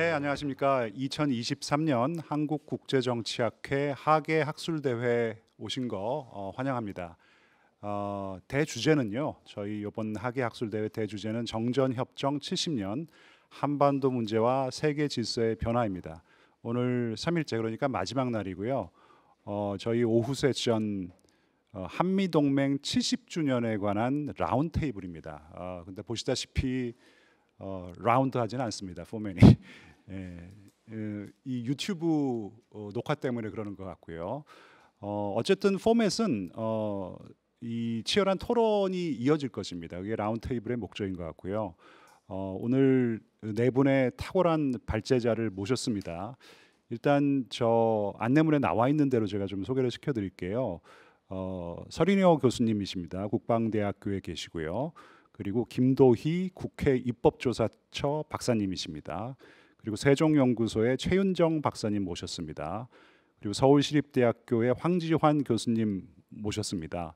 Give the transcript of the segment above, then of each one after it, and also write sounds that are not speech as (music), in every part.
네, 안녕하십니까. 2023년 한국국제정치학회 학예 학술대회 오신 거 어, 환영합니다. 어, 대주제는요. 저희 이번 학예 학술대회 대주제는 정전협정 70년 한반도 문제와 세계 질서의 변화입니다. 오늘 3일째 그러니까 마지막 날이고요. 어, 저희 오후 세션 어, 한미 동맹 70주년에 관한 라운드 테이블입니다. 어, 근데 보시다시피 어, 라운드 하지는 않습니다. 포맨이 예, 예, 이 유튜브 어, 녹화 때문에 그러는 것 같고요. 어, 어쨌든 포맷은 어, 이 치열한 토론이 이어질 것입니다. 그게 라운드 테이블의 목적인 것 같고요. 어, 오늘 네 분의 탁월한 발제자를 모셨습니다. 일단 저 안내문에 나와 있는 대로 제가 좀 소개를 시켜드릴게요. 어, 서린여 교수님이십니다. 국방대학교에 계시고요. 그리고 김도희 국회 입법조사처 박사님이십니다. 그리고 세종연구소의 최윤정 박사님 모셨습니다. 그리고 서울시립대학교의 황지환 교수님 모셨습니다.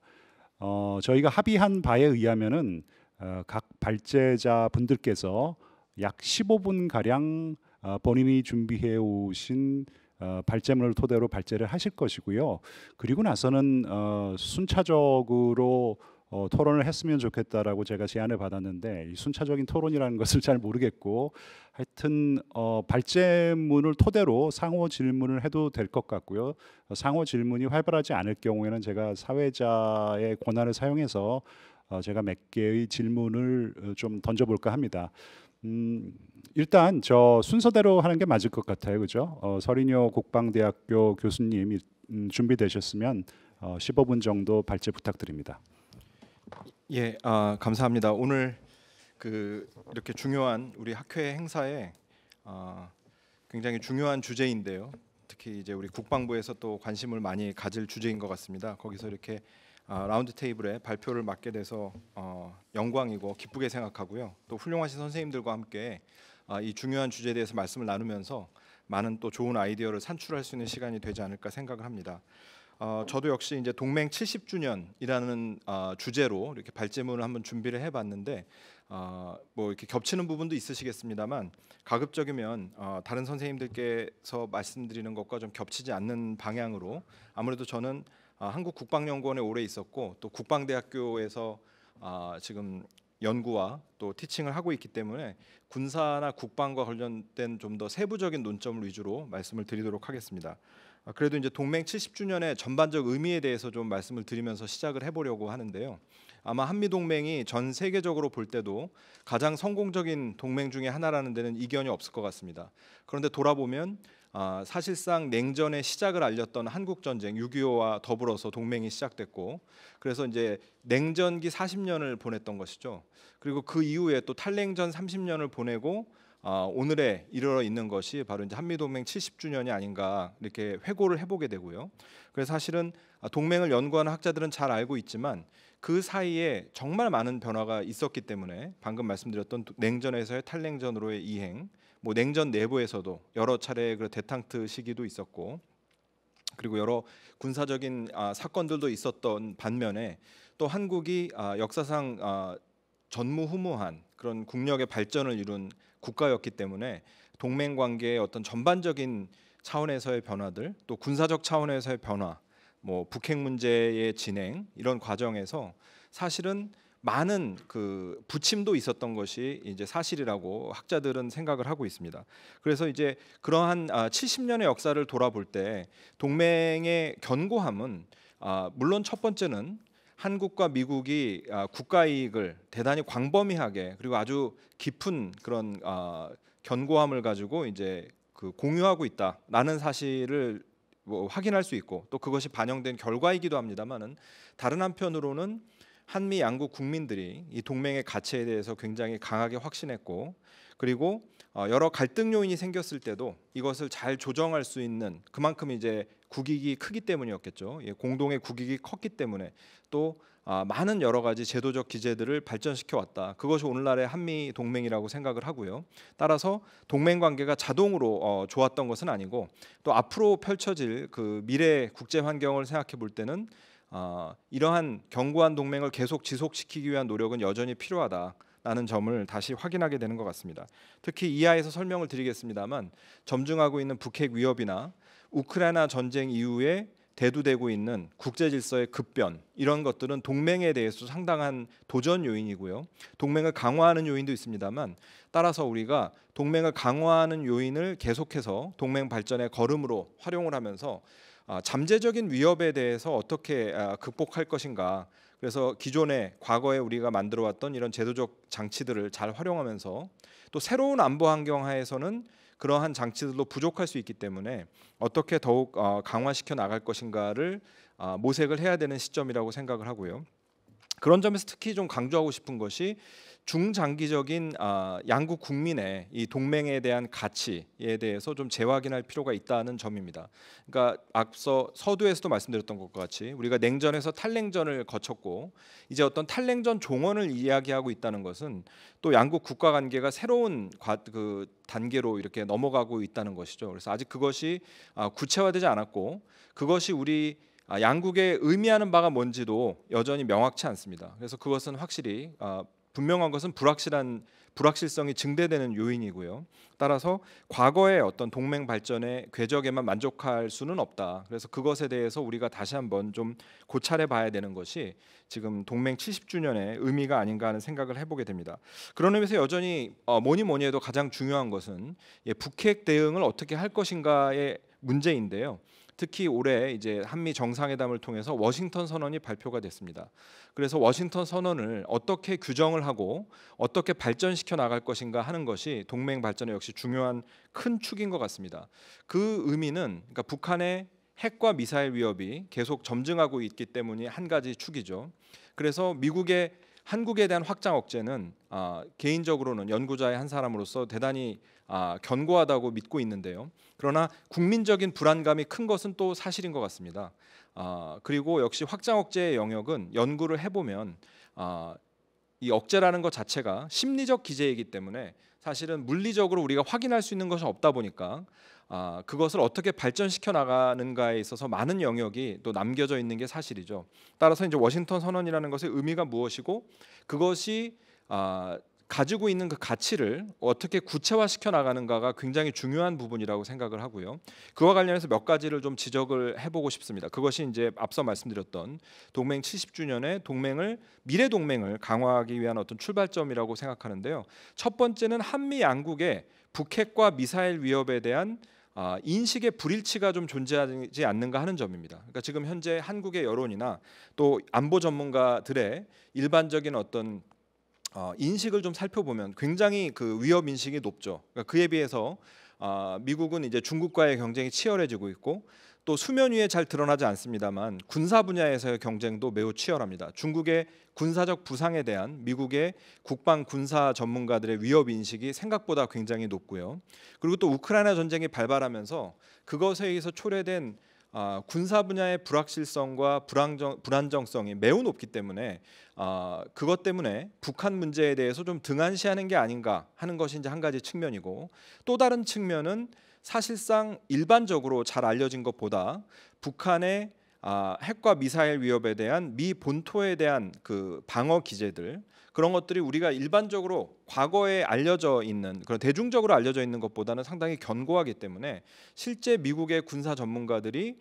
어, 저희가 합의한 바에 의하면은 어, 각 발제자 분들께서 약 15분 가량 어, 본인이 준비해 오신 어, 발제물을 토대로 발제를 하실 것이고요. 그리고 나서는 어, 순차적으로 어, 토론을 했으면 좋겠다라고 제가 제안을 받았는데 순차적인 토론이라는 것을 잘 모르겠고 하여튼 어, 발제문을 토대로 상호 질문을 해도 될 것 같고요. 상호 질문이 활발하지 않을 경우에는 제가 사회자의 권한을 사용해서 어, 제가 몇 개의 질문을 어, 좀 던져볼까 합니다. 음, 일단 저 순서대로 하는 게 맞을 것 같아요, 그죠? 어, 서린요 국방대학교 교수님 음, 준비되셨으면 어, 15분 정도 발제 부탁드립니다. 예, 아, 감사합니다. 오늘 그 이렇게 중요한 우리 학회 행사에 아, 굉장히 중요한 주제인데요. 특히 이제 우리 국방부에서 또 관심을 많이 가질 주제인 것 같습니다. 거기서 이렇게 아, 라운드 테이블에 발표를 맡게 돼서 어, 영광이고 기쁘게 생각하고요. 또 훌륭하신 선생님들과 함께 아, 이 중요한 주제에 대해서 말씀을 나누면서 많은 또 좋은 아이디어를 산출할 수 있는 시간이 되지 않을까 생각을 합니다. 어, 저도 역시 이제 동맹 70주년이라는 어, 주제로 이렇게 발제문을 한번 준비를 해봤는데 어, 뭐 이렇게 겹치는 부분도 있으시겠습니다만 가급적이면 어, 다른 선생님들께서 말씀드리는 것과 좀 겹치지 않는 방향으로 아무래도 저는 어, 한국 국방연구원에 오래 있었고 또 국방대학교에서 어, 지금 연구와 또 티칭을 하고 있기 때문에 군사나 국방과 관련된 좀 더 세부적인 논점을 위주로 말씀을 드리도록 하겠습니다. 아, 그래도 이제 동맹 70주년의 전반적 의미에 대해서 좀 말씀을 드리면서 시작을 해보려고 하는데요. 아마 한미 동맹이 전 세계적으로 볼 때도 가장 성공적인 동맹 중에 하나라는 데는 이견이 없을 것 같습니다. 그런데 돌아보면 아, 사실상 냉전의 시작을 알렸던 한국 전쟁 6.25와 더불어서 동맹이 시작됐고 그래서 이제 냉전기 40년을 보냈던 것이죠. 그리고 그 이후에 또 탈냉전 30년을 보내고 어, 오늘에 이르러 있는 것이 바로 이제 한미 동맹 70주년이 아닌가 이렇게 회고를 해보게 되고요. 그래서 사실은 아, 동맹을 연구하는 학자들은 잘 알고 있지만 그 사이에 정말 많은 변화가 있었기 때문에 방금 말씀드렸던 냉전에서의 탈냉전으로의 이행, 뭐 냉전 내부에서도 여러 차례 그 대탕트 시기도 있었고 그리고 여러 군사적인 아, 사건들도 있었던 반면에 또 한국이 아, 역사상 전무후무한 그런 국력의 발전을 이룬 국가였기 때문에 동맹 관계의 어떤 전반적인 차원에서의 변화들 또 군사적 차원에서의 변화 뭐 북핵 문제의 진행 이런 과정에서 사실은 많은 그 부침도 있었던 것이 이제 사실이라고 학자들은 생각을 하고 있습니다. 그래서 이제 그러한 70년의 아, 역사를 돌아볼 때 동맹의 견고함은 아, 물론 첫 번째는 한국과 미국이 아, 국가 이익을 대단히 광범위하게 그리고 아주 깊은 그런 아, 견고함을 가지고 이제 그 공유하고 있다라는 사실을 뭐 확인할 수 있고 또 그것이 반영된 결과이기도 합니다만은 다른 한편으로는 한미 양국 국민들이 이 동맹의 가치에 대해서 굉장히 강하게 확신했고 그리고 어, 여러 갈등 요인이 생겼을 때도 이것을 잘 조정할 수 있는 그만큼 이제 국익이 크기 때문이었겠죠. 예, 공동의 국익이 컸기 때문에 또 아, 많은 여러 가지 제도적 기제들을 발전시켜 왔다. 그것이 오늘날의 한미 동맹이라고 생각을 하고요. 따라서 동맹 관계가 자동으로 어, 좋았던 것은 아니고 또 앞으로 펼쳐질 그 미래 국제 환경을 생각해 볼 때는 아, 이러한 견고한 동맹을 계속 지속시키기 위한 노력은 여전히 필요하다. 라는 점을 다시 확인하게 되는 것 같습니다. 특히 이하에서 설명을 드리겠습니다만 점증하고 있는 북핵 위협이나 우크라이나 전쟁 이후에 대두되고 있는 국제 질서의 급변 이런 것들은 동맹에 대해서 상당한 도전 요인이고요. 동맹을 강화하는 요인도 있습니다만 따라서 우리가 동맹을 강화하는 요인을 계속해서 동맹 발전의 걸음으로 활용을 하면서 아, 잠재적인 위협에 대해서 어떻게 아, 극복할 것인가 그래서 기존의 과거에 우리가 만들어왔던 이런 제도적 장치들을 잘 활용하면서 또 새로운 안보 환경 하에서는 그러한 장치들도 부족할 수 있기 때문에 어떻게 더욱 어, 강화시켜 나갈 것인가를 어, 모색을 해야 되는 시점이라고 생각을 하고요. 그런 점에서 특히 좀 강조하고 싶은 것이 중장기적인 아, 양국 국민의 이 동맹에 대한 가치에 대해서 좀 재확인할 필요가 있다는 점입니다. 그러니까 앞서 서두에서도 말씀드렸던 것과 같이 우리가 냉전에서 탈냉전을 거쳤고 이제 어떤 탈냉전 종언을 이야기하고 있다는 것은 또 양국 국가 관계가 새로운 그 단계로 이렇게 넘어가고 있다는 것이죠. 그래서 아직 그것이 아, 구체화되지 않았고 그것이 우리 아, 양국의 의미하는 바가 뭔지도 여전히 명확치 않습니다. 그래서 그것은 확실히 분명한 것은 불확실한 불확실성이 증대되는 요인이고요. 따라서 과거의 어떤 동맹 발전의 궤적에만 만족할 수는 없다. 그래서 그것에 대해서 우리가 다시 한번 좀 고찰해 봐야 되는 것이 지금 동맹 70주년의 의미가 아닌가 하는 생각을 해보게 됩니다. 그런 의미에서 여전히 어, 뭐니 뭐니 해도 가장 중요한 것은 예, 북핵 대응을 어떻게 할 것인가의 문제인데요. 특히 올해 이제 한미 정상회담을 통해서 워싱턴 선언이 발표가 됐습니다. 그래서 워싱턴 선언을 어떻게 규정을 하고 어떻게 발전시켜 나갈 것인가 하는 것이 동맹 발전에 역시 중요한 큰 축인 것 같습니다. 그 의미는 그러니까 북한의 핵과 미사일 위협이 계속 점증하고 있기 때문이 한 가지 축이죠. 그래서 미국의 한국에 대한 확장 억제는 아, 개인적으로는 연구자의 한 사람으로서 대단히 아, 견고하다고 믿고 있는데요. 그러나 국민적인 불안감이 큰 것은 또 사실인 것 같습니다. 아, 그리고 역시 확장 억제의 영역은 연구를 해보면 아, 이 억제라는 것 자체가 심리적 기제이기 때문에 사실은 물리적으로 우리가 확인할 수 있는 것이 없다 보니까 아, 그것을 어떻게 발전시켜 나가는가에 있어서 많은 영역이 또 남겨져 있는 게 사실이죠. 따라서 이제 워싱턴 선언이라는 것의 의미가 무엇이고 그것이 아, 가지고 있는 그 가치를 어떻게 구체화시켜 나가는가가 굉장히 중요한 부분이라고 생각을 하고요. 그와 관련해서 몇 가지를 좀 지적을 해보고 싶습니다. 그것이 이제 앞서 말씀드렸던 동맹 70주년의 동맹을 미래 동맹을 강화하기 위한 어떤 출발점이라고 생각하는데요. 첫 번째는 한미 양국의 북핵과 미사일 위협에 대한 아, 인식의 불일치가 좀 존재하지 않는가 하는 점입니다. 그러니까 지금 현재 한국의 여론이나 또 안보 전문가들의 일반적인 어떤 어, 인식을 좀 살펴보면 굉장히 그 위협 인식이 높죠. 그러니까 그에 비해서 어, 미국은 이제 중국과의 경쟁이 치열해지고 있고 또 수면 위에 잘 드러나지 않습니다만 군사 분야에서의 경쟁도 매우 치열합니다. 중국의 군사적 부상에 대한 미국의 국방 군사 전문가들의 위협 인식이 생각보다 굉장히 높고요. 그리고 또 우크라이나 전쟁이 발발하면서 그것에 의해서 초래된 어, 군사 분야의 불확실성과 불안정, 불안정성이 매우 높기 때문에 어, 그것 때문에 북한 문제에 대해서 좀 등한시하는 게 아닌가 하는 것이 이제 한 가지 측면이고 또 다른 측면은 사실상 일반적으로 잘 알려진 것보다 북한의 아, 핵과 미사일 위협에 대한 미 본토에 대한 그 방어 기제들 그런 것들이 우리가 일반적으로 과거에 알려져 있는 그런 대중적으로 알려져 있는 것보다는 상당히 견고하기 때문에 실제 미국의 군사 전문가들이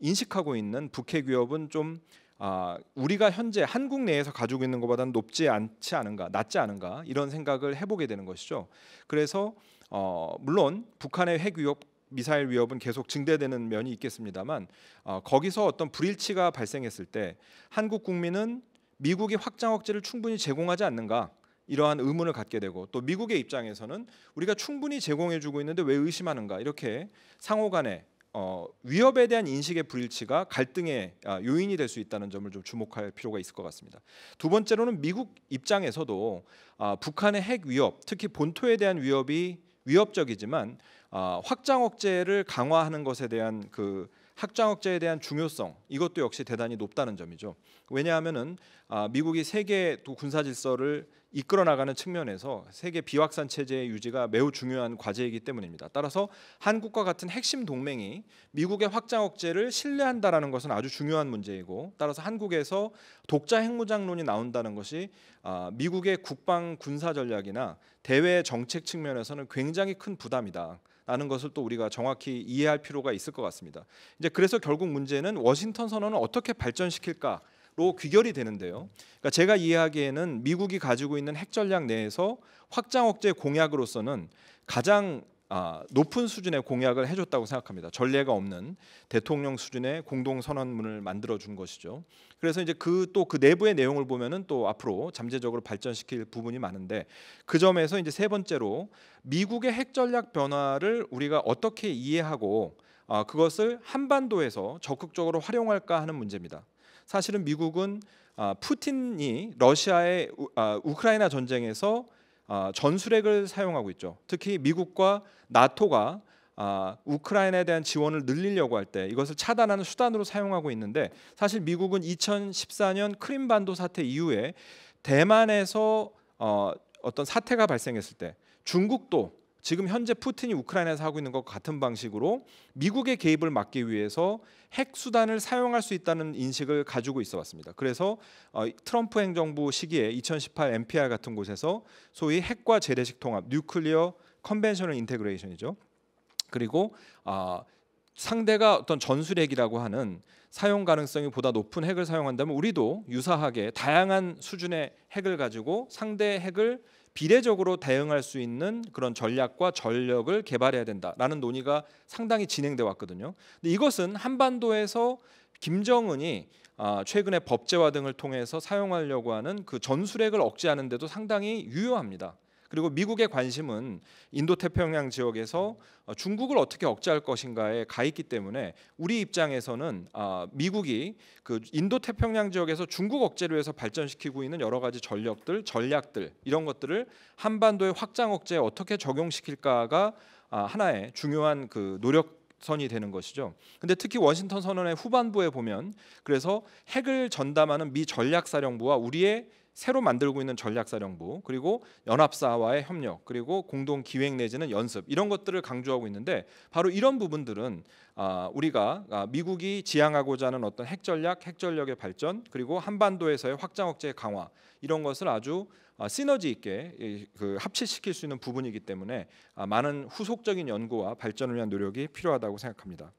인식하고 있는 북핵위협은좀 아, 우리가 현재 한국 내에서 가지고 있는 것보다는 높지 않지 않은가, 낮지 않은가 이런 생각을 해보게 되는 것이죠. 그래서 어, 물론 북한의 핵 위협 미사일 위협은 계속 증대되는 면이 있겠습니다만 어, 거기서 어떤 불일치가 발생했을 때 한국 국민은 미국이 확장 억제를 충분히 제공하지 않는가 이러한 의문을 갖게 되고 또 미국의 입장에서는 우리가 충분히 제공해주고 있는데 왜 의심하는가 이렇게 상호 간에 어, 위협에 대한 인식의 불일치가 갈등의 아, 요인이 될 수 있다는 점을 좀 주목할 필요가 있을 것 같습니다. 두 번째로는 미국 입장에서도 아, 북한의 핵 위협, 특히 본토에 대한 위협이 위협적이지만 아, 확장 억제를 강화하는 것에 대한 그 확장 억제에 대한 중요성 이것도 역시 대단히 높다는 점이죠. 왜냐하면은 아, 미국이 세계 군사 질서를 이끌어 나가는 측면에서 세계 비확산 체제의 유지가 매우 중요한 과제이기 때문입니다. 따라서 한국과 같은 핵심 동맹이 미국의 확장 억제를 신뢰한다라는 것은 아주 중요한 문제이고 따라서 한국에서 독자 핵무장론이 나온다는 것이 아, 미국의 국방 군사 전략이나 대외 정책 측면에서는 굉장히 큰 부담이다. 라는 것을 또 우리가 정확히 이해할 필요가 있을 것 같습니다. 이제 그래서 결국 문제는 워싱턴 선언을 어떻게 발전시킬까 핵으로 귀결이 되는데요. 그러니까 제가 이해하기에는 미국이 가지고 있는 핵 전략 내에서 확장 억제 공약으로서는 가장 아, 높은 수준의 공약을 해줬다고 생각합니다. 전례가 없는 대통령 수준의 공동 선언문을 만들어 준 것이죠. 그래서 이제 그또그 그 내부의 내용을 보면은 또 앞으로 잠재적으로 발전시킬 부분이 많은데 그 점에서 이제 세 번째로 미국의 핵 전략 변화를 우리가 어떻게 이해하고 아, 그것을 한반도에서 적극적으로 활용할까 하는 문제입니다. 사실은 미국은 아, 푸틴이 러시아의 아, 우크라이나 전쟁에서 아, 전술핵을 사용하고 있죠. 특히 미국과 나토가 우크라이나에 대한 지원을 늘리려고 할 때 이것을 차단하는 수단으로 사용하고 있는데 사실 미국은 2014년 크림반도 사태 이후에 대만에서 어, 어떤 사태가 발생했을 때 중국도 지금 현재 푸틴이 우크라이나에서 하고 있는 것 같은 방식으로 미국의 개입을 막기 위해서 핵 수단을 사용할 수 있다는 인식을 가지고 있어 왔습니다. 그래서 어, 트럼프 행정부 시기에 2018 NPR 같은 곳에서 소위 핵과 재래식 통합 (nuclear c o n v e n t 이죠 그리고 아, 상대가 어떤 전술핵이라고 하는 사용 가능성이 보다 높은 핵을 사용한다면 우리도 유사하게 다양한 수준의 핵을 가지고 상대 핵을 비례적으로 대응할 수 있는 그런 전략과 전력을 개발해야 된다라는 논의가 상당히 진행돼 왔거든요. 근데 이것은 한반도에서 김정은이 아, 최근에 법제화 등을 통해서 사용하려고 하는 그 전술핵을 억제하는데도 상당히 유효합니다. 그리고 미국의 관심은 인도 태평양 지역에서 어, 중국을 어떻게 억제할 것인가에 가 있기 때문에 우리 입장에서는 아, 미국이 그 인도 태평양 지역에서 중국 억제를 위해서 발전시키고 있는 여러 가지 전력들, 전략들 이런 것들을 한반도의 확장 억제에 어떻게 적용시킬까가 아, 하나의 중요한 그 노력 선이 되는 것이죠. 근데 특히 워싱턴 선언의 후반부에 보면 그래서 핵을 전담하는 미 전략사령부와 우리의 새로 만들고 있는 전략사령부 그리고 연합사와의 협력 그리고 공동 기획 내지는 연습 이런 것들을 강조하고 있는데 바로 이런 부분들은 아, 우리가 아, 미국이 지향하고자 하는 어떤 핵전략, 핵전력의 발전 그리고 한반도에서의 확장 억제 강화 이런 것을 아주 아, 시너지 있게 그 합치시킬 수 있는 부분이기 때문에 많은 후속적인 연구와 발전을 위한 노력이 필요하다고 생각합니다.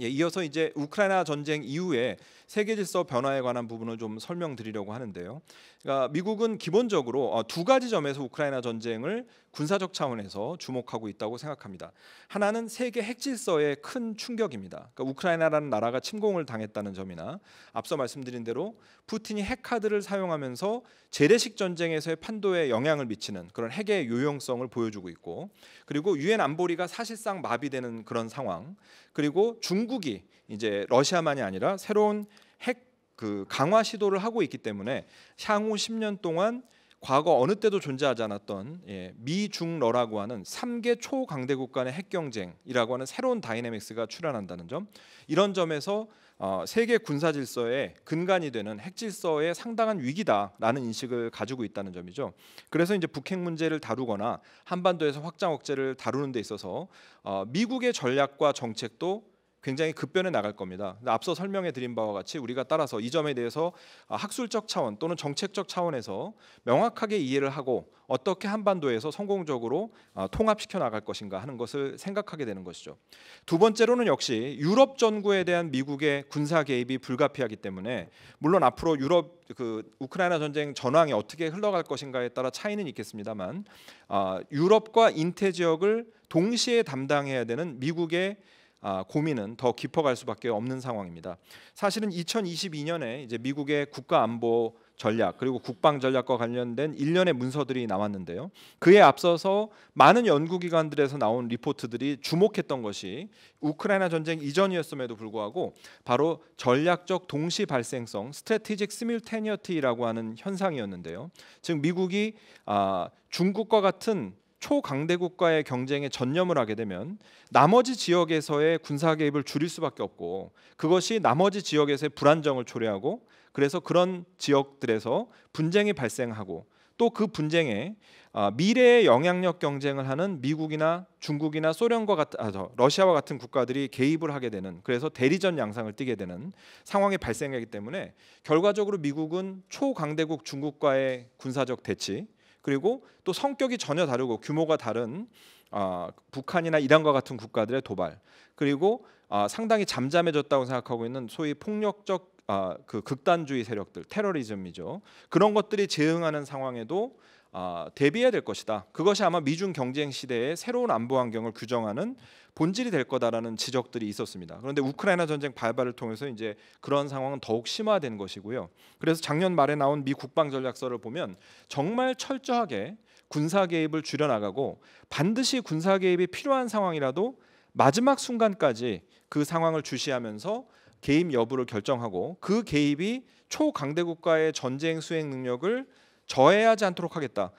예, 이어서 이제 우크라이나 전쟁 이후에 세계 질서 변화에 관한 부분을 좀 설명드리려고 하는데요. 그러니까 미국은 기본적으로 어, 두 가지 점에서 우크라이나 전쟁을 군사적 차원에서 주목하고 있다고 생각합니다. 하나는 세계 핵 질서의 큰 충격입니다. 그러니까 우크라이나라는 나라가 침공을 당했다는 점이나 앞서 말씀드린 대로 푸틴이 핵 카드를 사용하면서 재래식 전쟁에서의 판도에 영향을 미치는 그런 핵의 유용성을 보여주고 있고 그리고 유엔 안보리가 사실상 마비되는 그런 상황 그리고 중국이 이제 러시아만이 아니라 새로운 핵그 강화 시도를 하고 있기 때문에 향후 10년 동안 과거 어느 때도 존재하지 않았던 예, 미중러라고 하는 3개 초강대국 간의 핵 경쟁이라고 하는 새로운 다이내믹스가 출현한다는 점 이런 점에서 어, 세계 군사 질서의 근간이 되는 핵 질서의 상당한 위기다라는 인식을 가지고 있다는 점이죠. 그래서 이제 북핵 문제를 다루거나 한반도에서 확장 억제를 다루는 데 있어서 어, 미국의 전략과 정책도 굉장히 급변해 나갈 겁니다. 앞서 설명해 드린 바와 같이 우리가 따라서 이 점에 대해서 아, 학술적 차원 또는 정책적 차원에서 명확하게 이해를 하고 어떻게 한반도에서 성공적으로 아, 통합시켜 나갈 것인가 하는 것을 생각하게 되는 것이죠. 두 번째로는 역시 유럽 전구에 대한 미국의 군사 개입이 불가피하기 때문에 물론 앞으로 유럽 그 우크라이나 전쟁 전황이 어떻게 흘러갈 것인가에 따라 차이는 있겠습니다만 아, 유럽과 인태 지역을 동시에 담당해야 되는 미국의 아, 고민은 더 깊어갈 수밖에 없는 상황입니다. 사실은 2022년에 이제 미국의 국가 안보 전략 그리고 국방 전략과 관련된 일련의 문서들이 나왔는데요. 그에 앞서서 많은 연구기관들에서 나온 리포트들이 주목했던 것이 우크라이나 전쟁 이전이었음에도 불구하고 바로 전략적 동시 발생성 (strategic simultaneity)라고 하는 현상이었는데요. 즉 미국이 아, 중국과 같은 초강대 국과의 경쟁에 전념을 하게 되면 나머지 지역에서의 군사 개입을 줄일 수밖에 없고 그것이 나머지 지역에서의 불안정을 초래하고 그래서 그런 지역들에서 분쟁이 발생하고 또 그 분쟁에 아, 미래의 영향력 경쟁을 하는 미국이나 중국이나 소련과 같은 아, 러시아와 같은 국가들이 개입을 하게 되는 그래서 대리전 양상을 띠게 되는 상황이 발생하기 때문에 결과적으로 미국은 초강대국 중국과의 군사적 대치 그리고 또 성격이 전혀 다르고 규모가 다른 어, 북한이나 이란과 같은 국가들의 도발 그리고 어, 상당히 잠잠해졌다고 생각하고 있는 소위 폭력적 어, 그 극단주의 세력들 테러리즘이죠 그런 것들이 대응하는 상황에도 아, 대비해야 될 것이다. 그것이 아마 미중 경쟁 시대의 새로운 안보 환경을 규정하는 본질이 될 거다라는 지적들이 있었습니다. 그런데 우크라이나 전쟁 발발을 통해서 이제 그런 상황은 더욱 심화된 것이고요. 그래서 작년 말에 나온 미 국방 전략서를 보면 정말 철저하게 군사 개입을 줄여 나가고 반드시 군사 개입이 필요한 상황이라도 마지막 순간까지 그 상황을 주시하면서 개입 여부를 결정하고 그 개입이 초강대 국가의 전쟁 수행 능력을 저해하지 않도록 하겠다.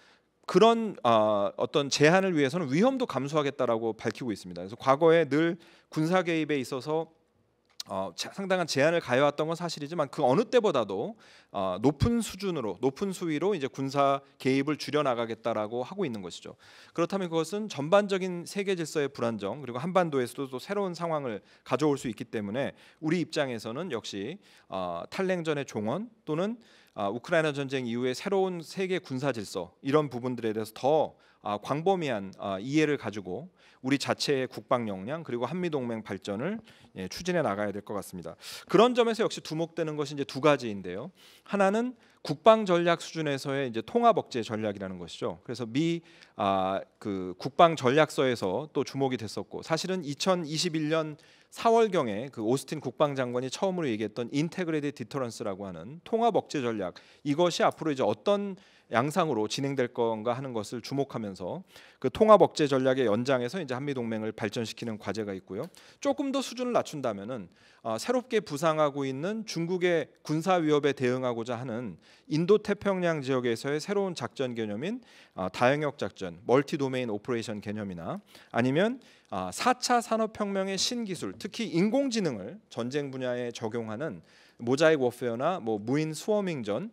그런 어, 어떤 제한을 위해서는 위험도 감수하겠다라고 밝히고 있습니다. 그래서 과거에 늘 군사 개입에 있어서 어, 상당한 제한을 가해왔던 건 사실이지만 그 어느 때보다도 어, 높은 수준으로 높은 수위로 이제 군사 개입을 줄여 나가겠다라고 하고 있는 것이죠. 그렇다면 그것은 전반적인 세계 질서의 불안정 그리고 한반도에서도 또 새로운 상황을 가져올 수 있기 때문에 우리 입장에서는 역시 어, 탈냉전의 종언 또는 아, 우크라이나 전쟁 이후에 새로운 세계 군사 질서 이런 부분들에 대해서 더 아, 광범위한 아, 이해를 가지고 우리 자체의 국방 역량 그리고 한미 동맹 발전을 예, 추진해 나가야 될 것 같습니다. 그런 점에서 역시 두목되는 것이 이제 두 가지인데요. 하나는 국방 전략 수준에서의 이제 통합 억제 전략이라는 것이죠. 그래서 미그 아, 국방 전략서에서 또 주목이 됐었고 사실은 2021년 4월 경에 그 오스틴 국방장관이 처음으로 얘기했던 인테그레이드 디터런스라고 하는 통합 억제 전략 이것이 앞으로 이제 어떤 양상으로 진행될 건가 하는 것을 주목하면서 그 통합 억제 전략의 연장에서 이제 한미 동맹을 발전시키는 과제가 있고요. 조금 더 수준을 낮춘다면은 어, 새롭게 부상하고 있는 중국의 군사 위협에 대응하고자 하는 인도 태평양 지역에서의 새로운 작전 개념인 어, 아, 다영역 작전, 멀티 도메인 오퍼레이션 개념이나 아니면 어, 아, 4차 산업혁명의 신기술, 특히 인공지능을 전쟁 분야에 적용하는 모자이크 워페어나 뭐 무인 수어밍전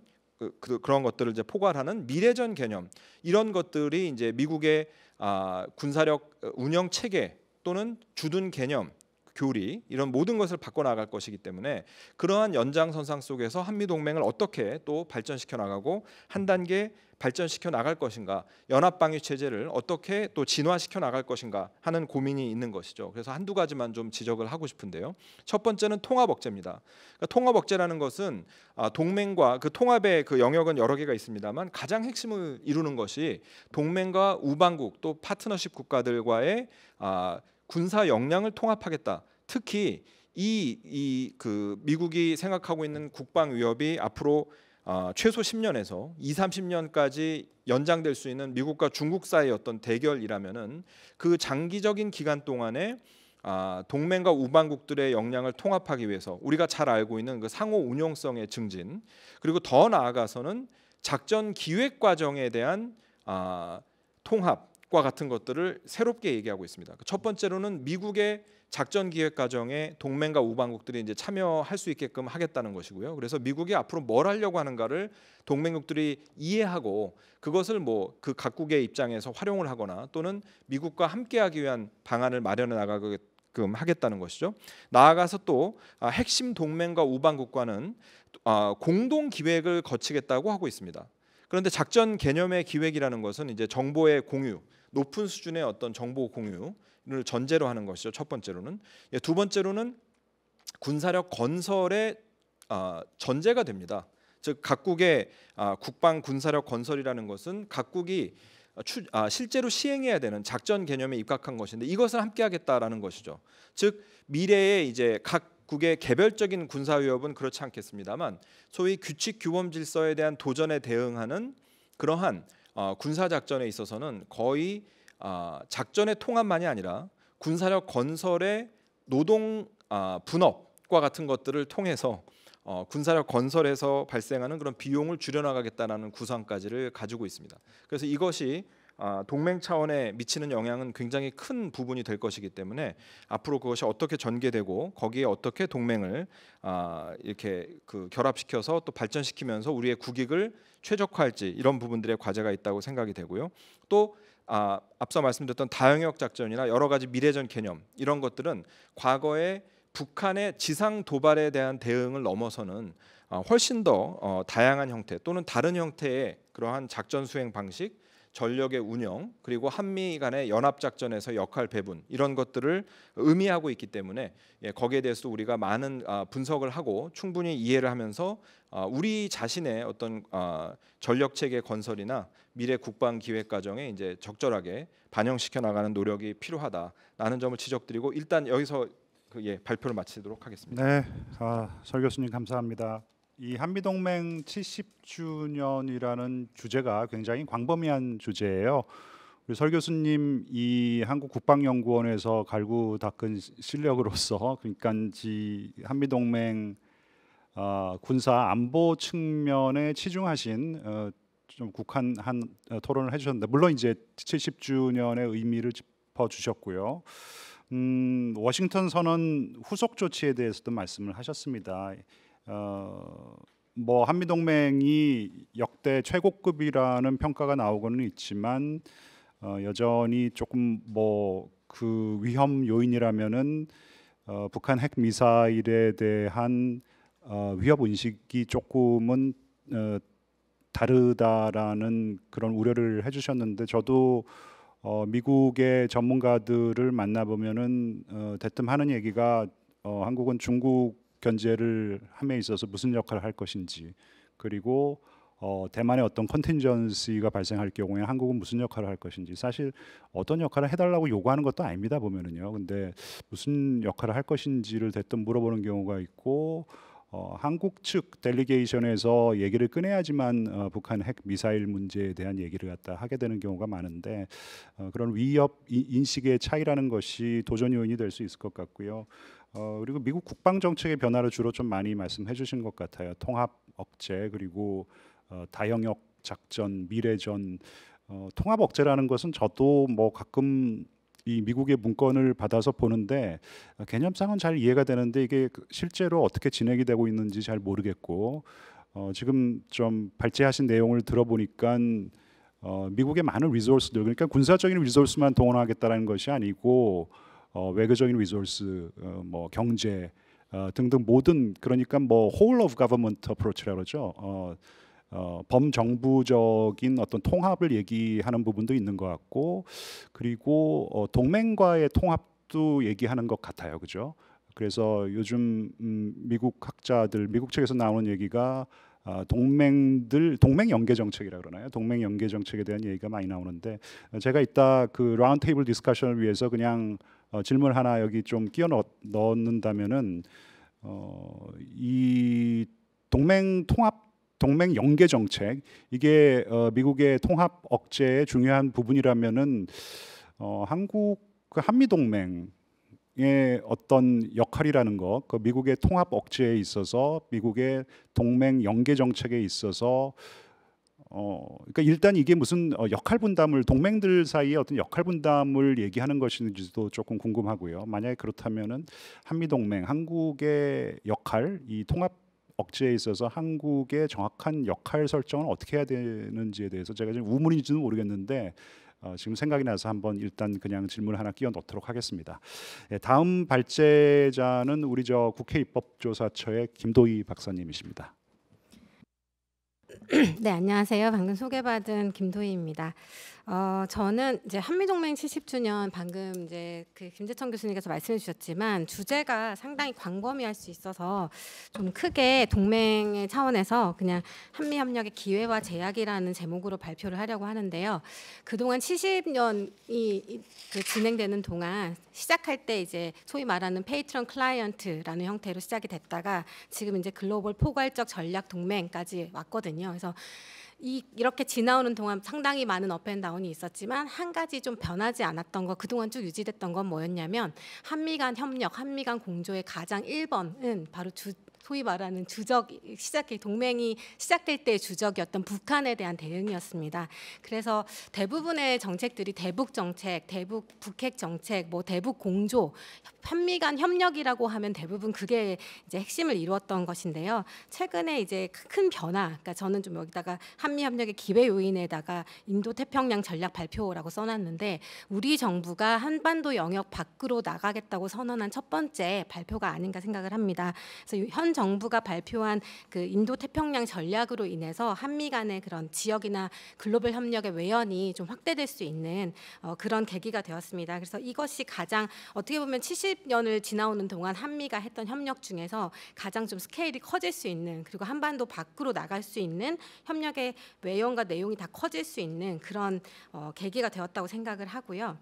그, 그 런 것들을 이제 포괄하는 미래전 개념 이런 것들이 이제 미국의 아, 군사력 어, 운영 체계 또는 주둔 개념 교리 이런 모든 것을 바꿔 나갈 것이기 때문에 그러한 연장선상 속에서 한미 동맹을 어떻게 또 발전시켜 나가고 한 단계 발전시켜 나갈 것인가 연합 방위 체제를 어떻게 또 진화시켜 나갈 것인가 하는 고민이 있는 것이죠. 그래서 한두 가지만 좀 지적을 하고 싶은데요. 첫 번째는 통합 억제입니다. 그러니까 통합 억제라는 것은 아, 동맹과 그 통합의 그 영역은 여러 개가 있습니다만 가장 핵심을 이루는 것이 동맹과 우방국 또 파트너십 국가들과의 아, 군사 역량을 통합하겠다. 특히 이이그 미국이 생각하고 있는 국방 위협이 앞으로 어, 최소 10년에서 2, 30년까지 연장될 수 있는 미국과 중국 사이의 어떤 대결이라면은 그 장기적인 기간 동안에 아, 동맹과 우방국들의 역량을 통합하기 위해서 우리가 잘 알고 있는 그 상호 운용성의 증진 그리고 더 나아가서는 작전 기획 과정에 대한 아, 통합 과 같은 것들을 새롭게 얘기하고 있습니다. 그 첫 번째로는 미국의 작전 기획 과정에 동맹과 우방국들이 이제 참여할 수 있게끔 하겠다는 것이고요. 그래서 미국이 앞으로 뭘 하려고 하는가를 동맹국들이 이해하고 그것을 뭐 그 각국의 입장에서 활용을 하거나 또는 미국과 함께하기 위한 방안을 마련해 나가게 끔 하겠다는 것이죠. 나아가서 또 아, 핵심 동맹과 우방국과는 아, 공동 기획을 거치겠다고 하고 있습니다. 그런데 작전 개념의 기획이라는 것은 이제 정보의 공유, 높은 수준의 어떤 정보 공유를 전제로 하는 것이죠. 첫 번째로는 예, 두 번째로는 군사력 건설의 아, 전제가 됩니다. 즉 각국의 아, 국방 군사력 건설이라는 것은 각국이 아, 실제로 시행해야 되는 작전 개념에 입각한 것인데 이것을 함께하겠다라는 것이죠. 즉 미래에 이제 각 국의 개별적인 군사 위협은 그렇지 않겠습니다만 소위 규칙 규범 질서에 대한 도전에 대응하는 그러한 어, 군사 작전에 있어서는 거의 아, 작전의 통합만이 아니라 군사력 건설의 노동 아, 분업과 같은 것들을 통해서 어, 군사력 건설에서 발생하는 그런 비용을 줄여나가겠다는 구상까지를 가지고 있습니다. 그래서 이것이 아, 동맹 차원에 미치는 영향은 굉장히 큰 부분이 될 것이기 때문에 앞으로 그것이 어떻게 전개되고 거기에 어떻게 동맹을 아, 이렇게 그 결합시켜서 또 발전시키면서 우리의 국익을 최적화할지 이런 부분들의 과제가 있다고 생각이 되고요. 또 아, 앞서 말씀드렸던 다영역 작전이나 여러 가지 미래전 개념 이런 것들은 과거에 북한의 지상 도발에 대한 대응을 넘어서는 훨씬 더 어, 다양한 형태 또는 다른 형태의 그러한 작전 수행 방식 전력의 운영 그리고 한미 간의 연합 작전에서 역할 배분 이런 것들을 의미하고 있기 때문에 예, 거기에 대해서도 우리가 많은 아, 분석을 하고 충분히 이해를 하면서 아, 우리 자신의 어떤 아, 전력 체계 건설이나 미래 국방 기획 과정에 이제 적절하게 반영시켜 나가는 노력이 필요하다라는 점을 지적드리고 일단 여기서 그 예, 발표를 마치도록 하겠습니다. 네, 아, 설 교수님 감사합니다. 이 한미 동맹 70주년이라는 주제가 굉장히 광범위한 주제예요. 우리 설 교수님 이 한국 국방연구원에서 갈고 닦은 실력으로서 (laughs) 그러니까 지 한미 동맹 어, 아, 군사 안보 측면에 치중하신 어, 좀 국한 한 어, 토론을 해주셨는데 물론 이제 70주년의 의미를 짚어 주셨고요. 음, 워싱턴 선언 후속 조치에 대해서도 말씀을 하셨습니다. 어, 뭐 한미 동맹이 역대 최고급이라는 평가가 나오고는 있지만 어, 여전히 조금 뭐 그 위험 요인이라면은 어, 북한 핵 미사일에 대한 어, 위협 인식이 조금은 어, 다르다라는 그런 우려를 해주셨는데 저도 어, 미국의 전문가들을 만나보면은 어, 대뜸 하는 얘기가 어, 한국은 중국 견제를 함에 있어서 무슨 역할을 할 것인지 그리고 어, 대만의 어떤 컨텐전시가 발생할 경우에 한국은 무슨 역할을 할 것인지 사실 어떤 역할을 해달라고 요구하는 것도 아닙니다 보면은요. 근데 무슨 역할을 할 것인지를 대뜸 물어보는 경우가 있고 어, 한국 측 델리게이션에서 얘기를 꺼내야지만 어, 북한 핵 미사일 문제에 대한 얘기를 갖다 하게 되는 경우가 많은데 어, 그런 위협 인식의 차이라는 것이 도전 요인이 될 수 있을 것 같고요. 어, 그리고 미국 국방 정책의 변화를 주로 좀 많이 말씀해 주신 것 같아요. 통합 억제 그리고 어, 다영역 작전, 미래전 어, 통합 억제라는 것은 저도 뭐 가끔 이 미국의 문건을 받아서 보는데 어, 개념상은 잘 이해가 되는데 이게 그 실제로 어떻게 진행이 되고 있는지 잘 모르겠고 어, 지금 좀 발제하신 내용을 들어보니까 어, 미국의 많은 리소스들 그러니까 군사적인 리소스만 동원하겠다는 것이 아니고 어, 외교적인 리소스, 어, 뭐 경제 어, 등등 모든 그러니까 뭐 whole of government approach라고 그러죠. 어, 어, 범정부적인 어떤 통합을 얘기하는 부분도 있는 것 같고 그리고 어, 동맹과의 통합도 얘기하는 것 같아요, 그죠? 그래서 요즘 음, 미국 학자들 미국 측에서 나오는 얘기가 아, 동맹들 동맹 연계 정책이라 그러나요? 동맹 연계 정책에 대한 얘기가 많이 나오는데 제가 이따 그 라운드 테이블 디스커션을 위해서 그냥 어, 질문 하나 여기 좀 끼워 넣는다면은 어, 이 동맹 통합 동맹 연계 정책 이게 어, 미국의 통합 억제의 중요한 부분이라면은 어, 한국 그 한미 동맹 의 어떤 역할이라는 것, 그 미국의 통합 억제에 있어서 미국의 동맹 연계 정책에 있어서 어, 그러니까 일단 이게 무슨 어, 역할 분담을 동맹들 사이에 어떤 역할 분담을 얘기하는 것인지도 조금 궁금하고요. 만약에 그렇다면은 한미 동맹 한국의 역할 이 통합 억제에 있어서 한국의 정확한 역할 설정은 어떻게 해야 되는지에 대해서 제가 지금 우물인지는 모르겠는데 어, 지금 생각이 나서 한번 일단 그냥 질문 하나 끼워 넣도록 하겠습니다. 예, 다음 발제자는 우리 저 국회 입법조사처의 김도희 박사님이십니다. 네, 안녕하세요. 방금 소개받은 김도희입니다. 어, 저는 이제 한미동맹 70주년 방금 이제 그 김재천 교수님께서 말씀해 주셨지만 주제가 상당히 광범위할 수 있어서 좀 크게 동맹의 차원에서 그냥 한미 협력의 기회와 제약이라는 제목으로 발표를 하려고 하는데요. 그동안 70년이 진행되는 동안 시작할 때 이제 소위 말하는 페이트런 클라이언트라는 형태로 시작이 됐다가 지금 이제 글로벌 포괄적 전략 동맹까지 왔거든요. 그래서 이, 이렇게 지나오는 동안 상당히 많은 업앤다운이 있었지만 한 가지 좀 변하지 않았던 거 그동안 쭉 유지됐던 건 뭐였냐면 한미 간 협력, 한미 간 공조의 가장 1번은 바로 주, 소위 말하는 주적 시작해 동맹이 시작될 때 주적이었던 북한에 대한 대응이었습니다. 그래서 대부분의 정책들이 대북 정책, 대북 북핵 정책, 뭐 대북 공조, 한미 간 협력이라고 하면 대부분 그게 이제 핵심을 이루었던 것인데요. 최근에 이제 큰 변화, 그러니까 저는 좀 여기다가 한미 협력의 기회 요인에다가 인도 태평양 전략 발표라고 써놨는데 우리 정부가 한반도 영역 밖으로 나가겠다고 선언한 첫 번째 발표가 아닌가 생각을 합니다. 그래서 현 정부가 발표한 그 인도 태평양 전략으로 인해서 한미 간의 그런 지역이나 글로벌 협력의 외연이 좀 확대될 수 있는 어, 그런 계기가 되었습니다. 그래서 이것이 가장 어떻게 보면 70년을 지나오는 동안 한미가 했던 협력 중에서 가장 좀 스케일이 커질 수 있는 그리고 한반도 밖으로 나갈 수 있는 협력의 외연과 내용이 다 커질 수 있는 그런 어, 계기가 되었다고 생각을 하고요.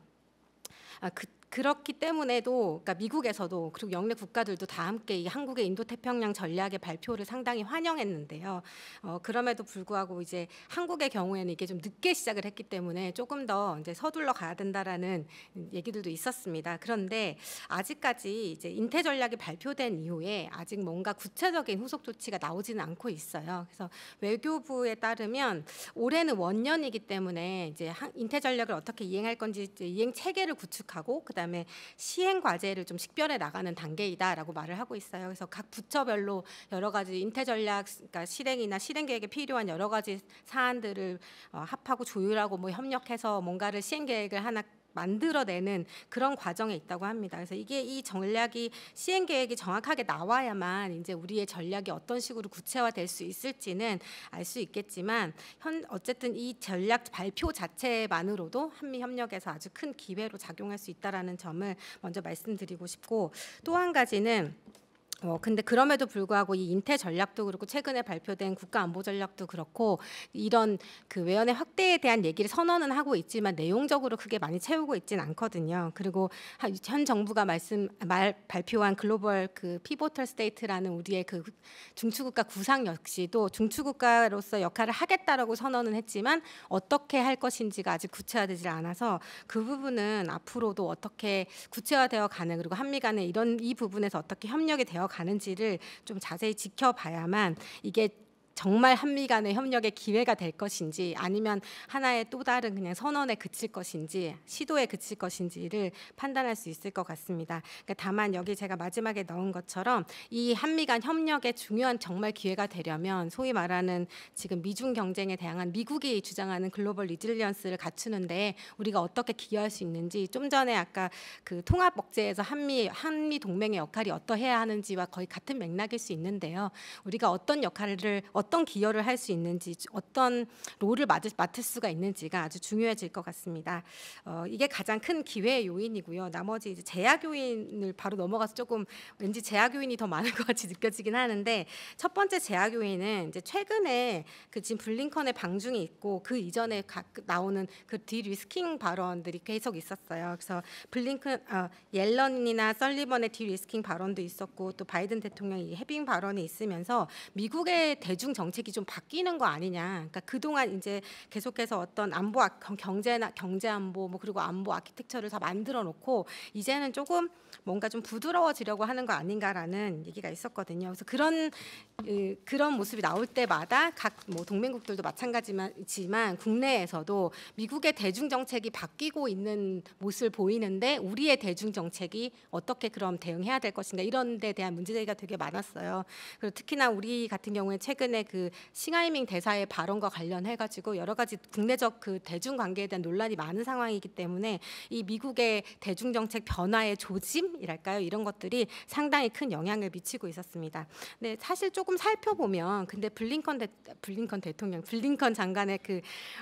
아, 그, 그렇기 때문에도 그러니까 미국에서도 그리고 영내 국가들도 다 함께 이 한국의 인도태평양 전략의 발표를 상당히 환영했는데요. 어, 그럼에도 불구하고 이제 한국의 경우에는 이게 좀 늦게 시작을 했기 때문에 조금 더 이제 서둘러 가야 된다라는 얘기들도 있었습니다. 그런데 아직까지 이제 인태 전략이 발표된 이후에 아직 뭔가 구체적인 후속 조치가 나오지는 않고 있어요. 그래서 외교부에 따르면 올해는 원년이기 때문에 이제 인태 전략을 어떻게 이행할 건지 이행 체계를 구축하고 그 그다음에 시행 과제를 좀 식별해 나가는 단계이다라고 말을 하고 있어요. 그래서 각 부처별로 여러 가지 인태 전략 그러니까 실행이나 실행 계획에 필요한 여러 가지 사안들을 어, 합하고 조율하고 뭐 협력해서 뭔가를 시행 계획을 하나 만들어내는 그런 과정에 있다고 합니다. 그래서 이게 이 전략이 시행 계획이 정확하게 나와야만 이제 우리의 전략이 어떤 식으로 구체화될 수 있을지는 알 수 있겠지만 현 어쨌든 이 전략 발표 자체만으로도 한미 협력에서 아주 큰 기회로 작용할 수 있다라는 점을 먼저 말씀드리고 싶고 또 한 가지는 어, 근데 그럼에도 불구하고 이 인태 전략도 그렇고 최근에 발표된 국가 안보 전략도 그렇고 이런 그 외연의 확대에 대한 얘기를 선언은 하고 있지만 내용적으로 크게 많이 채우고 있진 않거든요. 그리고 현 정부가 말씀 말 발표한 글로벌 그 피보털 스테이트라는 우리의 그 중추국가 구상 역시도 중추국가로서 역할을 하겠다라고 선언은 했지만 어떻게 할 것인지가 아직 구체화되지 않아서 그 부분은 앞으로도 어떻게 구체화되어 가는 그리고 한미 간에 이런 이 부분에서 어떻게 협력이 되어 되어 가는지를 좀 자세히 지켜봐야만 이게 정말 한미 간의 협력의 기회가 될 것인지 아니면 하나의 또 다른 그냥 선언에 그칠 것인지 시도에 그칠 것인지를 판단할 수 있을 것 같습니다. 그러니까 다만 여기 제가 마지막에 넣은 것처럼 이 한미 간 협력의 중요한 정말 기회가 되려면 소위 말하는 지금 미중 경쟁에 대항한 미국이 주장하는 글로벌 리질리언스를 갖추는데 우리가 어떻게 기여할 수 있는지 좀 전에 아까 그 통합 억제에서 한미 한미 동맹의 역할이 어떠해야 하는지와 거의 같은 맥락일 수 있는데요. 우리가 어떤 역할을 어떤 기여를 할 수 있는지 어떤 롤을 맡을, 맡을, 수가 있는지가 아주 중요해질 것 같습니다. 어, 이게 가장 큰 기회의 요인이고요. 나머지 이제 재학 요인을 바로 넘어가서 조금 왠지 재학 요인이 더 많은 것 같이 느껴지긴 하는데 첫 번째 재학 요인은 이제 최근에 그 지금 블링컨의 방중이 있고 그 이전에 가, 그 나오는 그 디리스킹 발언들이 계속 있었어요. 그래서 블링컨 어, 옐런이나 썰리번의 디리스킹 발언도 있었고 또 바이든 대통령이 해빙 발언이 있으면서 미국의 대중 정책이 좀 바뀌는 거 아니냐. 그러니까 그동안 이제 계속해서 어떤 안보 경제나 경제 안보 뭐 그리고 안보 아키텍처를 다 만들어 놓고 이제는 조금 뭔가 좀 부드러워지려고 하는 거 아닌가라는 얘기가 있었거든요. 그래서 그런 그런 모습이 나올 때마다 각 뭐 동맹국들도 마찬가지지만 국내에서도 미국의 대중 정책이 바뀌고 있는 모습을 보이는데 우리의 대중 정책이 어떻게 그럼 대응해야 될 것인가 이런 데 대한 문제제기가 되게 많았어요. 그리고 특히나 우리 같은 경우에 최근에 그 싱하이밍 대사의 발언과 관련해 가지고 여러 가지 국내적 그 대중 관계에 대한 논란이 많은 상황이기 때문에 이 미국의 대중 정책 변화의 조짐이랄까요? 이런 것들이 상당히 큰 영향을 미치고 있었습니다. 네, 사실 조금 살펴보면 근데 블링컨 대, 블링컨 대통령, 블링컨 장관의 그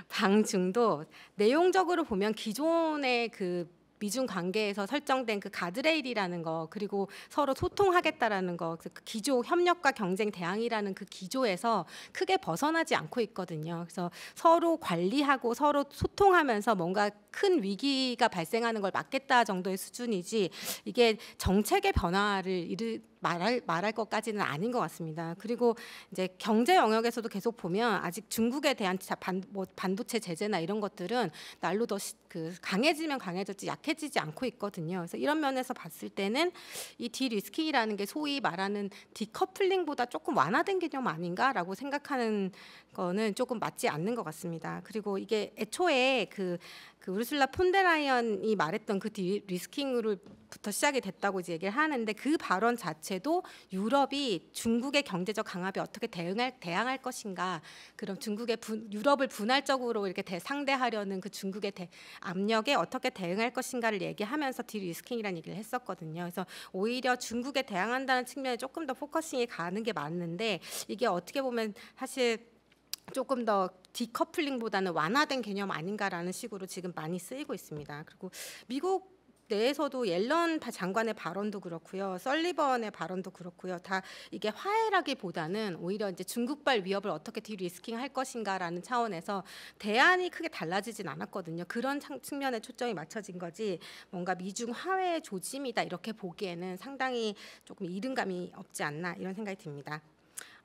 방중도 내용적으로 보면 기존의 그 미중 관계에서 설정된 그 가드레일이라는 거 그리고 서로 소통하겠다라는 거 그 기조 협력과 경쟁 대항이라는 그 기조에서 크게 벗어나지 않고 있거든요. 그래서 서로 관리하고 서로 소통하면서 뭔가 큰 위기가 발생하는 걸 막겠다 정도의 수준이지 이게 정책의 변화를 이르 말할 말할 것까지는 아닌 것 같습니다. 그리고 이제 경제 영역에서도 계속 보면 아직 중국에 대한 반, 뭐 반도체 제재나 이런 것들은 날로 더그 강해지면 강해졌지 약해지지 않고 있거든요. 그래서 이런 면에서 봤을 때는 이 디리스키라는 게 소위 말하는 디커플링보다 조금 완화된 개념 아닌가라고 생각하는 거는 조금 맞지 않는 것 같습니다. 그리고 이게 애초에 그그 우르슬라 폰데라이언이 말했던 그 리스킹으로부터 시작이 됐다고 이제 얘기를 하는데 그 발언 자체도 유럽이 중국의 경제적 강압에 어떻게 대응할 대항할 것인가 그럼 중국의 분, 유럽을 분할적으로 이렇게 대상대하려는 그 중국의 대, 압력에 어떻게 대응할 것인가를 얘기하면서 디리스킹이라는 얘기를 했었거든요. 그래서 오히려 중국에 대항한다는 측면에 조금 더 포커싱이 가는 게 맞는데 이게 어떻게 보면 사실 조금 더 디커플링보다는 완화된 개념 아닌가라는 식으로 지금 많이 쓰이고 있습니다. 그리고 미국 내에서도 옐런 장관의 발언도 그렇고요. 썰리번의 발언도 그렇고요. 다 이게 화해라기보다는 오히려 이제 중국발 위협을 어떻게 디리스킹 할 것인가라는 차원에서 대안이 크게 달라지진 않았거든요. 그런 측면에 초점이 맞춰진 거지 뭔가 미중 화해 조짐이다 이렇게 보기에는 상당히 조금 이른감이 없지 않나 이런 생각이 듭니다.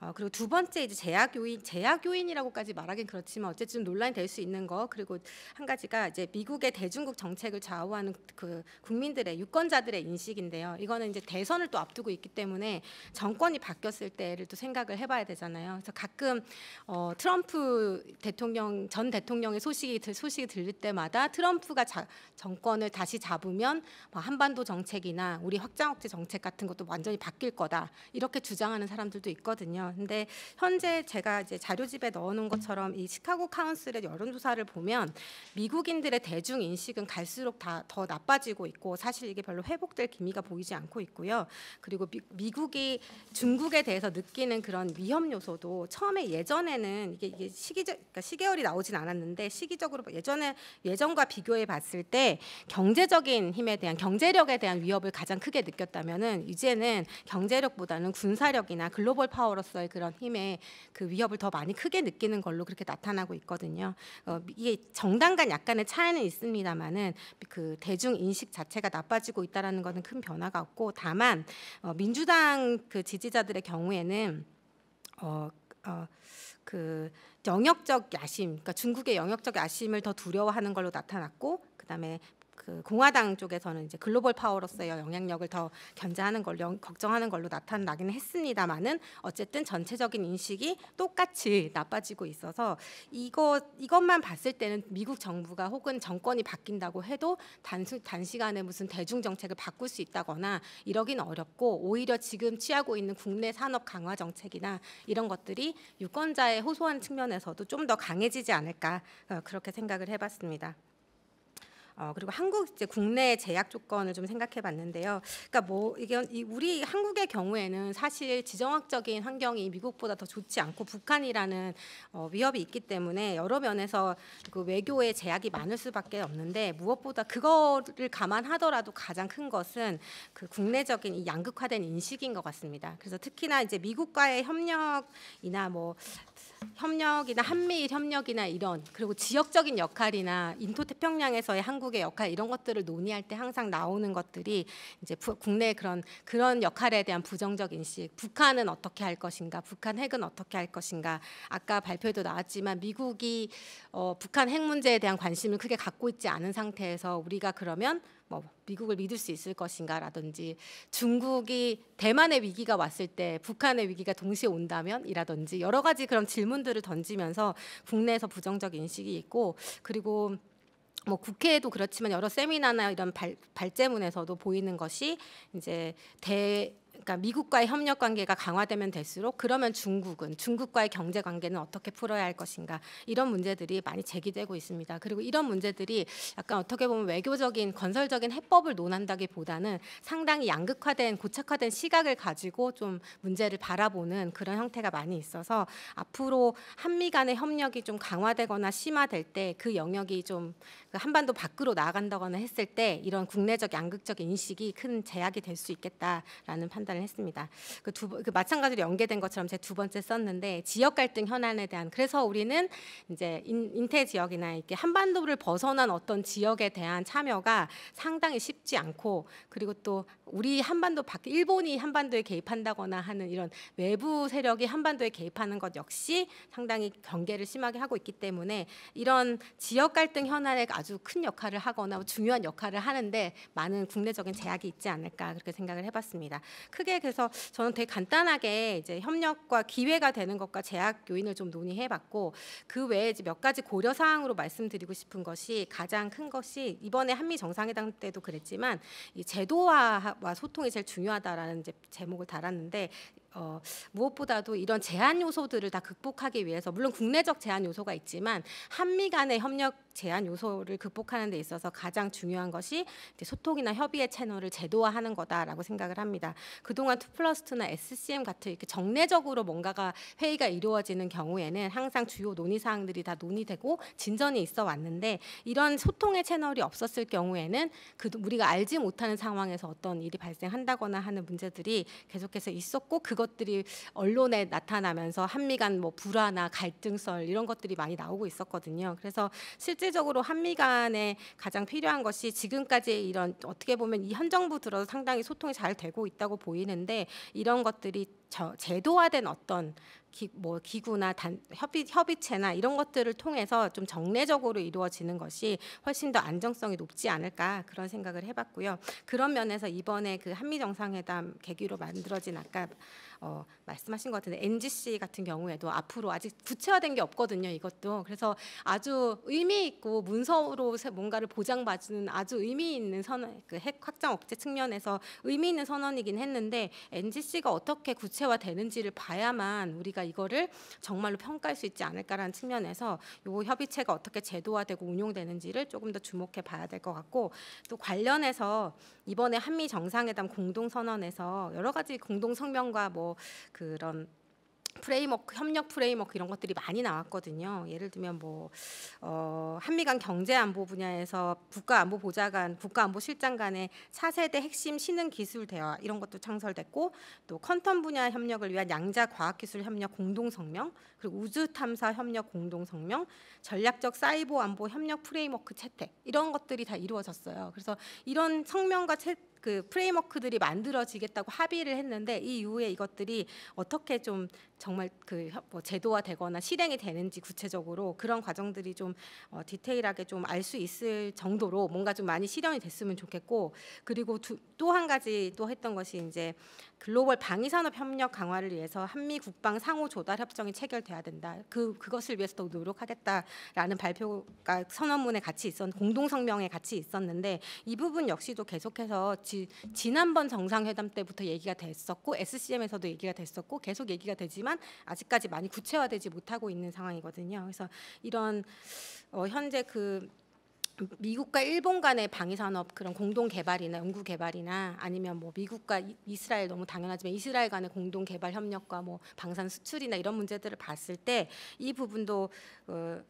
어, 그리고 두 번째 이제 제약 요인 제약 요인이라고까지 말하긴 그렇지만 어쨌든 논란이 될 수 있는 거 그리고 한 가지가 이제 미국의 대중국 정책을 좌우하는 그 국민들의 유권자들의 인식인데요. 이거는 이제 대선을 또 앞두고 있기 때문에 정권이 바뀌었을 때를 또 생각을 해봐야 되잖아요. 그래서 가끔 어, 트럼프 대통령 전 대통령의 소식이 소식이 들릴 때마다 트럼프가 자, 정권을 다시 잡으면 뭐 한반도 정책이나 우리 확장 억제 정책 같은 것도 완전히 바뀔 거다 이렇게 주장하는 사람들도 있거든요. 근데 현재 제가 이제 자료집에 넣어놓은 것처럼 이 시카고 카운슬의 여론조사를 보면 미국인들의 대중 인식은 갈수록 다더 나빠지고 있고 사실 이게 별로 회복될 기미가 보이지 않고 있고요. 그리고 미, 국이 중국에 대해서 느끼는 그런 위험 요소도 처음에 예전에는 이게, 이게 시기적 그러니까 시계열이 나오진 않았는데 시기적으로 예전에 예전과 비교해 봤을 때 경제적인 힘에 대한 경제력에 대한 위협을 가장 크게 느꼈다면은 이제는 경제력보다는 군사력이나 글로벌 파워로서 인간으로서의 그런 힘의 그 위협을 더 많이 크게 느끼는 걸로 그렇게 나타나고 있거든요. 어, 이게 정당 간 약간의 차이는 있습니다만은 그 대중 인식 자체가 나빠지고 있다라는 것은 큰 변화가 없고 다만 어, 민주당 그 지지자들의 경우에는 어, 어, 그 영역적 야심, 그러니까 중국의 영역적 야심을 더 두려워하는 걸로 나타났고 그다음에 그 공화당 쪽에서는 이제 글로벌 파워로서의 영향력을 더 견제하는 걸 걱정하는 걸로 나타나기는 했습니다만은 어쨌든 전체적인 인식이 똑같이 나빠지고 있어서 이거 이것만 봤을 때는 미국 정부가 혹은 정권이 바뀐다고 해도 단순 단시간에 무슨 대중 정책을 바꿀 수 있다거나 이러긴 어렵고 오히려 지금 취하고 있는 국내 산업 강화 정책이나 이런 것들이 유권자의 호소한 측면에서도 좀 더 강해지지 않을까 어, 그렇게 생각을 해봤습니다. 어, 그리고 한국 이제 국내 제약 조건을 좀 생각해 봤는데요. 그러니까 뭐 이게 우리 한국의 경우에는 사실 지정학적인 환경이 미국보다 더 좋지 않고 북한이라는 어, 위협이 있기 때문에 여러 면에서 그 외교의 제약이 많을 수밖에 없는데 무엇보다 그거를 감안하더라도 가장 큰 것은 그 국내적인 이 양극화된 인식인 것 같습니다. 그래서 특히나 이제 미국과의 협력이나 뭐 협력이나 한미일 협력이나 이런 그리고 지역적인 역할이나 인도 태평양에서의 한국의 역할 이런 것들을 논의할 때 항상 나오는 것들이 이제 국내 그런 그런 역할에 대한 부정적 인식 북한은 어떻게 할 것인가 북한 핵은 어떻게 할 것인가 아까 발표에도 나왔지만 미국이 어, 북한 핵 문제에 대한 관심을 크게 갖고 있지 않은 상태에서 우리가 그러면 뭐 미국을 믿을 수 있을 것인가라든지 중국이 대만의 위기가 왔을 때 북한의 위기가 동시에 온다면이라든지 여러 가지 그런 질문들을 던지면서 국내에서 부정적 인식이 있고 그리고 뭐 국회에도 그렇지만 여러 세미나나 이런 발, 발제문에서도 보이는 것이 이제 대 그러니까 미국과의 협력 관계가 강화되면 될수록 그러면 중국은 중국과의 경제 관계는 어떻게 풀어야 할 것인가 이런 문제들이 많이 제기되고 있습니다. 그리고 이런 문제들이 약간 어떻게 보면 외교적인 건설적인 해법을 논한다기보다는 상당히 양극화된 고착화된 시각을 가지고 좀 문제를 바라보는 그런 형태가 많이 있어서 앞으로 한미 간의 협력이 좀 강화되거나 심화될 때 그 영역이 좀 그 한반도 밖으로 나간다거나 했을 때 이런 국내적 양극적 인식이 큰 제약이 될 수 있겠다라는 판단을 발언을 했습니다. 그두그 그 마찬가지로 연계된 것처럼 제 두 번째 썼는데 지역 갈등 현안에 대한 그래서 우리는 이제 인, 인태 지역이나 이렇게 한반도를 벗어난 어떤 지역에 대한 참여가 상당히 쉽지 않고 그리고 또 우리 한반도 밖 일본이 한반도에 개입한다거나 하는 이런 외부 세력이 한반도에 개입하는 것 역시 상당히 경계를 심하게 하고 있기 때문에 이런 지역 갈등 현안에 아주 큰 역할을 하거나 중요한 역할을 하는데 많은 국내적인 제약이 있지 않을까 그렇게 생각을 해봤습니다. 크게 그래서 저는 되게 간단하게 이제 협력과 기회가 되는 것과 제약 요인을 좀 논의해봤고 그 외에 이제 몇 가지 고려 사항으로 말씀드리고 싶은 것이 가장 큰 것이 이번에 한미 정상회담 때도 그랬지만 이 제도화와 소통이 제일 중요하다라는 이제 제목을 달았는데 어, 무엇보다도 이런 제한 요소들을 다 극복하기 위해서 물론 국내적 제한 요소가 있지만 한미 간의 협력 제한 요소를 극복하는 데 있어서 가장 중요한 것이 이제 소통이나 협의의 채널을 제도화하는 거다라고 생각을 합니다. 그동안 투플러스트나 SCM 같은 이렇게 정례적으로 뭔가가 회의가 이루어지는 경우에는 항상 주요 논의 사항들이 다 논의되고 진전이 있어 왔는데 이런 소통의 채널이 없었을 경우에는 그 우리가 알지 못하는 상황에서 어떤 일이 발생한다거나 하는 문제들이 계속해서 있었고 그 그것들이 언론에 나타나면서 한미 간 뭐 불화나 갈등설 이런 것들이 많이 나오고 있었거든요. 그래서 실질적으로 한미 간에 가장 필요한 것이 지금까지 이런 어떻게 보면 이 현 정부 들어서 상당히 소통이 잘 되고 있다고 보이는데 이런 것들이 저, 제도화된 어떤 기, 뭐 기구나 단, 협의, 협의체나 이런 것들을 통해서 좀 정례적으로 이루어지는 것이 훨씬 더 안정성이 높지 않을까 그런 생각을 해봤고요. 그런 면에서 이번에 그 한미 정상회담 계기로 만들어진 아까 어, 말씀하신 것 같은데 NGC 같은 경우에도 앞으로 아직 구체화된 게 없거든요. 이것도 그래서 아주 의미 있고 문서로 뭔가를 보장받는 아주 의미 있는 선언, 그핵 확장 억제 측면에서 의미 있는 선언이긴 했는데 NGC가 어떻게 구체화되는지를 봐야만 우리가 이거를 정말로 평가할 수 있지 않을까라는 측면에서 요 협의체가 어떻게 제도화되고 운용되는지를 조금 더 주목해 봐야 될 것 같고 또 관련해서 이번에 한미 정상회담 공동 선언에서 여러 가지 공동 성명과 뭐 그런 프레임워크, 협력 프레임워크 이런 것들이 많이 나왔거든요. 예를 들면 뭐 어, 한미 간 경제 안보 분야에서 국가 안보 보좌관, 국가 안보 실장 간의 차세대 핵심 신흥 기술 대화 이런 것도 창설됐고 또 컨텀 분야 협력을 위한 양자 과학 기술 협력 공동 성명, 그리고 우주 탐사 협력 공동 성명, 전략적 사이버 안보 협력 프레임워크 채택 이런 것들이 다 이루어졌어요. 그래서 이런 성명과 채, 택그 프레임워크들이 만들어지겠다고 합의를 했는데 이 이후에 이것들이 어떻게 좀 정말 그 뭐 제도화되거나 실행이 되는지 구체적으로 그런 과정들이 좀 어 디테일하게 좀 알 수 있을 정도로 뭔가 좀 많이 실현이 됐으면 좋겠고 그리고 또 한 가지 또 했던 것이 이제 글로벌 방위산업 협력 강화를 위해서 한미 국방 상호 조달 협정이 체결돼야 된다. 그 그것을 위해서 더 노력하겠다라는 발표가 선언문에 같이 있었 공동 성명에 같이 있었는데 이 부분 역시도 계속해서 지, 지난번 정상회담 때부터 얘기가 됐었고 SCM에서도 얘기가 됐었고 계속 얘기가 되지만 아직까지 많이 구체화되지 못하고 있는 상황이거든요. 그래서 이런 어, 현재 그 미국과 일본 간의 방위산업 그런 공동 개발이나 연구 개발이나 아니면 뭐 미국과 이스라엘 너무 당연하지만 이스라엘 간의 공동 개발 협력과 뭐 방산 수출이나 이런 문제들을 봤을 때 이 부분도 어,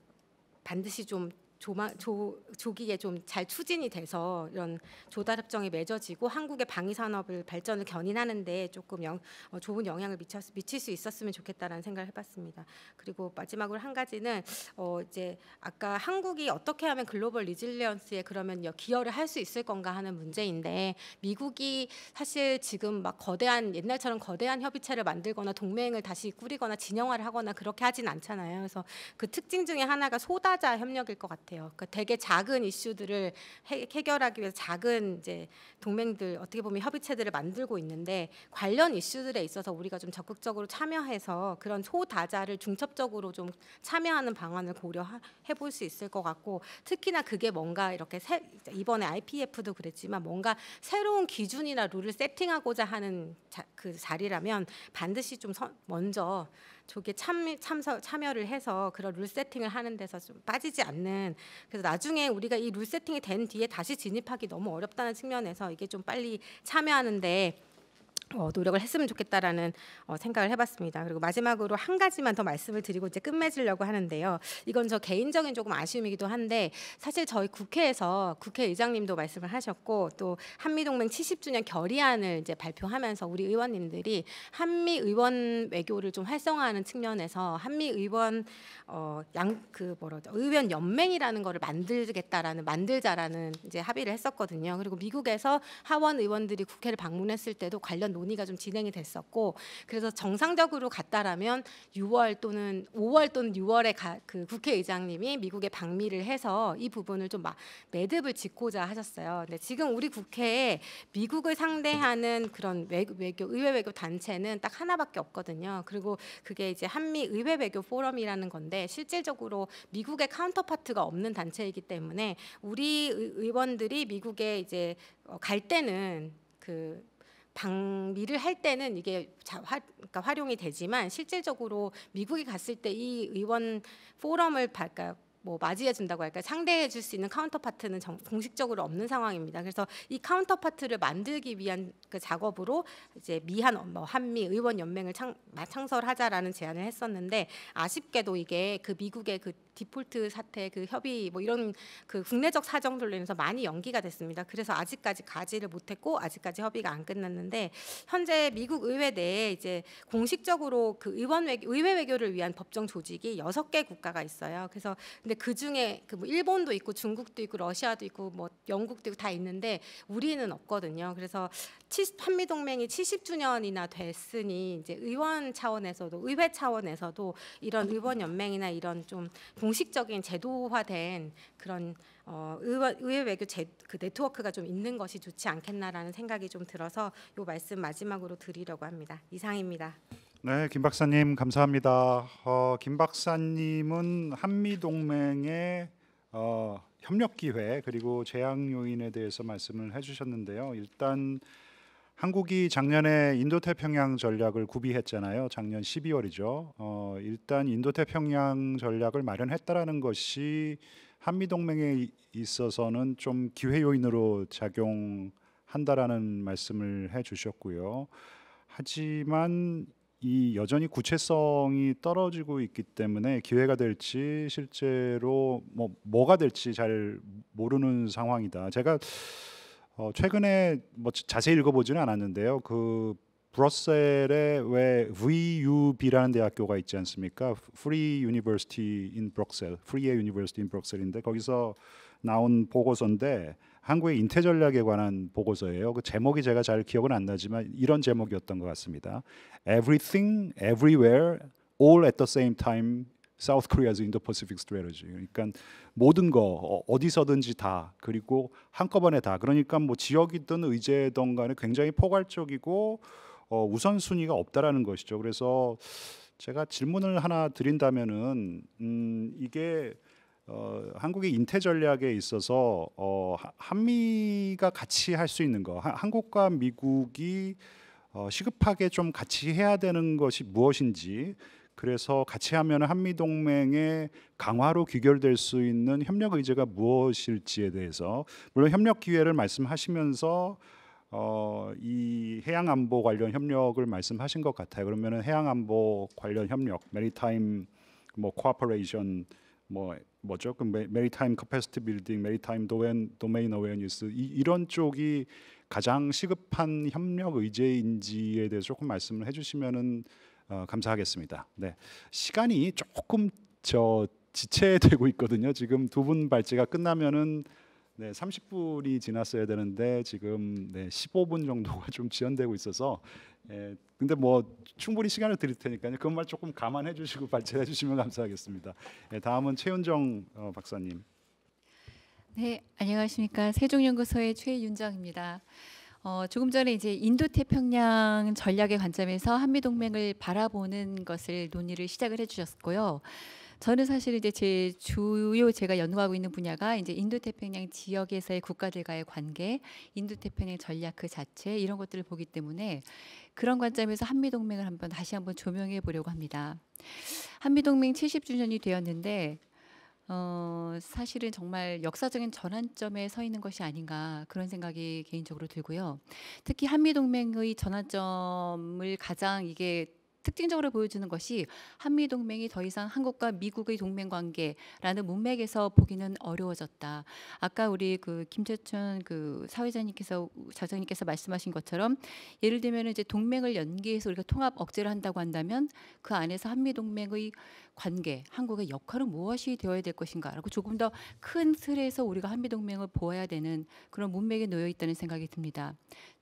반드시 좀 조마, 조, 조기에 좀 잘 추진이 돼서 이런 조달 협정이 맺어지고 한국의 방위 산업을 발전을 견인하는데 조금 영, 어, 좋은 영향을 미쳤, 미칠 수 있었으면 좋겠다라는 생각을 해봤습니다. 그리고 마지막으로 한 가지는 어, 이제 아까 한국이 어떻게 하면 글로벌 리질리언스에 그러면 기여를 할 수 있을 건가 하는 문제인데 미국이 사실 지금 막 거대한 옛날처럼 거대한 협의체를 만들거나 동맹을 다시 꾸리거나 진영화를 하거나 그렇게 하진 않잖아요. 그래서 그 특징 중에 하나가 소다자 협력일 것 같아요. 같아요. 그러니까 되게 작은 이슈들을 해, 결하기 위해서 작은 이제 동맹들 어떻게 보면 협의체들을 만들고 있는데 관련 이슈들에 있어서 우리가 좀 적극적으로 참여해서 그런 소다자를 중첩적으로 좀 참여하는 방안을 고려해 볼 수 있을 것 같고 특히나 그게 뭔가 이렇게 새, 이번에 IPF도 그랬지만 뭔가 새로운 기준이나 룰을 세팅하고자 하는 자, 그 자리라면 반드시 좀 선, 먼저 저게 참, 참서, 참여를 해서 그런 룰 세팅을 하는 데서 좀 빠지지 않는 그래서 나중에 우리가 이 룰 세팅이 된 뒤에 다시 진입하기 너무 어렵다는 측면에서 이게 좀 빨리 참여하는데 어, 노력을 했으면 좋겠다라는 어, 생각을 해봤습니다. 그리고 마지막으로 한 가지만 더 말씀을 드리고 이제 끝맺으려고 하는데요. 이건 저 개인적인 조금 아쉬움이기도 한데 사실 저희 국회에서 국회의장님도 말씀을 하셨고 또 한미동맹 70주년 결의안을 이제 발표하면서 우리 의원님들이 한미 의원 외교를 좀 활성화하는 측면에서 한미 의원 어, 양그 뭐라죠 의원 연맹이라는 거를 만들겠다라는 만들자라는 이제 합의를 했었거든요. 그리고 미국에서 하원 의원들이 국회를 방문했을 때도 관련 논의가 좀 진행이 됐었고 그래서 정상적으로 갔다라면 6월 또는 5월 또는 6월에 가, 그 국회의장님이 미국에 방미를 해서 이 부분을 좀막 매듭을 짓고자 하셨어요. 근데 지금 우리 국회에 미국을 상대하는 그런 외교, 외교 의회 외교 단체는 딱 하나밖에 없거든요. 그리고 그게 이제 한미 의회 외교 포럼이라는 건데 실질적으로 미국의 카운터파트가 없는 단체이기 때문에 우리 의원들이 미국에 이제 갈 때는 그 방미를 할 때는 이게 자, 화, 그러니까 활용이 되지만 실질적으로 미국에 갔을 때 이 의원 포럼을 그러니까 뭐 맞이해 준다고 할까 요 상대해 줄 수 있는 카운터파트는 정, 공식적으로 없는 상황입니다. 그래서 이 카운터파트를 만들기 위한 그 작업으로 이제 미한 뭐 한미 의원 연맹을 창, 창설하자라는 제안을 했었는데 아쉽게도 이게 그 미국의 그 디폴트 사태 그 협의 뭐 이런 그 국내적 사정들로 인해서 많이 연기가 됐습니다. 그래서 아직까지 가지를 못했고 아직까지 협의가 안 끝났는데 현재 미국 의회 내에 이제 공식적으로 그 의원 외, 교 의회 외교를 위한 법정 조직이 여섯 개 국가가 있어요. 그래서 근데 그 중에 그뭐 일본도 있고 중국도 있고 러시아도 있고 뭐 영국도 있고 다 있는데 우리는 없거든요. 그래서 한미 동맹이 70주년이나 됐으니 이제 의원 차원에서도 의회 차원에서도 이런 아, 네. 의원 연맹이나 이런 좀 공식적인 제도화된 그런 어, 의원, 의회 외교 제, 그 네트워크가 좀 있는 것이 좋지 않겠나라는 생각이 좀 들어서 이 말씀 마지막으로 드리려고 합니다. 이상입니다. 네, 김 박사님 감사합니다. 어, 김 박사님은 한미 동맹의 어, 협력 기회 그리고 재앙 요인에 대해서 말씀을 해주셨는데요. 일단 한국이 작년에 인도태평양 전략을 구비했잖아요. 작년 12월이죠. 어, 일단 인도태평양 전략을 마련했다라는 것이 한미 동맹에 있어서는 좀 기회 요인으로 작용한다라는 말씀을 해주셨고요. 하지만 이 여전히 구체성이 떨어지고 있기 때문에 기회가 될지 실제로 뭐 뭐가 될지 잘 모르는 상황이다. 제가 어 최근에 뭐 자세히 읽어보지는 않았는데요. 그 브뤼셀에 왜 VUB라는 대학교가 있지 않습니까? Free University in Brussels, Free University in Brussels인데 거기서 나온 보고서인데 한국의 인태 전략에 관한 보고서예요. 그 제목이 제가 잘 기억은 안 나지만 이런 제목이었던 것 같습니다. Everything, Everywhere, All at the Same Time. South Korea's Indo-Pacific Strategy. 그러니까 모든 거 어, 어디서든지 다 그리고 한꺼번에 다. 그러니까 뭐 지역이든 의제든 간에 굉장히 포괄적이고 어, 우선순위가 없다라는 것이죠. 그래서 제가 질문을 하나 드린다면은 음, 이게 어, 한국의 인태 전략에 있어서 어, 한미가 같이 할 수 있는 거, 하, 한국과 미국이 어, 시급하게 좀 같이 해야 되는 것이 무엇인지, 그래서 같이 하면 한미 동맹의 강화로 귀결될 수 있는 협력 의제가 무엇일지에 대해서 물론 협력 기회를 말씀하시면서 어, 이 해양 안보 관련 협력을 말씀하신 것 같아요. 그러면 해양 안보 관련 협력, 메리타임 뭐 코퍼레이션 뭐 뭐죠? 그 메리타임 커패스티 빌딩, 메리타임 도메인, 도메인 어웨어니스 이, 런 쪽이 가장 시급한 협력 의제인지에 대해서 조금 말씀을 해주시면은 어, 감사하겠습니다. 네, 시간이 조금 저 지체되고 있거든요. 지금 두 분 발제가 끝나면은 네, 30분이 지났어야 되는데 지금 네, 15분 정도가 (laughs) 좀 지연되고 있어서 예, 근데 뭐 충분히 시간을 드릴 테니까요. 그 말 조금 감안해 주시고 (laughs) 발제해 주시면 감사하겠습니다. 예, 다음은 최윤정 어, 박사님. 네, 안녕하십니까. 세종연구소의 최윤정입니다. 어, 조금 전에 이제 인도 태평양 전략의 관점에서 한미 동맹을 바라보는 것을 논의를 시작을 해주셨고요. 저는 사실 이제 제 주요 제가 연구하고 있는 분야가 이제 인도태평양 지역에서의 국가들과의 관계, 인도태평양 전략 그 자체 이런 것들을 보기 때문에 그런 관점에서 한미 동맹을 한번 다시 한번 조명해 보려고 합니다. 한미 동맹 70주년이 되었는데 어, 사실은 정말 역사적인 전환점에 서 있는 것이 아닌가 그런 생각이 개인적으로 들고요. 특히 한미 동맹의 전환점을 가장 이게 특징적으로 보여주는 것이 한미 동맹이 더 이상 한국과 미국의 동맹 관계라는 문맥에서 보기는 어려워졌다. 아까 우리 그 김재춘 그 사회자님께서 자장님께서 말씀하신 것처럼 예를 들면 이제 동맹을 연계해서 우리가 통합 억제를 한다고 한다면 그 안에서 한미 동맹의 관계, 한국의 역할은 무엇이 되어야 될 것인가라고 조금 더 큰 틀에서 우리가 한미 동맹을 보아야 되는 그런 문맥에 놓여 있다는 생각이 듭니다.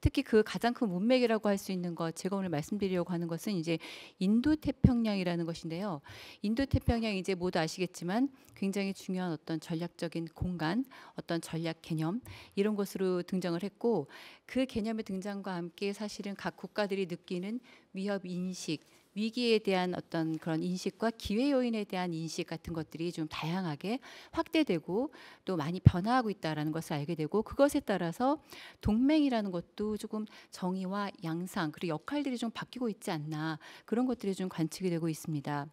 특히 그 가장 큰 문맥이라고 할 수 있는 것 제가 오늘 말씀드리려고 하는 것은 이제 인도 태평양이라는 것인데요. 인도 태평양 이제 모두 아시겠지만 굉장히 중요한 어떤 전략적인 공간, 어떤 전략 개념 이런 것으로 등장을 했고 그 개념의 등장과 함께 사실은 각 국가들이 느끼는 위협 인식 위기에 대한 어떤 그런 인식과 기회 요인에 대한 인식 같은 것들이 좀 다양하게 확대되고 또 많이 변화하고 있다라는 것을 알게 되고 그것에 따라서 동맹이라는 것도 조금 정의와 양상 그리고 역할들이 좀 바뀌고 있지 않나 그런 것들이 좀 관측이 되고 있습니다.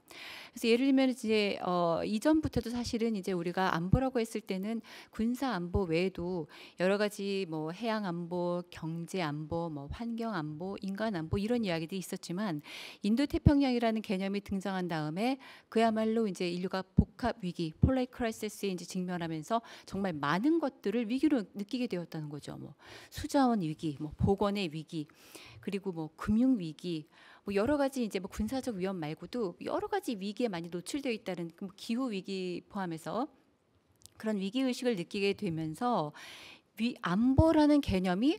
그래서 예를 들면 이제 어, 이전부터도 사실은 이제 우리가 안보라고 했을 때는 군사 안보 외에도 여러 가지 뭐 해양 안보, 경제 안보, 뭐 환경 안보, 인간 안보 이런 이야기들이 있었지만 인도 태평양이라는 개념이 등장한 다음에 그야말로 이제 인류가 복합 위기, 폴라이 크라이시스에 이제 직면하면서 정말 많은 것들을 위기로 느끼게 되었다는 거죠. 뭐 수자원 위기, 뭐 보건의 위기, 그리고 뭐 금융 위기, 뭐 여러 가지 이제 뭐 군사적 위험 말고도 여러 가지 위기에 많이 노출되어 있다는 그 뭐 기후 위기 포함해서 그런 위기 의식을 느끼게 되면서 위 안보라는 개념이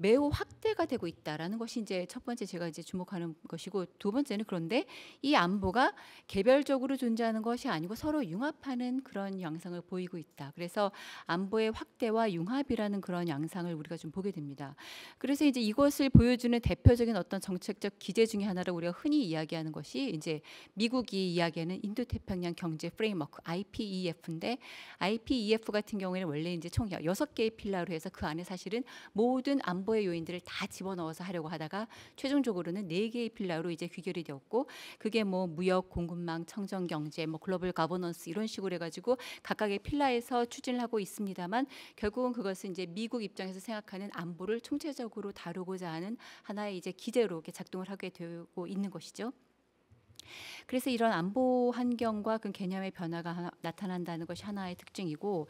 매우 확대가 되고 있다라는 것이 이제 첫 번째 제가 이제 주목하는 것이고 두 번째는 그런데 이 안보가 개별적으로 존재하는 것이 아니고 서로 융합하는 그런 양상을 보이고 있다. 그래서 안보의 확대와 융합이라는 그런 양상을 우리가 좀 보게 됩니다. 그래서 이제 이것을 보여주는 대표적인 어떤 정책적 기재 중의 하나를 우리가 흔히 이야기하는 것이 이제 미국이 이야기하는 인도태평양 경제 프레임워크 IPEF인데 IPEF 같은 경우에는 원래 이제 총6 개의 필라로 해서 그 안에 사실은 모든 안보 과거의 요인들을 다 집어넣어서 하려고 하다가 최종적으로는 네 개의 필라로 이제 귀결이 되었고 그게 뭐 무역, 공급망, 청정 경제, 뭐 글로벌 가버넌스 이런 식으로 해가지고 각각의 필라에서 추진을 하고 있습니다만 결국은 그것은 이제 미국 입장에서 생각하는 안보를 총체적으로 다루고자 하는 하나의 이제 기제로 이렇게 작동을 하게 되고 있는 것이죠. 그래서 이런 안보 환경과 그 개념의 변화가 하나, 나타난다는 것이 하나의 특징이고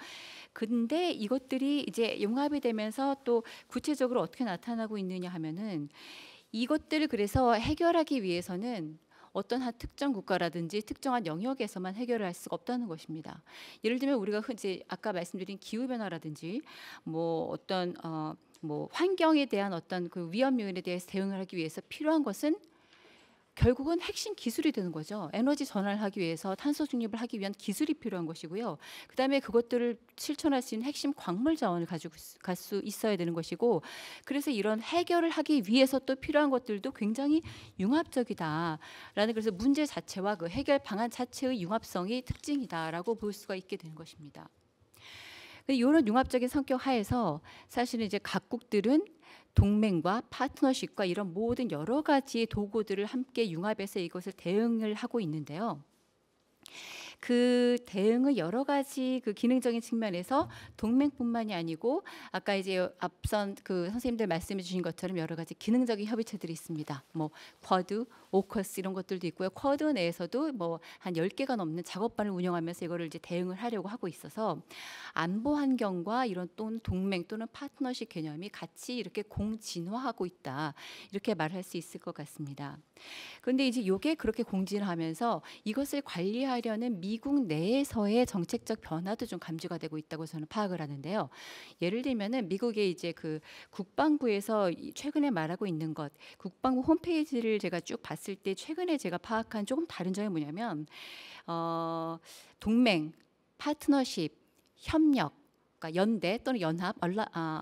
근데 이것들이 이제 융합이 되면서 또 구체적으로 어떻게 나타나고 있느냐 하면은 이것들을 그래서 해결하기 위해서는 어떤 한 특정 국가라든지 특정한 영역에서만 해결을 할 수가 없다는 것입니다. 예를 들면 우리가 이제 아까 말씀드린 기후 변화라든지 뭐 어떤 어뭐 환경에 대한 어떤 그 위험 요인에 대해서 대응을 하기 위해서 필요한 것은 결국은 핵심 기술이 되는 거죠. 에너지 전환을 하기 위해서 탄소 중립을 하기 위한 기술이 필요한 것이고요. 그다음에 그것들을 실천할 수 있는 핵심 광물 자원을 가지고 갈 수 있어야 되는 것이고 그래서 이런 해결을 하기 위해서 또 필요한 것들도 굉장히 융합적이다라는 그래서 문제 자체와 그 해결 방안 자체의 융합성이 특징이다라고 볼 수가 있게 되는 것입니다. 이런 융합적인 성격 하에서 사실은 이제 각국들은 동맹과 파트너십과 이런 모든 여러 가지 도구들을 함께 융합해서 이것을 대응을 하고 있는데요. 그 대응을 여러 가지 그 기능적인 측면에서 동맹뿐만이 아니고 아까 이제 앞선 그 선생님들 말씀해 주신 것처럼 여러 가지 기능적인 협의체들이 있습니다. 뭐 쿼드, 오커스 이런 것들도 있고요. 쿼드 내에서도 뭐한 열개가 넘는 작업반을 운영하면서 이거를 이제 대응을 하려고 하고 있어서 안보 환경과 이런 또는 동맹 또는 파트너십 개념이 같이 이렇게 공진화하고 있다. 이렇게 말할 수 있을 것 같습니다. 그데 이제 요게 그렇게 공진화하면서 이것을 관리하려는 미 미국 내에서의 정책적 변화도 좀 감지가 되고 있다고 저는 파악을 하는데요. 예를 들면은 미국의 이제 그 국방부에서 최근에 말하고 있는 것, 국방부 홈페이지를 제가 쭉 봤을 때 최근에 제가 파악한 조금 다른 점이 뭐냐면 어, 동맹, 파트너십, 협력, 그러니까 연대 또는 연합, 얼라, 아,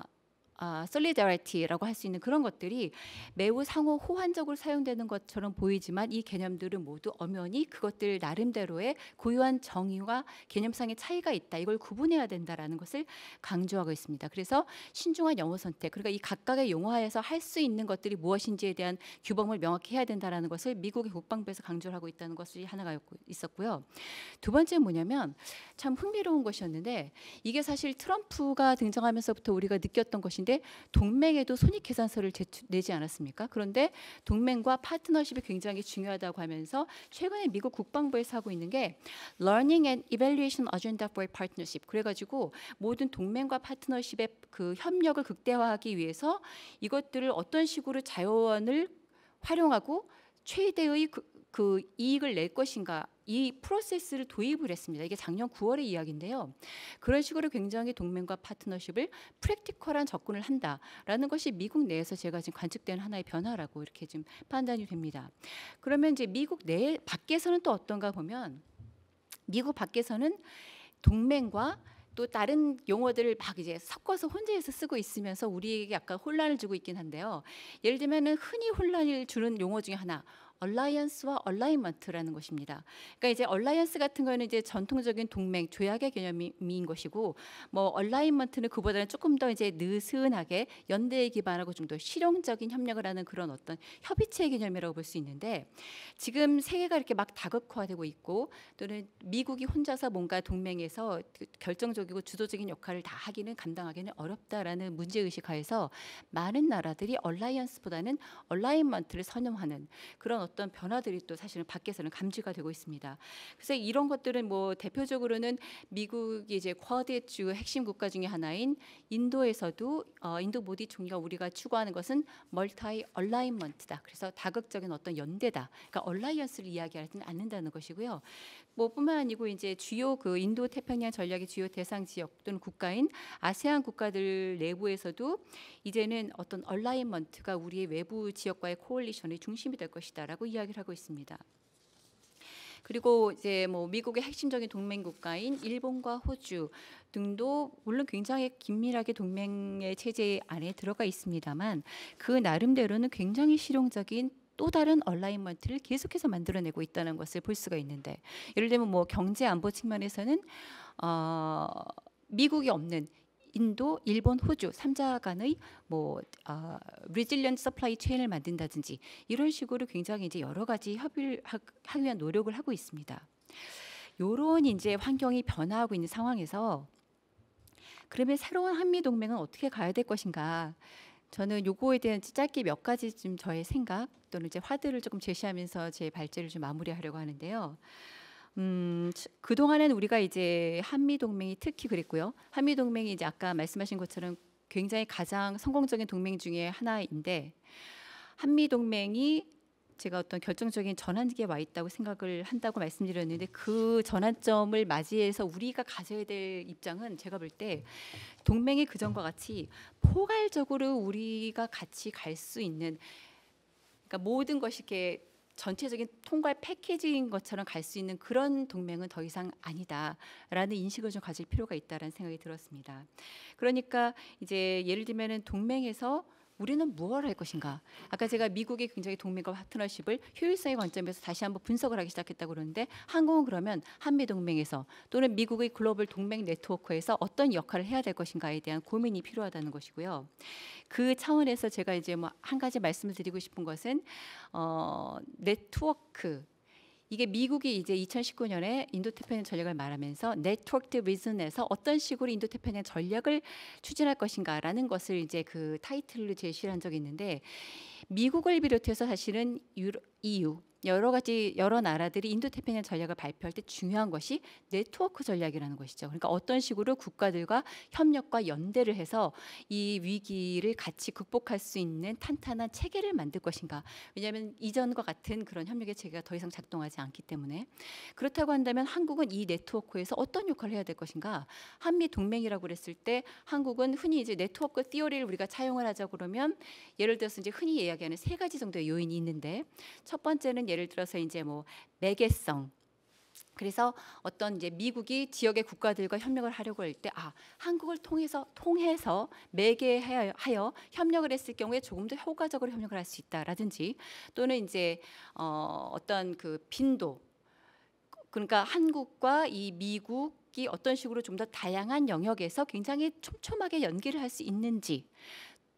솔리다리티라고 아, 할수 있는 그런 것들이 매우 상호 호환적으로 사용되는 것처럼 보이지만 이 개념들은 모두 엄연히 그것들 나름대로의 고유한 정의와 개념상의 차이가 있다. 이걸 구분해야 된다라는 것을 강조하고 있습니다. 그래서 신중한 영어 선택, 그러니까 이 각각의 용어하에서 할 수 있는 것들이 무엇인지에 대한 규범을 명확히 해야 된다라는 것을 미국의 국방부에서 강조를 하고 있다는 것이 하나가 있었고요. 두 번째 뭐냐면 참 흥미로운 것이었는데 이게 사실 트럼프가 등장하면서부터 우리가 느꼈던 것인데 있는데 동맹에도 손익계산서를 제출, 내지 않았습니까? 그런데 동맹과 파트너십이 굉장히 중요하다고 하면서 최근에 미국 국방부에서 하고 있는 게 Learning and Evaluation Agenda for Partnership 그래가지고 모든 동맹과 파트너십의 그 협력을 극대화하기 위해서 이것들을 어떤 식으로 자원을 활용하고 최대의 그그 이익을 낼 것인가 이 프로세스를 도입을 했습니다. 이게 작년 9월의 이야기인데요. 그런 식으로 굉장히 동맹과 파트너십을 프랙티컬한 접근을 한다라는 것이 미국 내에서 제가 지금 관측된 하나의 변화라고 이렇게 지금 판단이 됩니다. 그러면 이제 미국 내 밖에서는 또 어떤가 보면 미국 밖에서는 동맹과 또 다른 용어들을 막 이제 섞어서 혼재해서 쓰고 있으면서 우리에게 약간 혼란을 주고 있긴 한데요. 예를 들면은 흔히 혼란을 주는 용어 중에 하나 얼라이언스와 얼라이먼트라는 것입니다. 그러니까 이제 얼라이언스 같은 거는 이제 전통적인 동맹 조약의 개념인 것이고 뭐 얼라이먼트는 그보다는 조금 더 이제 느슨하게 연대에 기반하고 좀 더 실용적인 협력을 하는 그런 어떤 협의체의 개념이라고 볼 수 있는데 지금 세계가 이렇게 막 다극화되고 있고 또는 미국이 혼자서 뭔가 동맹에서 그 결정적이고 주도적인 역할을 다 하기는 감당하기는 어렵다라는 문제 의식 하에서 많은 나라들이 얼라이언스보다는 얼라이먼트를 선용하는 그런 어떤 변화들이 또 사실은 밖에서는 감지가 되고 있습니다. 그래서 이런 것들은 뭐 대표적으로는 미국이 제 쿼드주 핵심 국가 중의 하나인 인도에서도 어, 인도 모디 총리가 우리가 추구하는 것은 멀타 얼라인먼트다. 그래서 다극적인 어떤 연대다. 그러니까 얼라이언스를 이야기하지는 않는다는 것이고요. 뭐 뿐만 아니고 이제 주요 그 인도 태평양 전략의 주요 대상 지역 또는 국가인 아세안 국가들 내부에서도 이제는 어떤 얼라인먼트가 우리의 외부 지역과의 코올리션의 중심이 될것이다 있다라고 이야기를 하고 있습니다. 그리고 이제 뭐 미국의 핵심적인 동맹 국가인 일본과 호주 등도 물론 굉장히 긴밀하게 동맹의 체제 안에 들어가 있습니다만 그 나름대로는 굉장히 실용적인 또 다른 얼라인먼트를 계속해서 만들어내고 있다는 것을 볼 수가 있는데 예를 들면 뭐 경제 안보 측면에서는 어 미국이 없는 인도, 일본, 호주 3자 간의 뭐 아, 리질리언트 서플라이 체인을 만든다든지 이런 식으로 굉장히 이제 여러 가지 협의를 하, 하기 위한 노력을 하고 있습니다. 요런 이제 환경이 변화하고 있는 상황에서 그러면 새로운 한미 동맹은 어떻게 가야 될 것인가? 저는 요거에 대한 짧게 몇 가지 좀 저의 생각 또는 이제 화두를 조금 제시하면서 제 발제를 좀 마무리하려고 하는데요. 음, 그동안에는 우리가 이제 한미 동맹이 특히 그랬고요. 한미 동맹이 이제 아까 말씀하신 것처럼 굉장히 가장 성공적인 동맹 중에 하나인데 한미 동맹이 제가 어떤 결정적인 전환기에 와 있다고 생각을 한다고 말씀드렸는데 그 전환점을 맞이해서 우리가 가져야 될 입장은 제가 볼 때 동맹이 그전과 같이 포괄적으로 우리가 같이 갈 수 있는 그러니까 모든 것이 이렇게 전체적인 통괄 패키지인 것처럼 갈 수 있는 그런 동맹은 더 이상 아니다라는 인식을 좀 가질 필요가 있다라는 생각이 들었습니다. 그러니까 이제 예를 들면은 동맹에서 우리는 무엇을 할 것인가? 아까 제가 미국이 굉장히 동맹과 파트너십을 효율성의 관점에서 다시 한번 분석을 하기 시작했다고 그러는데 한국은 그러면 한미 동맹에서 또는 미국의 글로벌 동맹 네트워크에서 어떤 역할을 해야 될 것인가에 대한 고민이 필요하다는 것이고요. 그 차원에서 제가 이제 뭐한 가지 말씀을 드리고 싶은 것은 어, 네트워크 이게 미국이 이제 2019년에 인도태평양 전략을 말하면서 네트워크드 리즌에서 어떤 식으로 인도태평양 전략을 추진할 것인가라는 것을 이제 그 타이틀로 제시한 적이 있는데 미국을 비롯해서 사실은 유럽, EU 여러 가지 여러 나라들이 인도 태평양 전략을 발표할 때 중요한 것이 네트워크 전략이라는 것이죠. 그러니까 어떤 식으로 국가들과 협력과 연대를 해서 이 위기를 같이 극복할 수 있는 탄탄한 체계를 만들 것인가. 왜냐하면 이전과 같은 그런 협력의 체계가 더 이상 작동하지 않기 때문에 그렇다고 한다면 한국은 이 네트워크에서 어떤 역할을 해야 될 것인가. 한미 동맹이라고 그랬을 때 한국은 흔히 이제 네트워크 띠오리를 우리가 차용을 하자 그러면 예를 들어서 이제 흔히 이야기하는 세 가지 정도의 요인이 있는데 첫 번째는 예를 들어서 이제 뭐 매개성 그래서 어떤 이제 미국이 지역의 국가들과 협력을 하려고 할 때아 한국을 통해서 통해서 매개하여 협력을 했을 경우에 조금 더 효과적으로 협력을 할 수 있다라든지 또는 이제 어, 어떤 그 빈도 그러니까 한국과 이 미국이 어떤 식으로 좀 더 다양한 영역에서 굉장히 촘촘하게 연계를 할 수 있는지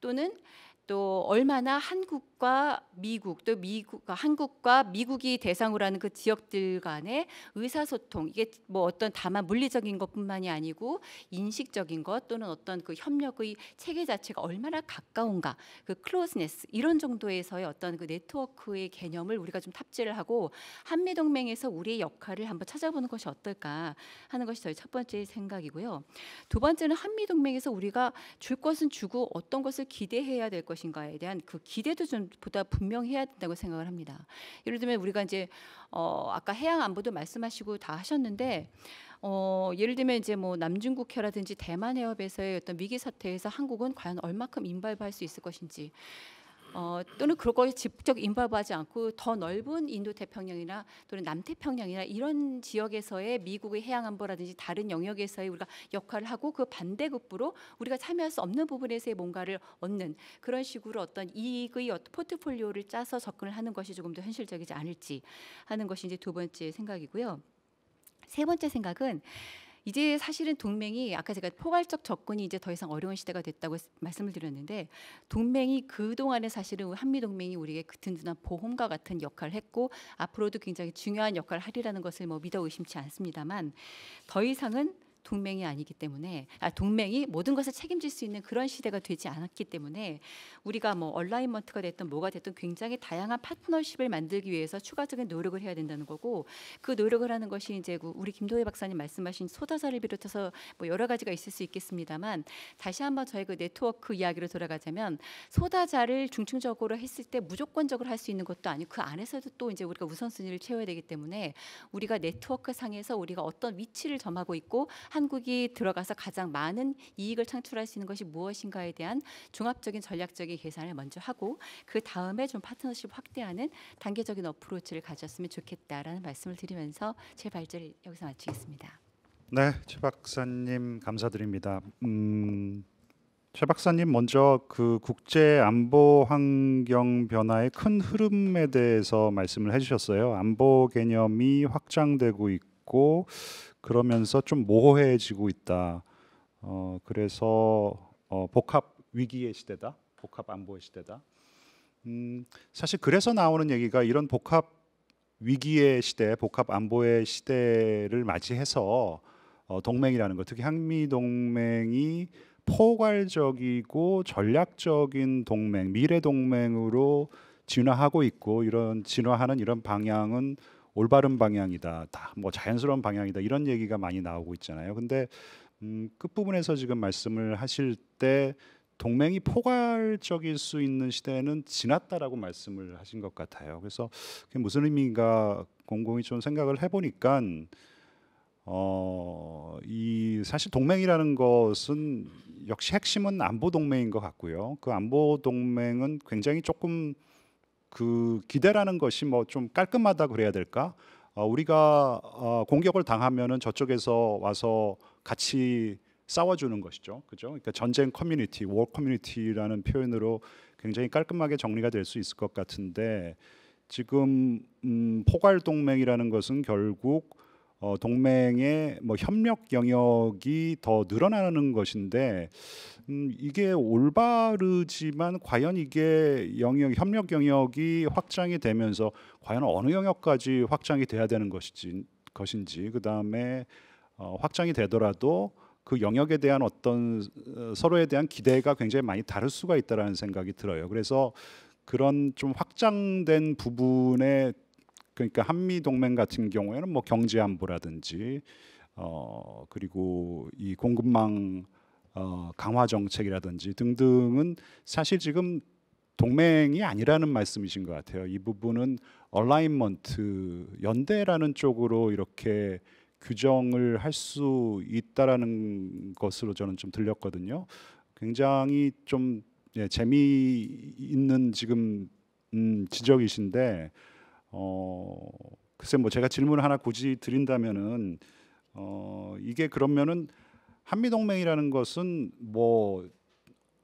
또는 또 얼마나 한국 한국과 미국 또 미국 그러니까 한국과 미국이 대상으로 하는 그 지역들 간의 의사소통 이게 뭐 어떤 다만 물리적인 것뿐만이 아니고 인식적인 것 또는 어떤 그 협력의 체계 자체가 얼마나 가까운가 그 클로즈네스 이런 정도에서의 어떤 그 네트워크의 개념을 우리가 좀 탑재를 하고 한미 동맹에서 우리의 역할을 한번 찾아보는 것이 어떨까 하는 것이 저희 첫 번째 생각이고요. 두 번째는 한미 동맹에서 우리가 줄 것은 주고 어떤 것을 기대해야 될 것인가에 대한 그 기대도 좀 보다 분명해야 된다고 생각을 합니다. 예를 들면 우리가 이제 어 아까 해양 안보도 말씀하시고 다 하셨는데 어 예를 들면 이제 뭐 남중국해라든지 대만 해협에서의 어떤 위기 사태에서 한국은 과연 얼마큼 임발할 수 있을 것인지 어, 또는 그런 거에 직접 인바브하지 않고 더 넓은 인도 태평양이나 또는 남태평양이나 이런 지역에서의 미국의 해양 안보라든지 다른 영역에서의 우리가 역할을 하고 그 반대급부로 우리가 참여할 수 없는 부분에서의 뭔가를 얻는 그런 식으로 어떤 이익의 포트폴리오를 짜서 접근을 하는 것이 조금 더 현실적이지 않을지 하는 것이 이제 두 번째 생각이고요. 세 번째 생각은 이제 사실은 동맹이 아까 제가 포괄적 접근이 이제 더 이상 어려운 시대가 됐다고 말씀을 드렸는데 동맹이 그 동안에 사실은 한미 동맹이 우리에게 그 든든한 보험과 같은 역할을 했고 앞으로도 굉장히 중요한 역할을 하리라는 것을 뭐 믿어 의심치 않습니다만 더 이상은 동맹이 아니기 때문에 아 동맹이 모든 것을 책임질 수 있는 그런 시대가 되지 않았기 때문에 우리가 뭐 얼라인먼트가 됐든 뭐가 됐든 굉장히 다양한 파트너십을 만들기 위해서 추가적인 노력을 해야 된다는 거고 그 노력을 하는 것이 이제 그 우리 김도희 박사님 말씀하신 소다사를 비롯해서 뭐 여러 가지가 있을 수 있겠습니다만 다시 한번 저희 그 네트워크 이야기로 돌아가자면 소다자를 중층적으로 했을 때 무조건적으로 할 수 있는 것도 아니고 그 안에서도 또 이제 우리가 우선순위를 채워야 되기 때문에 우리가 네트워크 상에서 우리가 어떤 위치를 점하고 있고 한국이 들어가서 가장 많은 이익을 창출할 수 있는 것이 무엇인가에 대한 종합적인 전략적인 계산을 먼저 하고 그 다음에 좀 파트너십 확대하는 단계적인 어프로치를 가졌으면 좋겠다라는 말씀을 드리면서 제 발제를 여기서 마치겠습니다. 네, 최 박사님 감사드립니다. 음, 최 박사님 먼저 그 국제 안보 환경 변화의 큰 흐름에 대해서 말씀을 해주셨어요. 안보 개념이 확장되고 있고 그러면서 좀 모호해지고 있다. 어, 그래서 어, 복합 위기의 시대다. 복합 안보의 시대다. 음, 사실 그래서 나오는 얘기가 이런 복합 위기의 시대, 복합 안보의 시대를 맞이해서 어, 동맹이라는 것, 특히 한미 동맹이 포괄적이고 전략적인 동맹, 미래 동맹으로 진화하고 있고 이런 진화하는 이런 방향은 올바른 방향이다, 다 뭐 자연스러운 방향이다 이런 얘기가 많이 나오고 있잖아요. 근데 음, 끝 부분에서 지금 말씀을 하실 때 동맹이 포괄적일 수 있는 시대는 지났다라고 말씀을 하신 것 같아요. 그래서 그게 무슨 의미인가 공공이 좀 생각을 해보니까 어, 이 사실 동맹이라는 것은 역시 핵심은 안보 동맹인 것 같고요. 그 안보 동맹은 굉장히 조금 그 기대라는 것이 뭐 좀 깔끔하다 그래야 될까? 어, 우리가 어, 공격을 당하면은 저쪽에서 와서 같이 싸워주는 것이죠, 그죠? 그러니까 전쟁 커뮤니티, 워 커뮤니티라는 표현으로 굉장히 깔끔하게 정리가 될 수 있을 것 같은데 지금 음, 포괄 동맹이라는 것은 결국 어, 동맹의 뭐 협력 영역이 더 늘어나는 것인데 음, 이게 올바르지만 과연 이게 영역 협력 영역이 확장이 되면서 과연 어느 영역까지 확장이 돼야 되는 것이지 것인지 그 다음에 어, 확장이 되더라도 그 영역에 대한 어떤 어, 서로에 대한 기대가 굉장히 많이 다를 수가 있다라는 생각이 들어요. 그래서 그런 좀 확장된 부분에 그러니까 한미 동맹 같은 경우에는 뭐 경제 안보라든지 어 그리고 이 공급망 어 강화 정책이라든지 등등은 사실 지금 동맹이 아니라는 말씀이신 것 같아요. 이 부분은 얼라인먼트 연대라는 쪽으로 이렇게 규정을 할 수 있다라는 것으로 저는 좀 들렸거든요. 굉장히 좀 예, 재미있는 지금 음, 지적이신데 어 글쎄 뭐 제가 질문을 하나 굳이 드린다면은 어 이게 그러면은 한미 동맹이라는 것은 뭐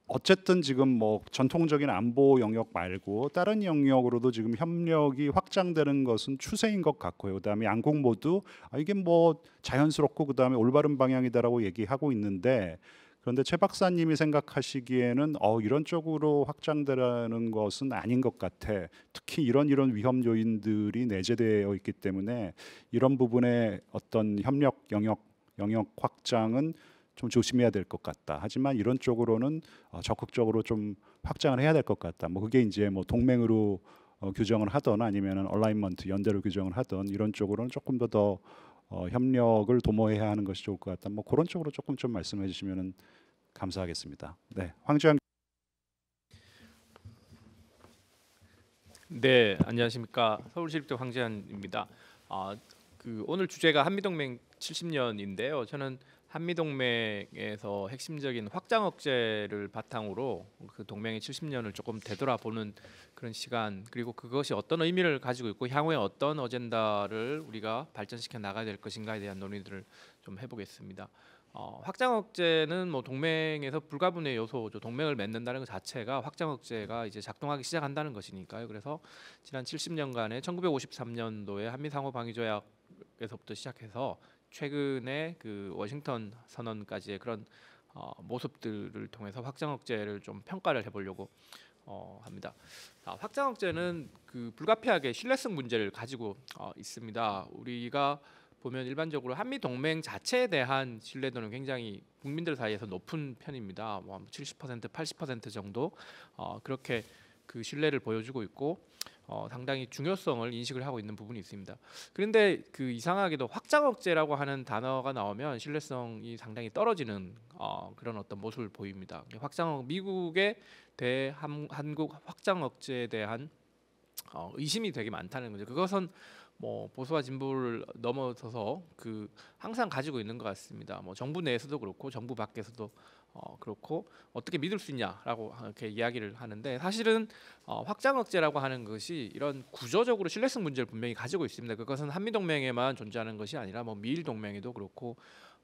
어쨌든 지금 뭐 전통적인 안보 영역 말고 다른 영역으로도 지금 협력이 확장되는 것은 추세인 것 같고요. 그다음에 양국 모두 아 이게 뭐 자연스럽고 그다음에 올바른 방향이다라고 얘기하고 있는데 그런데 최 박사님이 생각하시기에는 어, 이런 쪽으로 확장되라는 것은 아닌 것 같아. 특히 이런 이런 위험 요인들이 내재되어 있기 때문에 이런 부분에 어떤 협력 영역 영역 확장은 좀 조심해야 될 것 같다. 하지만 이런 쪽으로는 어, 적극적으로 좀 확장을 해야 될 것 같다. 뭐 그게 이제 뭐 동맹으로 어, 규정을 하던 아니면은 얼라인먼트 연대로 규정을 하던 이런 쪽으로는 조금 더더 더, 어, 협력을 도모해야 하는 것이 좋을 것 같다. 뭐 그런 쪽으로 조금 좀 말씀해 주시면은 감사하겠습니다. 네, 황주환. 네, 안녕하십니까 서울시립대 황재환입니다. 아, 그 오늘 주제가 한미동맹 70년인데요. 저는 한미동맹에서 핵심적인 확장 억제를 바탕으로 그 동맹의 70년을 조금 되돌아보는 그런 시간 그리고 그것이 어떤 의미를 가지고 있고 향후에 어떤 어젠다를 우리가 발전시켜 나가야 될 것인가에 대한 논의들을 좀 해보겠습니다. 어, 확장 억제는 뭐 동맹에서 불가분의 요소죠. 동맹을 맺는다는 것 자체가 확장 억제가 이제 작동하기 시작한다는 것이니까요. 그래서 지난 70년간에 1953년도에 한미 상호 방위 조약에서부터 시작해서 최근에 그 워싱턴 선언까지의 그런 어, 모습들을 통해서 확장 억제를 좀 평가를 해보려고 어, 합니다. 아, 확장 억제는 그 불가피하게 신뢰성 문제를 가지고 어, 있습니다. 우리가 보면 일반적으로 한미 동맹 자체에 대한 신뢰도는 굉장히 국민들 사이에서 높은 편입니다. 뭐 70%, 80% 정도 어, 그렇게 그 신뢰를 보여주고 있고 어, 상당히 중요성을 인식을 하고 있는 부분이 있습니다. 그런데 그 이상하게도 확장 억제라고 하는 단어가 나오면 신뢰성이 상당히 떨어지는 어, 그런 어떤 모습을 보입니다. 확장 미국의 대 한국 한 확장 억제에 대한 어, 의심이 되게 많다는 거죠. 그것은 뭐 보수와 진보를 넘어서서 그 항상 가지고 있는 것 같습니다. 뭐 정부 내에서도 그렇고 정부 밖에서도 어 그렇고 어떻게 믿을 수 있냐라고 이렇게 이야기를 하는데 사실은 어 확장 억제라고 하는 것이 이런 구조적으로 신뢰성 문제를 분명히 가지고 있습니다. 그것은 한미 동맹에만 존재하는 것이 아니라 뭐 미일 동맹에도 그렇고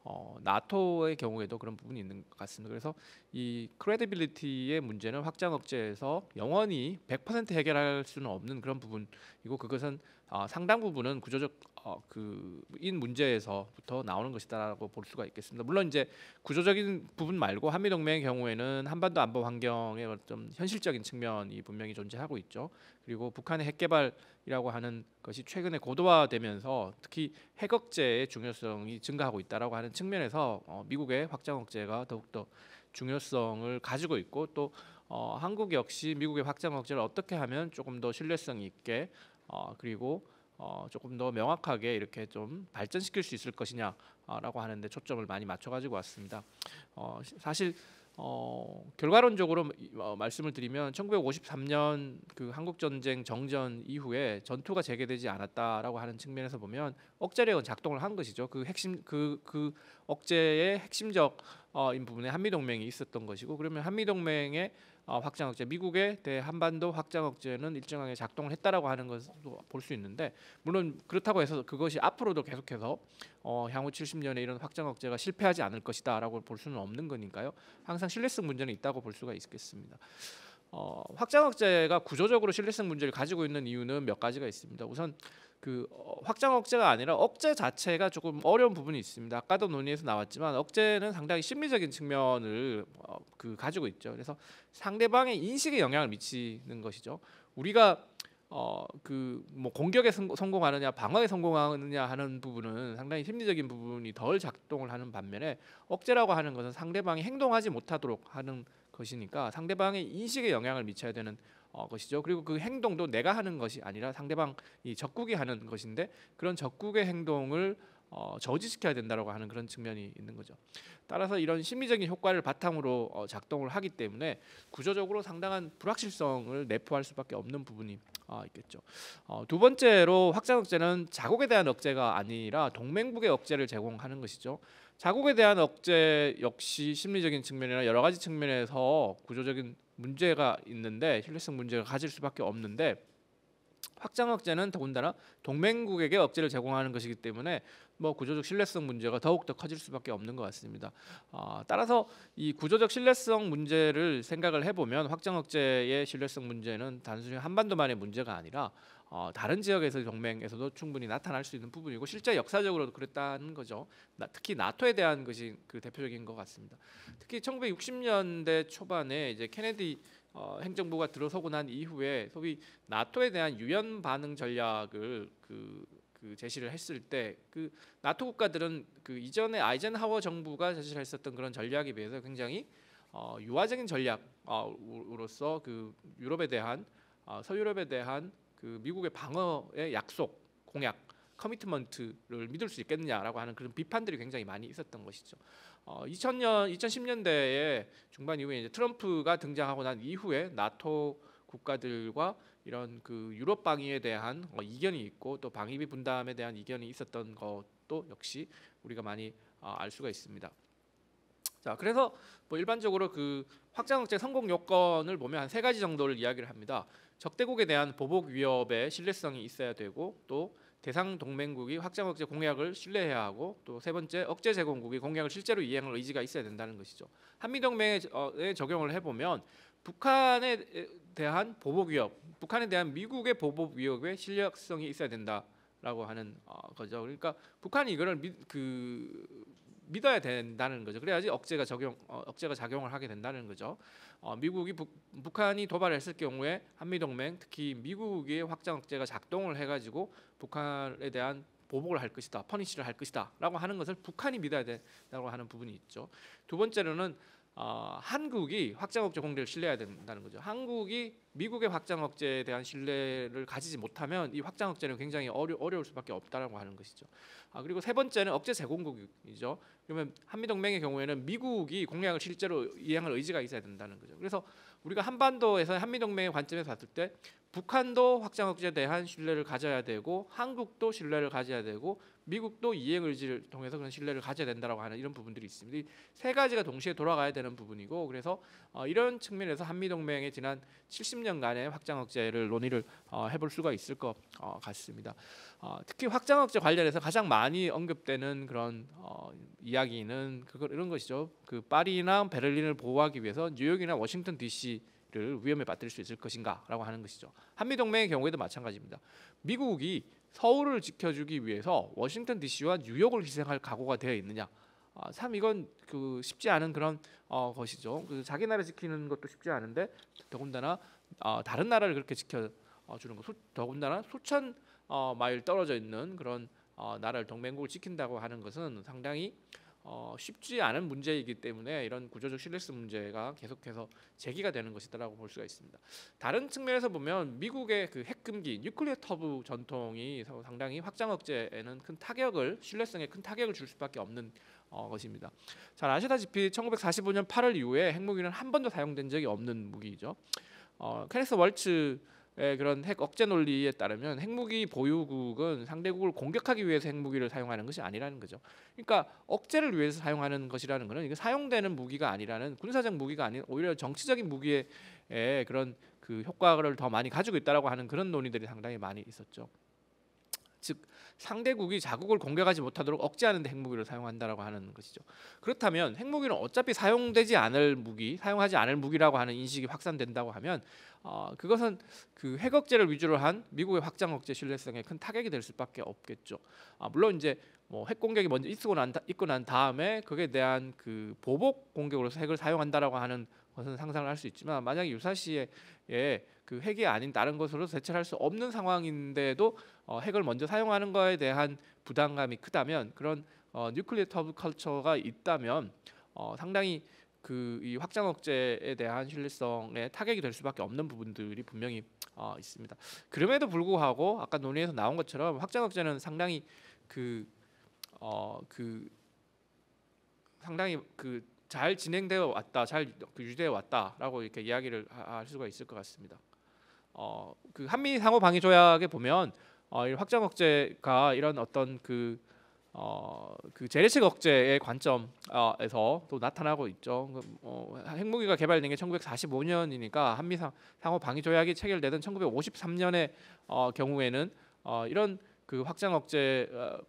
어, 나토의 경우에도 그런 부분이 있는 것 같습니다. 그래서 이 크레디빌리티의 문제는 확장 억제에서 영원히 100% 해결할 수는 없는 그런 부분이고 그것은 어, 상당 부분은 구조적 어, 그인 문제에서부터 나오는 것이다라고 볼 수가 있겠습니다. 물론 이제 구조적인 부분 말고 한미 동맹의 경우에는 한반도 안보 환경의 좀 현실적인 측면이 분명히 존재하고 있죠. 그리고 북한의 핵 개발이라고 하는 것이 최근에 고도화되면서 특히 핵 억제의 중요성이 증가하고 있다라고 하는 측면에서 어, 미국의 확장 억제가 더욱더 중요성을 가지고 있고 또 어, 한국 역시 미국의 확장 억제를 어떻게 하면 조금 더 신뢰성 있게 어, 그리고 어, 조금 더 명확하게 이렇게 좀 발전시킬 수 있을 것이냐라고 어, 하는데 초점을 많이 맞춰가지고 왔습니다. 어, 사실 어, 결과론적으로 어, 말씀을 드리면 1953년 그 한국 전쟁 정전 이후에 전투가 재개되지 않았다라고 하는 측면에서 보면 억제력은 작동을 한 것이죠. 그 핵심 그그 그 억제의 핵심적 어, 인 부분에 한미 동맹이 있었던 것이고 그러면 한미 동맹의 어, 확장 억제 미국의 대 한반도 확장 억제는 일정하게 작동을 했다라고 하는 것을 볼 수 있는데 물론 그렇다고 해서 그것이 앞으로도 계속해서 어, 향후 70년에 이런 확장 억제가 실패하지 않을 것이다라고 볼 수는 없는 거니까요. 항상 신뢰성 문제는 있다고 볼 수가 있겠습니다. 어, 확장억제가 구조적으로 신뢰성 문제를 가지고 있는 이유는 몇 가지가 있습니다. 우선 그 어, 확장 억제가 아니라 억제 자체가 조금 어려운 부분이 있습니다. 아까도 논의에서 나왔지만 억제는 상당히 심리적인 측면을 어, 그 가지고 있죠. 그래서 상대방의 인식에 영향을 미치는 것이죠. 우리가 어그뭐 공격에 성공, 하느냐 방어에 성공하느냐 하는 부분은 상당히 심리적인 부분이 덜 작동을 하는 반면에 억제라고 하는 것은 상대방이 행동하지 못하도록 하는 것이니까 상대방의 인식에 영향을 미쳐야 되는 어, 것이죠. 그리고 그 행동도 내가 하는 것이 아니라 상대방 이 적국이 하는 것인데 그런 적국의 행동을 어, 저지시켜야 된다라고 하는 그런 측면이 있는 거죠. 따라서 이런 심리적인 효과를 바탕으로 어, 작동을 하기 때문에 구조적으로 상당한 불확실성을 내포할 수밖에 없는 부분이 아, 어, 있겠죠. 두 번째로 확장 억제는 자국에 대한 억제가 아니라 동맹국의 억제를 제공하는 것이죠. 자국에 대한 억제 역시 심리적인 측면이나 여러 가지 측면에서 구조적인 문제가 있는데 신뢰성 문제가 가질 수밖에 없는데 확장 억제는 더군다나 동맹국에게 억제를 제공하는 것이기 때문에 뭐 구조적 신뢰성 문제가 더욱 더 커질 수밖에 없는 것 같습니다. 어, 따라서 이 구조적 신뢰성 문제를 생각을 해보면 확장 억제의 신뢰성 문제는 단순히 한반도만의 문제가 아니라 어, 다른 지역에서 동맹에서도 충분히 나타날 수 있는 부분이고 실제 역사적으로도 그랬다는 거죠. 나, 특히 나토에 대한 것이 그 대표적인 것 같습니다. 특히 1960년대 초반에 이제 케네디 어, 행정부가 들어서고 난 이후에 소위 나토에 대한 유연 반응 전략을 그, 그 제시를 했을 때그 나토 국가들은 그 이전에 아이젠하워 정부가 제시했었던 그런 전략에 비해서 굉장히 어, 유화적인 전략으로서 어, 그 유럽에 대한 어, 서유럽에 대한 그 미국의 방어의 약속, 공약, 커미트먼트를 믿을 수 있겠느냐라고 하는 그런 비판들이 굉장히 많이 있었던 것이죠. 어, 2000년, 2010년대에 중반 이후에 이제 트럼프가 등장하고 난 이후에 나토 국가들과 이런 그 유럽 방위에 대한 어, 이견이 있고 또 방위비 분담에 대한 이견이 있었던 것도 역시 우리가 많이 어, 알 수가 있습니다. 자, 그래서 뭐 일반적으로 그 확장 억제 성공 요건을 보면 한 세 가지 정도를 이야기를 합니다. 적대국에 대한 보복 위협의 신뢰성이 있어야 되고 또 대상 동맹국이 확장 억제 공약을 신뢰해야 하고 또 세 번째 억제 제공국이 공약을 실제로 이행할 의지가 있어야 된다는 것이죠. 한미 동맹에 적용을 해 보면 북한에 대한 보복 위협, 북한에 대한 미국의 보복 위협의 신뢰성이 있어야 된다라고 하는 어, 거죠. 그러니까 북한이 이거를 그 믿어야 된다는 거죠. 그래야지 억제가 적용 어, 억제가 작용을 하게 된다는 거죠. 어, 미국이 북, 북한이 도발했을 경우에 한미 동맹 특히 미국의 확장 억제가 작동을 해가지고 북한에 대한 보복을 할 것이다, 퍼니시를 할 것이다라고 하는 것을 북한이 믿어야 된다고 하는 부분이 있죠. 두 번째로는 어, 한국이 확장 억제 공대를 신뢰해야 된다는 거죠. 한국이 미국의 확장 억제에 대한 신뢰를 가지지 못하면 이 확장 억제는 굉장히 어려, 어려울 수밖에 없다라고 하는 것이죠. 아, 그리고 세 번째는 억제 제공국이죠. 그러면 한미 동맹의 경우에는 미국이 공약을 실제로 이행할 의지가 있어야 된다는 거죠. 그래서 우리가 한반도에서 한미 동맹의 관점에서 봤을 때 북한도 확장 억제에 대한 신뢰를 가져야 되고 한국도 신뢰를 가져야 되고 미국도 이행 의지를 통해서 그런 신뢰를 가져야 된다라고 하는 이런 부분들이 있습니다. 세 가지가 동시에 돌아가야 되는 부분이고 그래서 어 이런 측면에서 한미 동맹의 지난 70년간의 확장 억제를 논의를 어 해볼 수가 있을 것어 같습니다. 어, 특히 확장 억제 관련해서 가장 많이 언급되는 그런 어, 이야기는 그걸 이런 것이죠. 그 파리나 베를린을 보호하기 위해서 뉴욕이나 워싱턴 D.C. 를 위험에 빠뜨릴 수 있을 것인가라고 하는 것이죠. 한미 동맹의 경우에도 마찬가지입니다. 미국이 서울을 지켜주기 위해서 워싱턴 D.C.와 뉴욕을 희생할 각오가 되어 있느냐? 아, 참 이건 그 쉽지 않은 그런 어, 것이죠. 그 자기 나라 지키는 것도 쉽지 않은데 더군다나 어, 다른 나라를 그렇게 지켜 주는 것, 더군다나 수천 어, 마일 떨어져 있는 그런 어, 나라를 동맹국을 지킨다고 하는 것은 상당히 어, 쉽지 않은 문제이기 때문에 이런 구조적 실뢰성 문제가 계속해서 제기가 되는 것이다라고 볼 수가 있습니다. 다른 측면에서 보면 미국의 그 핵금기 뉴클리어 터브 전통이 상당히 확장 억제에는 큰 타격을 신뢰성에 큰 타격을 줄 수밖에 없는 어, 것입니다. 잘 아시다시피 1945년 8월 이후에 핵무기는 한 번도 사용된 적이 없는 무기죠 어, 케네스 월츠 예, 그런 핵 억제 논리에 따르면 핵무기 보유국은 상대국을 공격하기 위해서 핵무기를 사용하는 것이 아니라는 거죠. 그러니까 억제를 위해서 사용하는 것이라는 것은 이게 사용되는 무기가 아니라는 군사적 무기가 아닌 오히려 정치적인 무기의 그런 그 효과를 더 많이 가지고 있다라고 하는 그런 논의들이 상당히 많이 있었죠. 즉 상대국이 자국을 공격하지 못하도록 억제하는 데 핵무기를 사용한다라고 하는 것이죠. 그렇다면 핵무기는 어차피 사용되지 않을 무기, 사용하지 않을 무기라고 하는 인식이 확산된다고 하면 어, 그것은 그 핵억제를 위주로 한 미국의 확장 억제 신뢰성에 큰 타격이 될 수밖에 없겠죠. 아, 물론 이제 뭐핵 공격이 먼저 있고 난, 있고 난 다음에 그에 대한 그 보복 공격으로서 핵을 사용한다라고 하는 것은 상상을 할 수 있지만 만약 유사시에 예, 그 핵이 아닌 다른 것으로 대체할 수 없는 상황인데도 어, 핵을 먼저 사용하는 것에 대한 부담감이 크다면 그런 어, 뉴클리어 터브 컬처가 있다면 어, 상당히 그이 확장 억제에 대한 신뢰성에 타격이 될 수밖에 없는 부분들이 분명히 어, 있습니다. 그럼에도 불구하고 아까 논의에서 나온 것처럼 확장 억제는 상당히 그 어, 그 상당히 그 잘 진행되어 왔다, 잘 그 유지되어 왔다라고 이렇게 이야기를 할 수가 있을 것 같습니다. 어, 그 한미 상호 방위 조약에 보면 어, 확장 억제가 이런 어떤 그 어, 그 재래식 억제의 관점에서 또 나타나고 있죠. 그, 어, 핵무기가 개발된 게 1945년이니까 한미 상호 방위 조약이 체결되던 1953년의 어, 경우에는 어, 이런 그 확장 억제가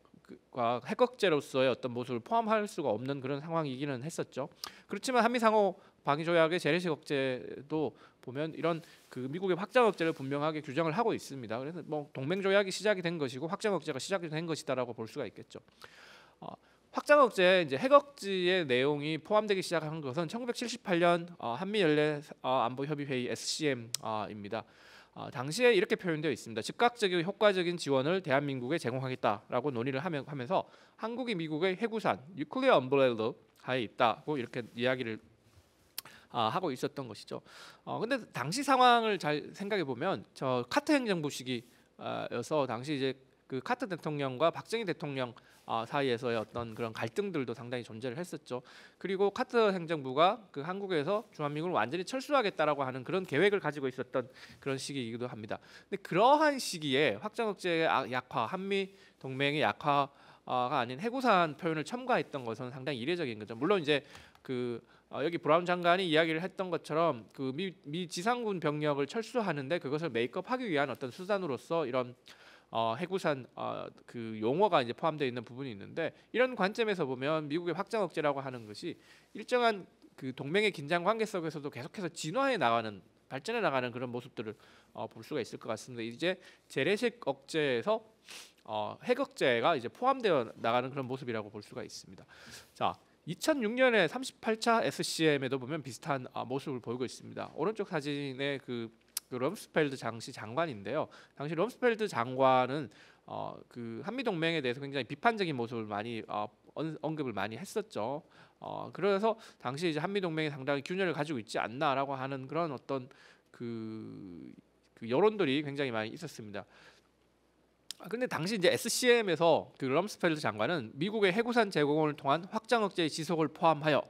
어, 핵 억제로서의 어떤 모습을 포함할 수가 없는 그런 상황이기는 했었죠. 그렇지만 한미 상호 방위 조약의 재래식 억제도 보면 이런 그 미국의 확장 억제를 분명하게 규정을 하고 있습니다. 그래서 뭐 동맹 조약이 시작이 된 것이고 확장 억제가 시작이 된 것이다라고 볼 수가 있겠죠. 어, 확장 억제 이제 핵 억지의 내용이 포함되기 시작한 것은 1978년 어, 한미 연례 어, 안보 협의 회의 SCM입니다. 어, 당시에 이렇게 표현되어 있습니다. 즉각적이고 효과적인 지원을 대한민국에 제공하겠다라고 논의를 하면, 하면서 한국이 미국의 해구산 뉴클리어 언블렐러하에 있다고 이렇게 이야기를 아, 하고 있었던 것이죠. 어, 근데 당시 상황을 잘 생각해 보면 저 카트 행정부 시기여서 아, 당시 이제 그 카트 대통령과 박정희 대통령 아, 사이에서의 어떤 그런 갈등들도 상당히 존재를 했었죠. 그리고 카트 행정부가 그 한국에서 주한미군을 완전히 철수하겠다라고 하는 그런 계획을 가지고 있었던 그런 시기이기도 합니다. 근데 그러한 시기에 확장 억제의 약화, 한미 동맹의 약화가 아닌 해고산 표현을 첨가했던 것은 상당히 이례적인 거죠. 물론 이제 그 어, 여기 브라운 장관이 이야기를 했던 것처럼 그 미, 미 지상군 병력을 철수하는데 그것을 메이크업하기 위한 어떤 수단으로서 이런 어, 해구산 어, 그 용어가 이제 포함되어 있는 부분이 있는데 이런 관점에서 보면 미국의 확장 억제라고 하는 것이 일정한 그 동맹의 긴장 관계 속에서도 계속해서 진화해 나가는 발전해 나가는 그런 모습들을 어, 볼 수가 있을 것 같습니다. 이제 재래식 억제에서 어, 핵 억제가 이제 포함되어 나가는 그런 모습이라고 볼 수가 있습니다. 자. 2006년에 38차 SCM에도 보면 비슷한 아, 모습을 보이고 있습니다. 오른쪽 사진에 그, 그 럼스펠드 당시 장관인데요. 당시 럼스펠드 장관은 어, 그 한미 동맹에 대해서 굉장히 비판적인 모습을 많이 어, 언급을 많이 했었죠. 어, 그래서 당시 이제 한미 동맹이 상당히 균열을 가지고 있지 않나라고 하는 그런 어떤 그, 그 여론들이 굉장히 많이 있었습니다. 아, 근데 당시 이제 SCM에서 그 럼스펠드 장관은 미국의 핵우산 제공을 통한 확장 억제의 지속을 포함하여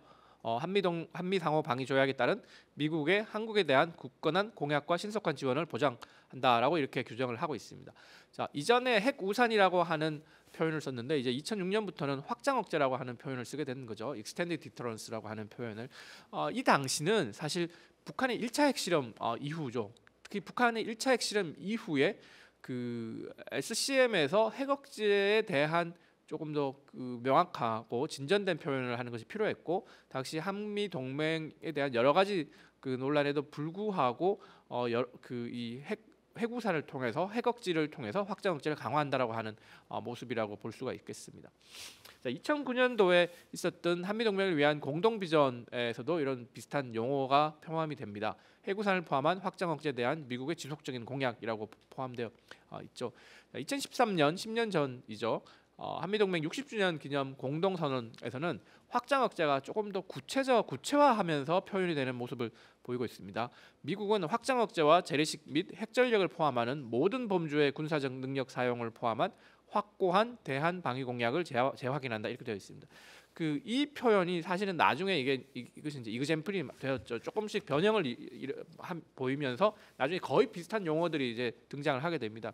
어, 한미동 한미 상호 방위 조약에 따른 미국의 한국에 대한 굳건한 공약과 신속한 지원을 보장한다라고 이렇게 규정을 하고 있습니다. 자 이전에 핵 우산이라고 하는 표현을 썼는데 이제 2006년부터는 확장 억제라고 하는 표현을 쓰게 되는 거죠. 익스텐드 디터런스라고 하는 표현을 어, 이 당시는 사실 북한의 1차 핵실험 어, 이후죠. 특히 북한의 1차 핵실험 이후에 그 SCM에서 해억제에 대한 조금 더그 명확하고 진전된 표현을 하는 것이 필요했고 당시 한미 동맹에 대한 여러 가지 그 논란에도 불구하고 어그이핵 회구사를 통해서 핵억지를 통해서 확장 억지를 강화한다라고 하는 어, 모습이라고 볼 수가 있겠습니다. 자, 2009년도에 있었던 한미 동맹을 위한 공동 비전에서도 이런 비슷한 용어가 포함이 됩니다. 해구산을 포함한 확장 억제에 대한 미국의 지속적인 공약이라고 포함되어 어, 있죠. 2013년 10년 전이죠. 어, 한미동맹 60주년 기념 공동선언에서는 확장 억제가 조금 더 구체적 구체화하면서 표현이 되는 모습을 보이고 있습니다. 미국은 확장 억제와 재래식 및 핵전력을 포함하는 모든 범주의 군사적 능력 사용을 포함한 확고한 대한 방위 공약을 재확인한다 이렇게 되어 있습니다. 그 이 표현이 사실은 나중에 이게 이것이 이제 이그젠플이 되었죠. 조금씩 변형을 이, 이, 보이면서 나중에 거의 비슷한 용어들이 이제 등장을 하게 됩니다.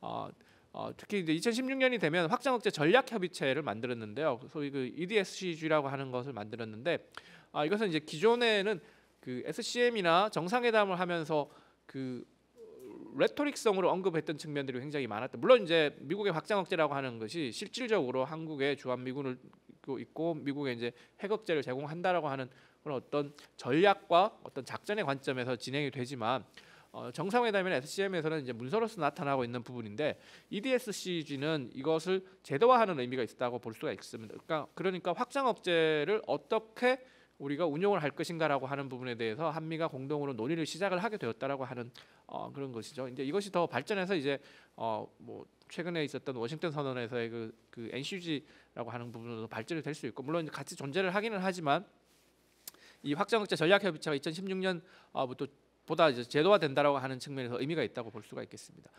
어, 어, 특히 이제 2016년이 되면 확장 억제 전략 협의체를 만들었는데요. 소위 그 EDSCG라고 하는 것을 만들었는데 아, 이것은 이제 기존에는 그 SCM이나 정상회담을 하면서 그 레토릭성으로 언급했던 측면들이 굉장히 많았다. 물론 이제 미국의 확장 억제라고 하는 것이 실질적으로 한국의 주한 미군을 있고 미국에 이제 핵 억제를 제공한다라고 하는 그런 어떤 전략과 어떤 작전의 관점에서 진행이 되지만 어, 정상회담이나 SCM에서는 이제 문서로서 나타나고 있는 부분인데 EDSCG는 이것을 제도화하는 의미가 있다고 볼 수가 있습니다. 그러니까, 그러니까 확장 억제를 어떻게 우리가 운용을 할 것인가라고 하는 부분에 대해서 한미가 공동으로 논의를 시작을 하게 되었다라고 하는 어, 그런 것이죠. 이제 이것이 더 발전해서 이제 어, 뭐 최근에 있었던 워싱턴 선언에서의 그, 그 NCG라고 하는 부분으로 발전이 될 수 있고 물론 같이 존재를 하기는 하지만 이 확장억제 전략협의체가 2016년부터 보다 이제 제도화 된다라고 하는 측면에서 의미가 있다고 볼 수가 있겠습니다.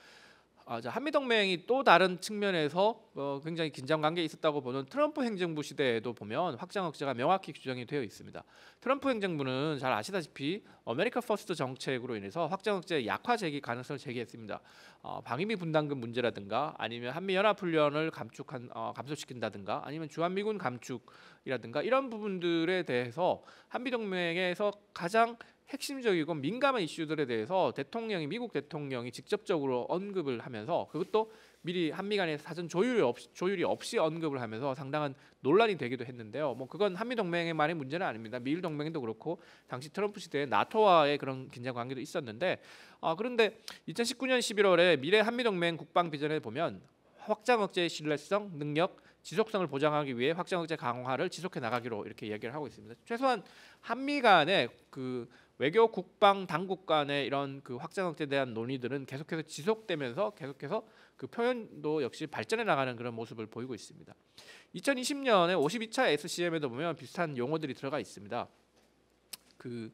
아, 한미 동맹이 또 다른 측면에서 어, 굉장히 긴장 관계에 있었다고 보는 트럼프 행정부 시대에도 보면 확장 억제가 명확히 규정이 되어 있습니다. 트럼프 행정부는 잘 아시다시피 어메리카 퍼스트 정책으로 인해서 확장 억제 약화 제기 가능성을 제기했습니다. 어, 방위비 분담금 문제라든가 아니면 한미 연합 훈련을 감축한 어, 감소시킨다든가 아니면 주한미군 감축이라든가 이런 부분들에 대해서 한미 동맹에서 가장 핵심적이고 민감한 이슈들에 대해서 대통령이 미국 대통령이 직접적으로 언급을 하면서 그것도 미리 한미 간의 사전 조율이 없이, 조율이 없이 언급을 하면서 상당한 논란이 되기도 했는데요. 뭐 그건 한미 동맹의말의 문제는 아닙니다. 미일 동맹도 그렇고 당시 트럼프 시대에 나토와의 그런 긴장 관계도 있었는데 아 그런데 2019년 11월에 미래 한미 동맹 국방 비전에 보면 확장 억제의 신뢰성, 능력, 지속성을 보장하기 위해 확장 억제 강화를 지속해 나가기로 이렇게 이야기를 하고 있습니다. 최소한 한미 간의 그 외교 국방 당국 간의 이런 그 확장 억제에 대한 논의들은 계속해서 지속되면서 계속해서 그 표현도 역시 발전해 나가는 그런 모습을 보이고 있습니다. 2020년에 52차 SCM에도 보면 비슷한 용어들이 들어가 있습니다. 그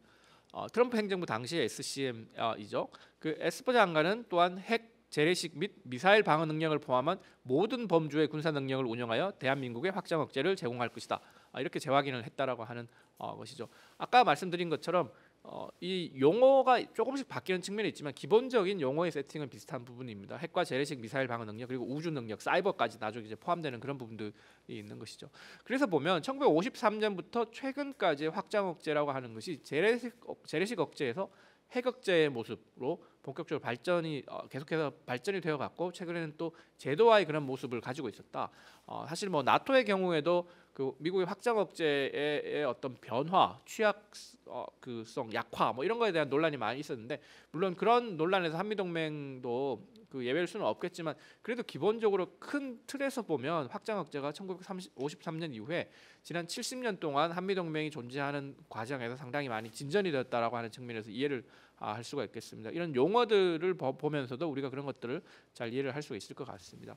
어, 트럼프 행정부 당시의 SCM이죠. 그 에스퍼 장관은 또한 핵 재래식 및 미사일 방어 능력을 포함한 모든 범주의 군사 능력을 운영하여 대한민국의 확장 억제를 제공할 것이다. 아, 이렇게 재확인을 했다라고 하는 어, 것이죠. 아까 말씀드린 것처럼 어, 이 용어가 조금씩 바뀌는 측면이 있지만 기본적인 용어의 세팅은 비슷한 부분입니다. 핵과 재래식 미사일 방어 능력 그리고 우주 능력, 사이버까지 나중에 이제 포함되는 그런 부분들이 있는 것이죠. 그래서 보면 1953년부터 최근까지 확장 억제라고 하는 것이 재래식 재래식 억제에서 핵 억제의 모습으로 본격적으로 발전이 어, 계속해서 발전이 되어 갔고 최근에는 또 제도화의 그런 모습을 가지고 있었다. 어, 사실 뭐 나토의 경우에도 그 미국의 확장 억제의 어떤 변화, 취약성 어, 그 약화 뭐 이런 거에 대한 논란이 많이 있었는데 물론 그런 논란에서 한미 동맹도 그 예외일 수는 없겠지만 그래도 기본적으로 큰 틀에서 보면 확장 억제가 1953년 이후에 지난 70년 동안 한미 동맹이 존재하는 과정에서 상당히 많이 진전이 되었다라고 하는 측면에서 이해를 아, 할 수가 있겠습니다. 이런 용어들을 보면서도 우리가 그런 것들을 잘 이해를 할 수 있을 것 같습니다.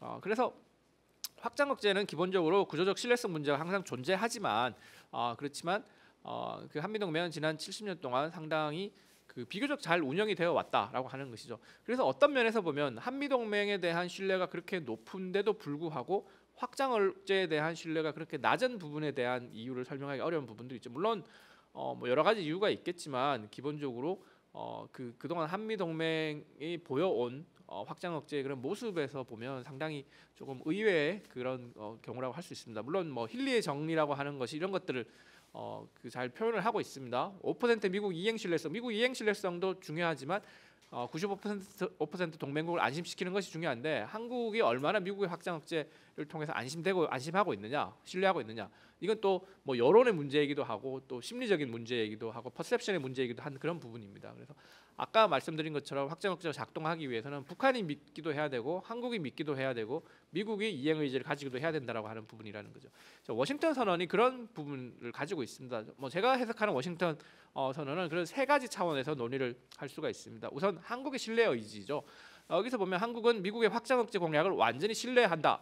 어, 그래서 확장 억제는 기본적으로 구조적 신뢰성 문제가 항상 존재하지만 어, 그렇지만 어, 그 한미동맹은 지난 70년 동안 상당히 그 비교적 잘 운영이 되어 왔다라고 하는 것이죠. 그래서 어떤 면에서 보면 한미동맹에 대한 신뢰가 그렇게 높은데도 불구하고 확장 억제에 대한 신뢰가 그렇게 낮은 부분에 대한 이유를 설명하기 어려운 부분도 있죠. 물론 어, 뭐 여러 가지 이유가 있겠지만 기본적으로 어, 그 그동안 한미 동맹이 보여온 어, 확장 억제의 그런 모습에서 보면 상당히 조금 의외의 그런 어, 경우라고 할 수 있습니다. 물론 뭐 힐리의 정리라고 하는 것이 이런 것들을 어, 그 잘 표현을 하고 있습니다. 5% 미국 이행 신뢰성, 미국 이행 신뢰성도 중요하지만 어, 95% 5% 동맹국을 안심시키는 것이 중요한데 한국이 얼마나 미국의 확장 억제를 통해서 안심되고 안심하고 있느냐, 신뢰하고 있느냐. 이건 또 뭐 여론의 문제이기도 하고 또 심리적인 문제이기도 하고 퍼셉션의 문제이기도 한 그런 부분입니다. 그래서 아까 말씀드린 것처럼 확장 억제가 작동하기 위해서는 북한이 믿기도 해야 되고 한국이 믿기도 해야 되고 미국이 이행 의지를 가지기도 해야 된다라고 하는 부분이라는 거죠. 워싱턴 선언이 그런 부분을 가지고 있습니다. 뭐 제가 해석하는 워싱턴 어, 선언은 그런 세 가지 차원에서 논의를 할 수가 있습니다. 우선 한국의 신뢰 의지죠. 여기서 보면 한국은 미국의 확장 억제 공약을 완전히 신뢰한다.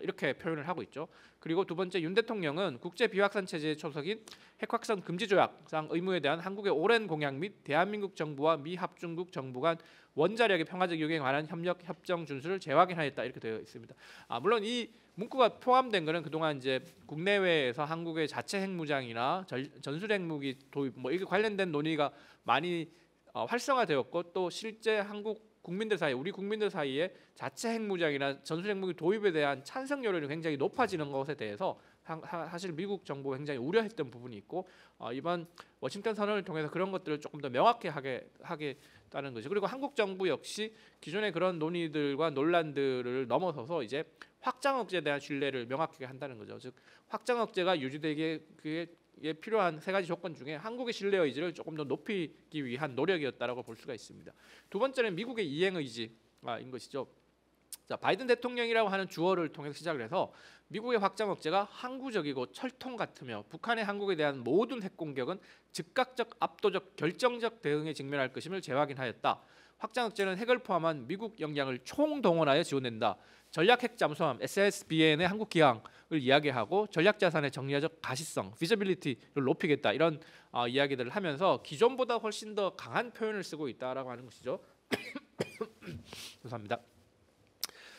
이렇게 표현을 하고 있죠. 그리고 두 번째 윤 대통령은 국제 비확산 체제의 초석인 핵확산 금지 조약상 의무에 대한 한국의 오랜 공약 및 대한민국 정부와 미 합중국 정부 간 원자력의 평화적 이용에 관한 협력 협정 준수를 재확인하였다 이렇게 되어 있습니다. 아 물론 이 문구가 포함된 것은 그동안 이제 국내외에서 한국의 자체 핵무장이나 전술 핵무기 도입 뭐 이게 관련된 논의가 많이 어, 활성화되었고 또 실제 한국 국민들 사이 우리 국민들 사이에 자체 핵무장이나 전술 핵무기 도입에 대한 찬성 여론이 굉장히 높아지는 것에 대해서 사실 미국 정부 굉장히 우려했던 부분이 있고 어, 이번 워싱턴 선언을 통해서 그런 것들을 조금 더 명확히 하게 하겠다는 거죠. 그리고 한국 정부 역시 기존의 그런 논의들과 논란들을 넘어서서 이제 확장 억제에 대한 신뢰를 명확하게 한다는 거죠. 즉 확장 억제가 유지되게 이에 필요한 세 가지 조건 중에 한국의 신뢰 의지를 조금 더 높이기 위한 노력이었다라고 볼 수가 있습니다. 두 번째는 미국의 이행 의지인 것이죠. 자, 바이든 대통령이라고 하는 주어를 통해 시작을 해서 미국의 확장 억제가 항구적이고 철통 같으며 북한의 한국에 대한 모든 핵 공격은 즉각적 압도적 결정적 대응에 직면할 것임을 재확인하였다. 확장 억제는 핵을 포함한 미국 역량을 총동원하여 지원된다. 전략 핵 잠수함 SSBN의 한국 기항 이야기하고 전략 자산의 정리적 가시성, 비저빌리티를 높이겠다 이런 어, 이야기들을 하면서 기존보다 훨씬 더 강한 표현을 쓰고 있다라고 하는 것이죠. (coughs) 죄송합니다.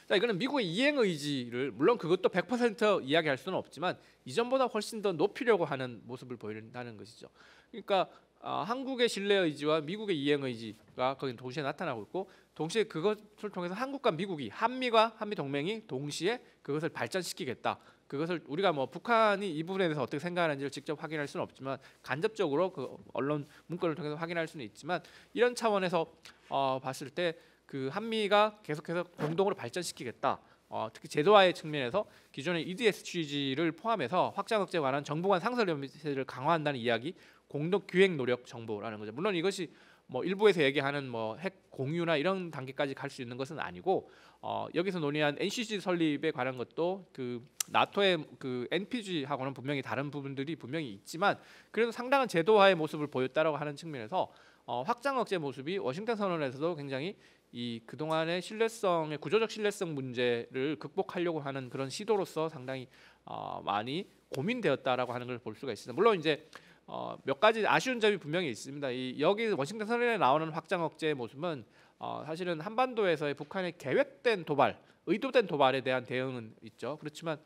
자, 이거는 미국의 이행 의지를 물론 그것도 100% 이야기할 수는 없지만 이전보다 훨씬 더 높이려고 하는 모습을 보인다는 것이죠. 그러니까 어, 한국의 신뢰 의지와 미국의 이행 의지가 거기 동시에 나타나고 있고 동시에 그것을 통해서 한국과 미국이 한미가 한미 동맹이 동시에 그것을 발전시키겠다. 그것을 우리가 뭐 북한이 이 부분에 대해서 어떻게 생각하는지를 직접 확인할 수는 없지만 간접적으로 그 언론 문건을 통해서 확인할 수는 있지만 이런 차원에서 어, 봤을 때 그 한미가 계속해서 공동으로 발전시키겠다. 어, 특히 제도화의 측면에서 기존의 EDSG를 포함해서 확장 억제에 관한 정부 간 상설 협의체를 강화한다는 이야기 공동 기획 노력 정보라는 거죠. 물론 이것이 뭐 일부에서 얘기하는 뭐 핵 공유나 이런 단계까지 갈 수 있는 것은 아니고 어, 여기서 논의한 NCC 설립에 관한 것도 그 나토의 그 NPG하고는 분명히 다른 부분들이 분명히 있지만 그래도 상당한 제도화의 모습을 보였다라고 하는 측면에서 어, 확장 억제 모습이 워싱턴 선언에서도 굉장히 이 그동안의 신뢰성의 구조적 신뢰성 문제를 극복하려고 하는 그런 시도로서 상당히 어, 많이 고민되었다라고 하는 걸 볼 수가 있습니다. 물론 이제 어, 몇 가지 아쉬운 점이 분명히 있습니다. 이, 여기 워싱턴 선언에 나오는 확장 억제의 모습은 어, 사실은 한반도에서의 북한의 계획된 도발, 의도된 도발에 대한 대응은 있죠. 그렇지만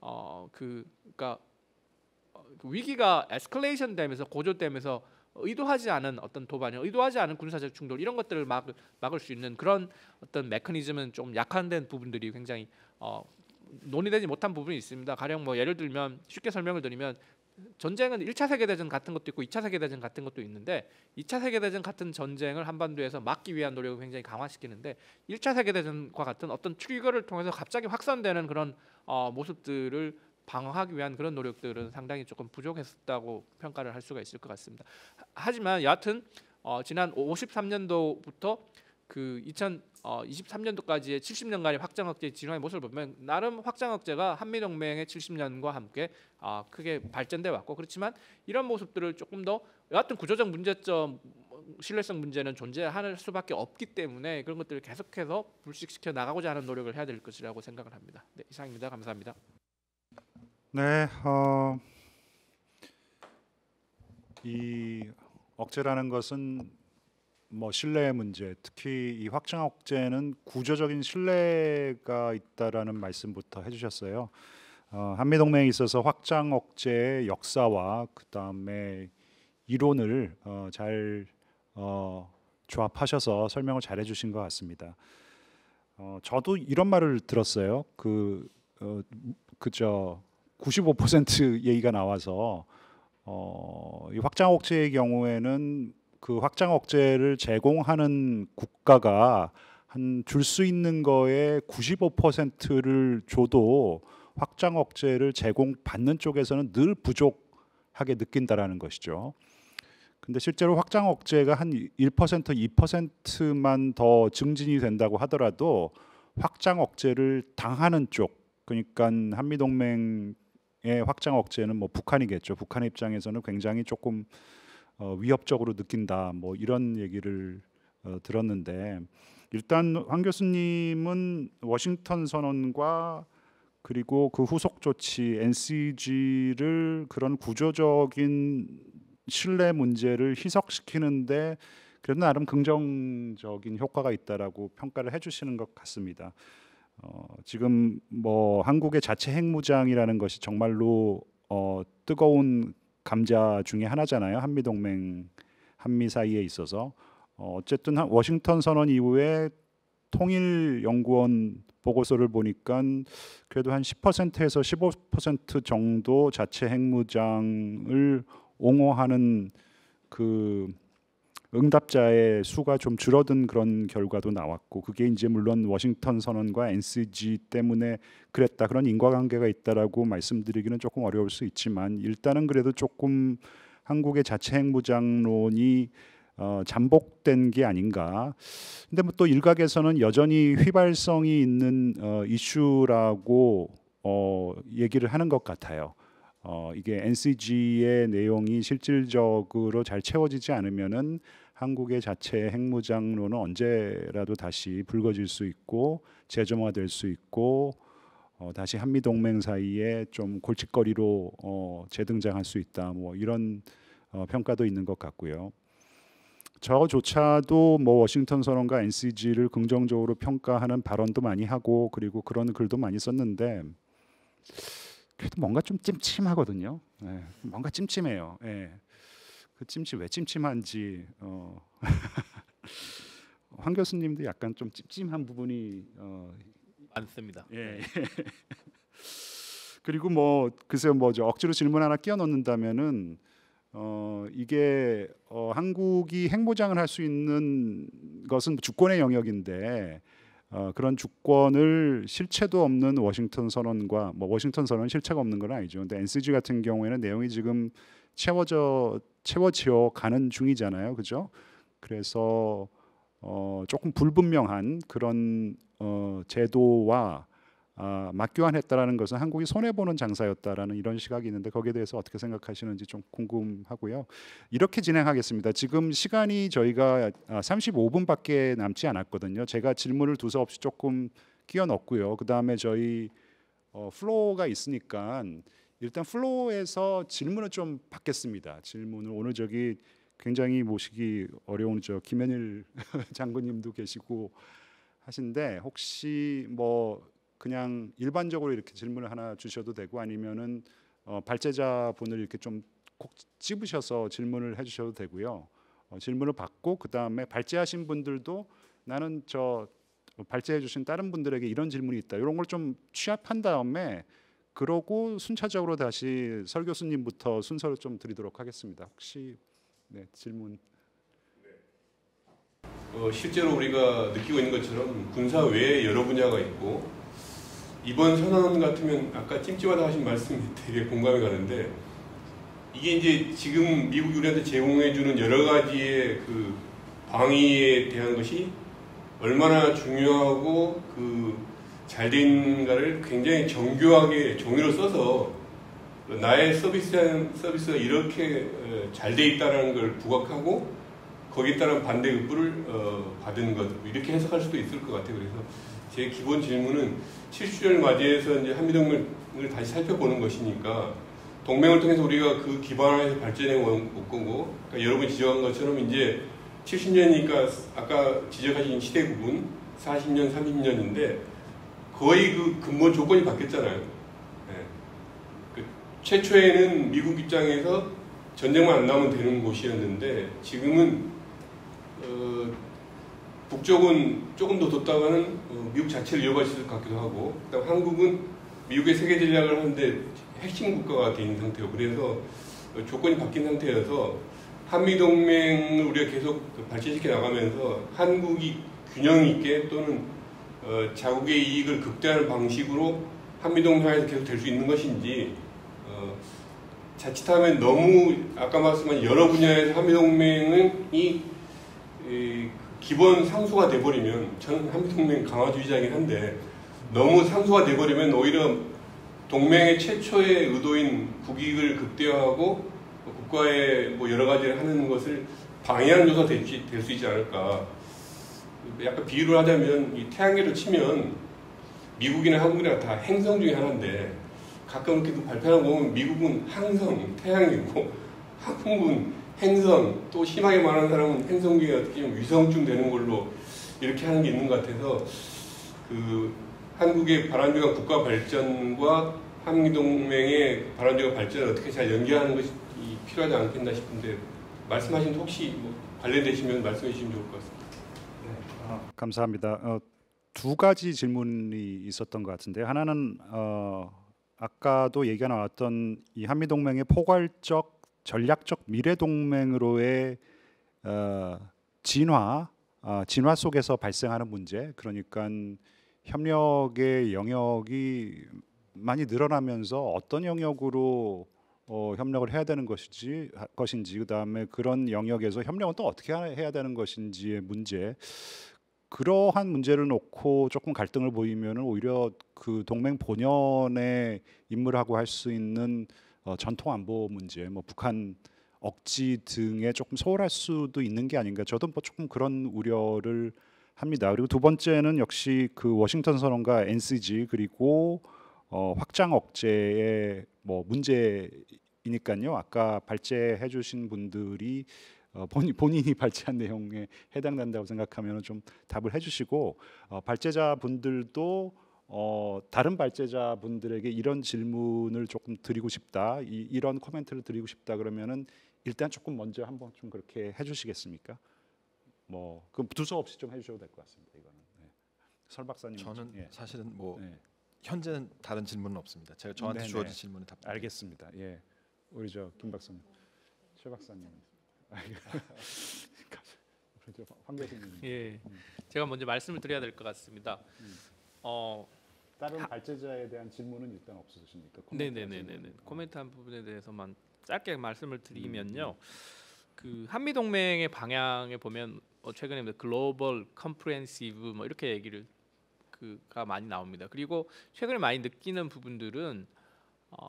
어, 그 그러니까 어, 그 위기가 에스컬레이션 되면서 고조되면서 의도하지 않은 어떤 도발이 의도하지 않은 군사적 충돌 이런 것들을 막, 막을 수 있는 그런 어떤 메커니즘은 좀 약한된 부분들이 굉장히 어, 논의되지 못한 부분이 있습니다. 가령 뭐 예를 들면 쉽게 설명을 드리면 전쟁은 1차 세계대전 같은 것도 있고 2차 세계대전 같은 것도 있는데 2차 세계대전 같은 전쟁을 한반도에서 막기 위한 노력을 굉장히 강화시키는데 1차 세계대전과 같은 어떤 트리거를 통해서 갑자기 확산되는 그런 어, 모습들을 방어하기 위한 그런 노력들은 상당히 조금 부족했다고 평가를 할 수가 있을 것 같습니다. 하지만 여하튼 어, 지난 53년도부터 그 2023년도까지의 어, 70년간의 확장 억제 진화의 모습을 보면 나름 확장 억제가 한미 동맹의 70년과 함께 아, 크게 발전돼 왔고 그렇지만 이런 모습들을 조금 더 여하튼 구조적 문제점 신뢰성 문제는 존재할 수밖에 없기 때문에 그런 것들을 계속해서 불식시켜 나가고자 하는 노력을 해야 될 것이라고 생각을 합니다. 네, 이상입니다. 감사합니다. 네, 어, 이 억제라는 것은 뭐 신뢰 문제, 특히 이 확장 억제는 구조적인 신뢰가 있다라는 말씀부터 해주셨어요. 어, 한미 동맹에 있어서 확장 억제의 역사와 그 다음에 이론을 어, 잘 어, 조합하셔서 설명을 잘 해주신 것 같습니다. 어, 저도 이런 말을 들었어요. 그 어, 그저 95% (laughs) 얘기가 나와서 어, 이 확장 억제의 경우에는 그 확장 억제를 제공하는 국가가 한 줄 수 있는 거에 95%를 줘도 확장 억제를 제공받는 쪽에서는 늘 부족하게 느낀다라는 것이죠. 근데 실제로 확장 억제가 한 1%, 2%만 더 증진이 된다고 하더라도 확장 억제를 당하는 쪽, 그러니까 한미 동맹의 확장 억제는 뭐 북한이겠죠. 북한 입장에서는 굉장히 조금 어, 위협적으로 느낀다 뭐 이런 얘기를 어, 들었는데 일단 황 교수님은 워싱턴 선언과 그리고 그 후속 조치 NCG를 그런 구조적인 신뢰 문제를 희석시키는데 그래도 나름 긍정적인 효과가 있다라고 평가를 해주시는 것 같습니다. 어, 지금 뭐 한국의 자체 핵무장이라는 것이 정말로 어, 뜨거운 감자 중에 하나잖아요. 한미 동맹 한미 사이에 있어서 어, 어쨌든 워싱턴 선언 이후에 통일 연구원 보고서를 보니까 그래도 한 10%에서 15% 정도 자체 핵무장을 옹호하는 그 응답자의 수가 좀 줄어든 그런 결과도 나왔고 그게 이제 물론 워싱턴 선언과 NCG 때문에 그랬다 그런 인과관계가 있다라고 말씀드리기는 조금 어려울 수 있지만 일단은 그래도 조금 한국의 자체 행보장론이 어, 잠복된 게 아닌가. 근데 뭐 또 일각에서는 여전히 휘발성이 있는 어, 이슈라고 어, 얘기를 하는 것 같아요. 어, 이게 NCG의 내용이 실질적으로 잘 채워지지 않으면은 한국의 자체 핵무장론은 언제라도 다시 불거질 수 있고 재점화될 수 있고 어, 다시 한미 동맹 사이에 좀 골칫거리로 어, 재등장할 수 있다. 뭐 이런 어, 평가도 있는 것 같고요. 저조차도 뭐 워싱턴 선언과 NCG를 긍정적으로 평가하는 발언도 많이 하고 그리고 그런 글도 많이 썼는데 그래도 뭔가 좀 찜찜하거든요. 예, 뭔가 찜찜해요. 예. 그 찜찜 왜 찜찜한지 어황 (laughs) 교수님도 약간 좀 찜찜한 부분이 어 많습니다. 예. 예. 그리고 뭐 글쎄요 뭐죠 억지로 질문 하나 끼워 넣는다면은 어 이게 어 한국이 행보장을 할 수 있는 것은 주권의 영역인데 어, 그런 주권을 실체도 없는 워싱턴 선언과 뭐 워싱턴 선언 실체가 없는 건 아니죠. 근데 NCG 같은 경우에는 내용이 지금 채워져 채워지어 가는 중이잖아요. 그죠? 그래서 어, 조금 불분명한 그런 어, 제도와 아, 맞교환했다라는 것은 한국이 손해 보는 장사였다라는 이런 시각이 있는데 거기에 대해서 어떻게 생각하시는지 좀 궁금하고요. 이렇게 진행하겠습니다. 지금 시간이 저희가 35분밖에 아, 남지 않았거든요. 제가 질문을 두서없이 조금 끼워 넣고요. 그 다음에 저희 어, 플로우가 있으니까 일단 플로우에서 질문을 좀 받겠습니다. 질문을 오늘 저기 굉장히 모시기 어려운 저 김현일 (laughs) 장군님도 계시고 하신데 혹시 뭐 그냥 일반적으로 이렇게 질문을 하나 주셔도 되고 아니면은 어, 발제자분을 이렇게 좀콕찝으셔서 질문을 해주셔도 되고요. 어, 질문을 받고 그 다음에 발제하신 분들도 나는 저 발제해 주신 다른 분들에게 이런 질문이 있다 이런 걸 좀 취합한 다음에 그러고 순차적으로 다시 설 교수님부터 순서를 좀 드리도록 하겠습니다. 혹시 네, 질문. 어, 실제로 우리가 느끼고 있는 것처럼 군사 외에 여러 분야가 있고 이번 선언 같으면 아까 찜찜하다 하신 말씀이 되게 공감이 가는데 이게 이제 지금 미국 유리한테 제공해주는 여러 가지의 그 방위에 대한 것이 얼마나 중요하고 그잘 된가를 굉장히 정교하게 종이로 써서 나의 서비스 서비스가 이렇게 잘 돼있다는걸 부각하고 거기에 따른 반대 급부를 어, 받은 것 이렇게 해석할 수도 있을 것 같아요. 그래서 제 기본 질문은 70주년 을 맞이해서 이제 한미동맹을 다시 살펴보는 것이니까 동맹을 통해서 우리가 그 기반을 해서 발전해 온 거고 그러니까 여러분 이 지적한 것처럼 이제 70년이니까 아까 지적하신 시대 구분 40년, 30년인데 거의 그 근본 조건이 바뀌었잖아요. 네. 그 최초에는 미국 입장에서 전쟁만 안 나면 되는 곳이었는데 지금은 어, 북쪽은 조금 더 뒀다가는 어, 미국 자체를 이어갈 수 있을 것 같기도 하고 그다음 하국은 미국의 세계 전략을 하는데 핵심 국가가 되는 상태고 그래서 조건이 바뀐 상태여서 한미동맹을 우리가 계속 발전시켜 나가면서 한국이 균형 있게 또는 어, 자국의 이익을 극대화하는 방식으로 한미동맹에서 계속 될 수 있는 것인지 어, 자칫하면 너무 아까 말씀한 여러 분야에서 한미동맹이 그 기본 상수가 돼버리면 저는 한국동맹 강화주의자이긴 한데 너무 상수가 돼버리면 오히려 동맹의 최초의 의도인 국익을 극대화하고 국가의 뭐 여러 가지를 하는 것을 방해하는 요소가 될 수 있지 않을까. 약간 비유를 하자면 이 태양계로 치면 미국이나 한국이나 다 행성 중에 하나인데 가끔 이렇게 발표하는거 보면 미국은 항성, 태양이고 한국은 (laughs) 행성, 또 심하게 말하는 사람은 행성계에 어떻게 보 위성쯤 되는 걸로 이렇게 하는 게 있는 것 같아서 그 한국의 바람직한 국가 발전과 한미동맹의 바람직한 발전을 어떻게 잘 연계하는 것이 필요하지 않겠나 싶은데 말씀하신 혹시 뭐 관련되시면 말씀해 주시면 좋을 것 같습니다. 네. 아, 감사합니다. 어, 두 가지 질문이 있었던 것 같은데 하나는 어, 아까도 얘기가 나왔던 이 한미동맹의 포괄적 전략적 미래 동맹으로의 어, 진화, 어, 진화 속에서 발생하는 문제, 그러니까 협력의 영역이 많이 늘어나면서 어떤 영역으로 어, 협력을 해야 되는 것이지 것인지 그다음에 그런 영역에서 협력은 또 어떻게 해야 되는 것인지의 문제 그러한 문제를 놓고 조금 갈등을 보이면 오히려 그 동맹 본연의 임무라고 할 수 있는 어, 전통 안보 문제, 뭐 북한 억지 등에 조금 소홀할 수도 있는 게 아닌가. 저도 뭐 조금 그런 우려를 합니다. 그리고 두 번째는 역시 그 워싱턴 선언과 NCG 그리고 어, 확장 억제의 뭐 문제이니까요. 아까 발제해주신 분들이 어, 본인, 본인이 (laughs) 발제한 내용에 해당된다고 생각하면 좀 답을 해주시고 어, 발제자 분들도 어, 다른 발제자분들에게 이런 질문을 조금 드리고 싶다, 이, 런 코멘트를 드리고 싶다 그러면은 일단 조금 먼저 한번 좀 그렇게 해주시겠습니까? 뭐 그럼 두서 없이 좀 해주셔도 될 것 같습니다. 이거는 네. 설 박사님. 저는 예. 사실은 뭐 네. 현재는 다른 질문은 없습니다. 제가 저한테 네네. 네. 주어진 질문에 답. 알겠습니다. 예, 우리 저 김 박사님, 최 박사님. (laughs) 그렇죠. 황 교수님. 예, 제가 먼저 말씀을 드려야 될 것 같습니다. 음. 어. 다른 발제자에 대한 질문은 일단 없으십니까? 네네네네. 네. 코멘트한 부분에 대해서만 짧게 말씀을 드리면요. 음. 음. 그 한미 동맹의 방향에 보면 뭐 최근에 글로벌 컴프레 h e n 뭐 이렇게 얘기를 그가 많이 나옵니다. 그리고 최근에 많이 느끼는 부분들은 어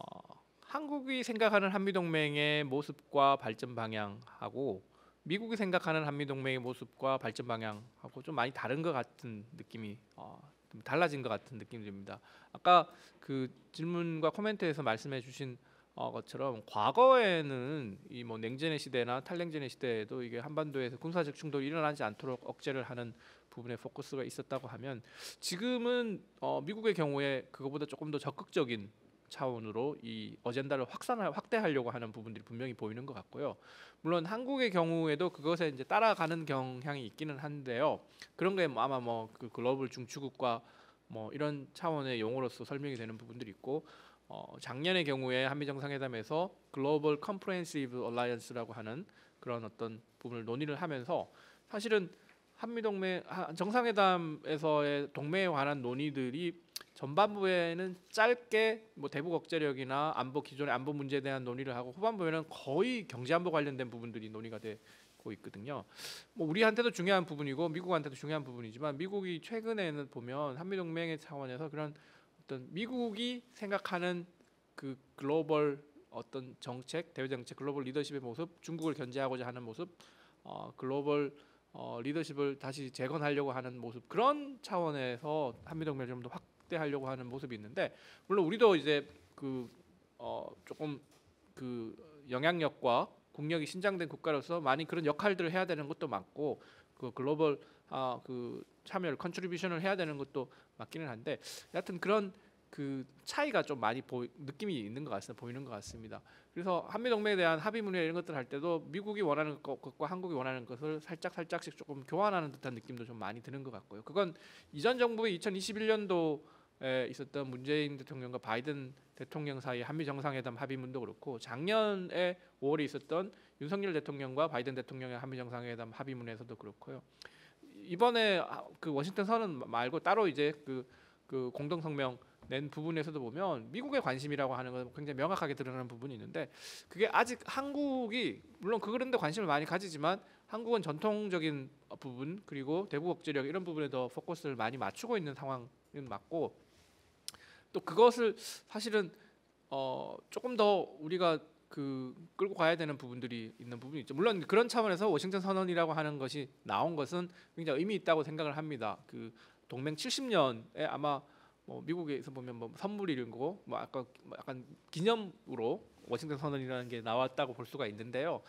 한국이 생각하는 한미 동맹의 모습과 발전 방향하고 미국이 생각하는 한미 동맹의 모습과 발전 방향하고 좀 많이 다른 것 같은 느낌이 어좀 달라진 것 같은 느낌입니다 아까 그 질문과 코멘트에서 말씀해 주신 어, 것처럼 과거에는 이뭐 냉전의 시대나 탈냉전의 시대에도 이게 한반도에서 군사적 충돌이 일어나지 않도록 억제를 하는 부분에 포커스가 있었다고 하면 지금은 어, 미국의 경우에 그거보다 조금 더 적극적인 차원으로 이 어젠다를 확산할 확대하려고 하는 부분들이 분명히 보이는 것 같고요. 물론 한국의 경우에도 그것에 이제 따라가는 경향이 있기는 한데요. 그런 게 아마 뭐그 글로벌 중추국과 뭐 이런 차원의 용어로서 설명이 되는 부분들이 있고 어 작년의 경우에 한미 정상회담에서 글로벌 컴프레 h e n 얼라이언스라고 하는 그런 어떤 부분을 논의를 하면서 사실은 한미 동맹 정상회담에서의 동맹에 관한 논의들이 전반부에는 짧게 뭐 대북 억제력이나 안보 기존의 안보 문제에 대한 논의를 하고 후반부에는 거의 경제 안보 관련된 부분들이 논의가 되고 있거든요. 뭐 우리한테도 중요한 부분이고 미국한테도 중요한 부분이지만 미국이 최근에는 보면 한미 동맹의 차원에서 그런 어떤 미국이 생각하는 그 글로벌 어떤 정책, 대외 정책, 글로벌 리더십의 모습, 중국을 견제하고자 하는 모습, 어, 글로벌 어, 리더십을 다시 재건하려고 하는 모습 그런 차원에서 한미 동맹을 좀더확 확대하려고 하는 모습이 있는데 물론 우리도 이제 그 어 조금 그 영향력과 국력이 신장된 국가로서 많이 그런 역할들을 해야 되는 것도 맞고그 글로벌 아 그 참여를 컨트리뷰션을 해야 되는 것도 맞기는 한데 여하튼 그런 그 차이가 좀 많이 보이, 느낌이 있는 것 같습니다. 보이는 것 같습니다. 그래서 한미 동맹에 대한 합의문이 이런 것들 할 때도 미국이 원하는 것과 한국이 원하는 것을 살짝 살짝씩 조금 교환하는 듯한 느낌도 좀 많이 드는 것 같고요. 그건 이전 정부의 2021년도 있었던 문재인 대통령과 바이든 대통령 사이 한미 정상회담 합의문도 그렇고 작년에 5월에 있었던 윤석열 대통령과 바이든 대통령의 한미 정상회담 합의문에서도 그렇고요. 이번에 아, 그 워싱턴 선언 말고 따로 이제 그, 그 공동 성명 낸 부분에서도 보면 미국의 관심이라고 하는 건 굉장히 명확하게 드러나는 부분이 있는데 그게 아직 한국이 물론 그 그런 데 관심을 많이 가지지만 한국은 전통적인 부분 그리고 대북 억제력 이런 부분에 더 포커스를 많이 맞추고 있는 상황은 맞고 또 그것을 사실은 어, 조금 더 우리가 그 끌고 가야 되는 부분들이 있는 부분이 있죠. 물론 그런 차원에서 워싱턴 선언이라고 하는 것이 나온 것은 굉장히 의미 있다고 생각을 합니다. 그 동맹 70년에 아마 뭐 미국에서 보면 뭐 선물이런 거고 뭐 아까 뭐 약간 기념으로 워싱턴 선언이라는 게 나왔다고 볼 수가 있는데요.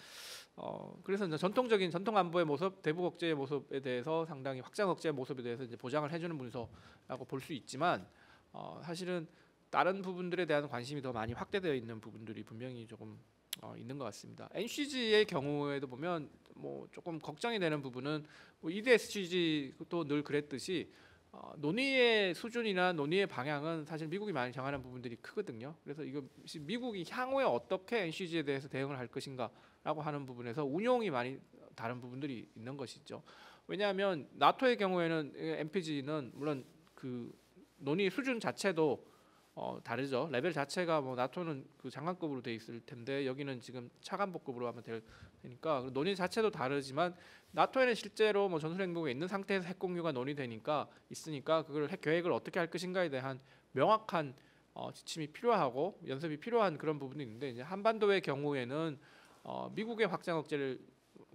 어 그래서 전통적인 전통 안보의 모습, 대북 억제의 모습에 대해서 상당히 확장 억제의 모습에 대해서 이제 보장을 해주는 문서라고 볼 수 있지만 어, 사실은 다른 부분들에 대한 관심이 더 많이 확대되어 있는 부분들이 분명히 조금 어, 있는 것 같습니다. NCG의 경우에도 보면 뭐 조금 걱정이 되는 부분은 뭐 EDSG도 늘 그랬듯이 어, 논의의 수준이나 논의의 방향은 사실 미국이 많이 정하는 부분들이 크거든요. 그래서 이거 미국이 향후에 어떻게 NCG에 대해서 대응을 할 것인가라고 하는 부분에서 운용이 많이 다른 부분들이 있는 것이죠. 왜냐하면 나토의 경우에는 MPG는 물론 그 논의 수준 자체도 어, 다르죠. 레벨 자체가 뭐 나토는 그 장관급으로 돼 있을 텐데 여기는 지금 차관복급으로 하면 될 테니까 논의 자체도 다르지만 나토에는 실제로 뭐 전술행보가 있는 상태에서 핵 공유가 논의되니까 있으니까 그걸 핵 계획을 어떻게 할 것인가에 대한 명확한 어, 지침이 필요하고 연습이 필요한 그런 부분이 있는데 이제 한반도의 경우에는 어, 미국의 확장 억제를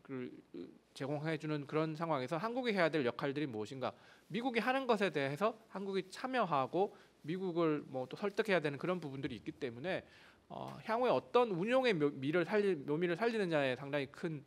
그, 제공해 주는 그런 상황에서 한국이 해야 될 역할들이 무엇인가 미국이 하는 것에 대해서 한국이 참여하고 미국을 뭐또 설득해야 되는 그런 부분들이 있기 때문에 어, 향후에 어떤 운용의 미를 살리 묘미를 살리느냐에 상당히 큰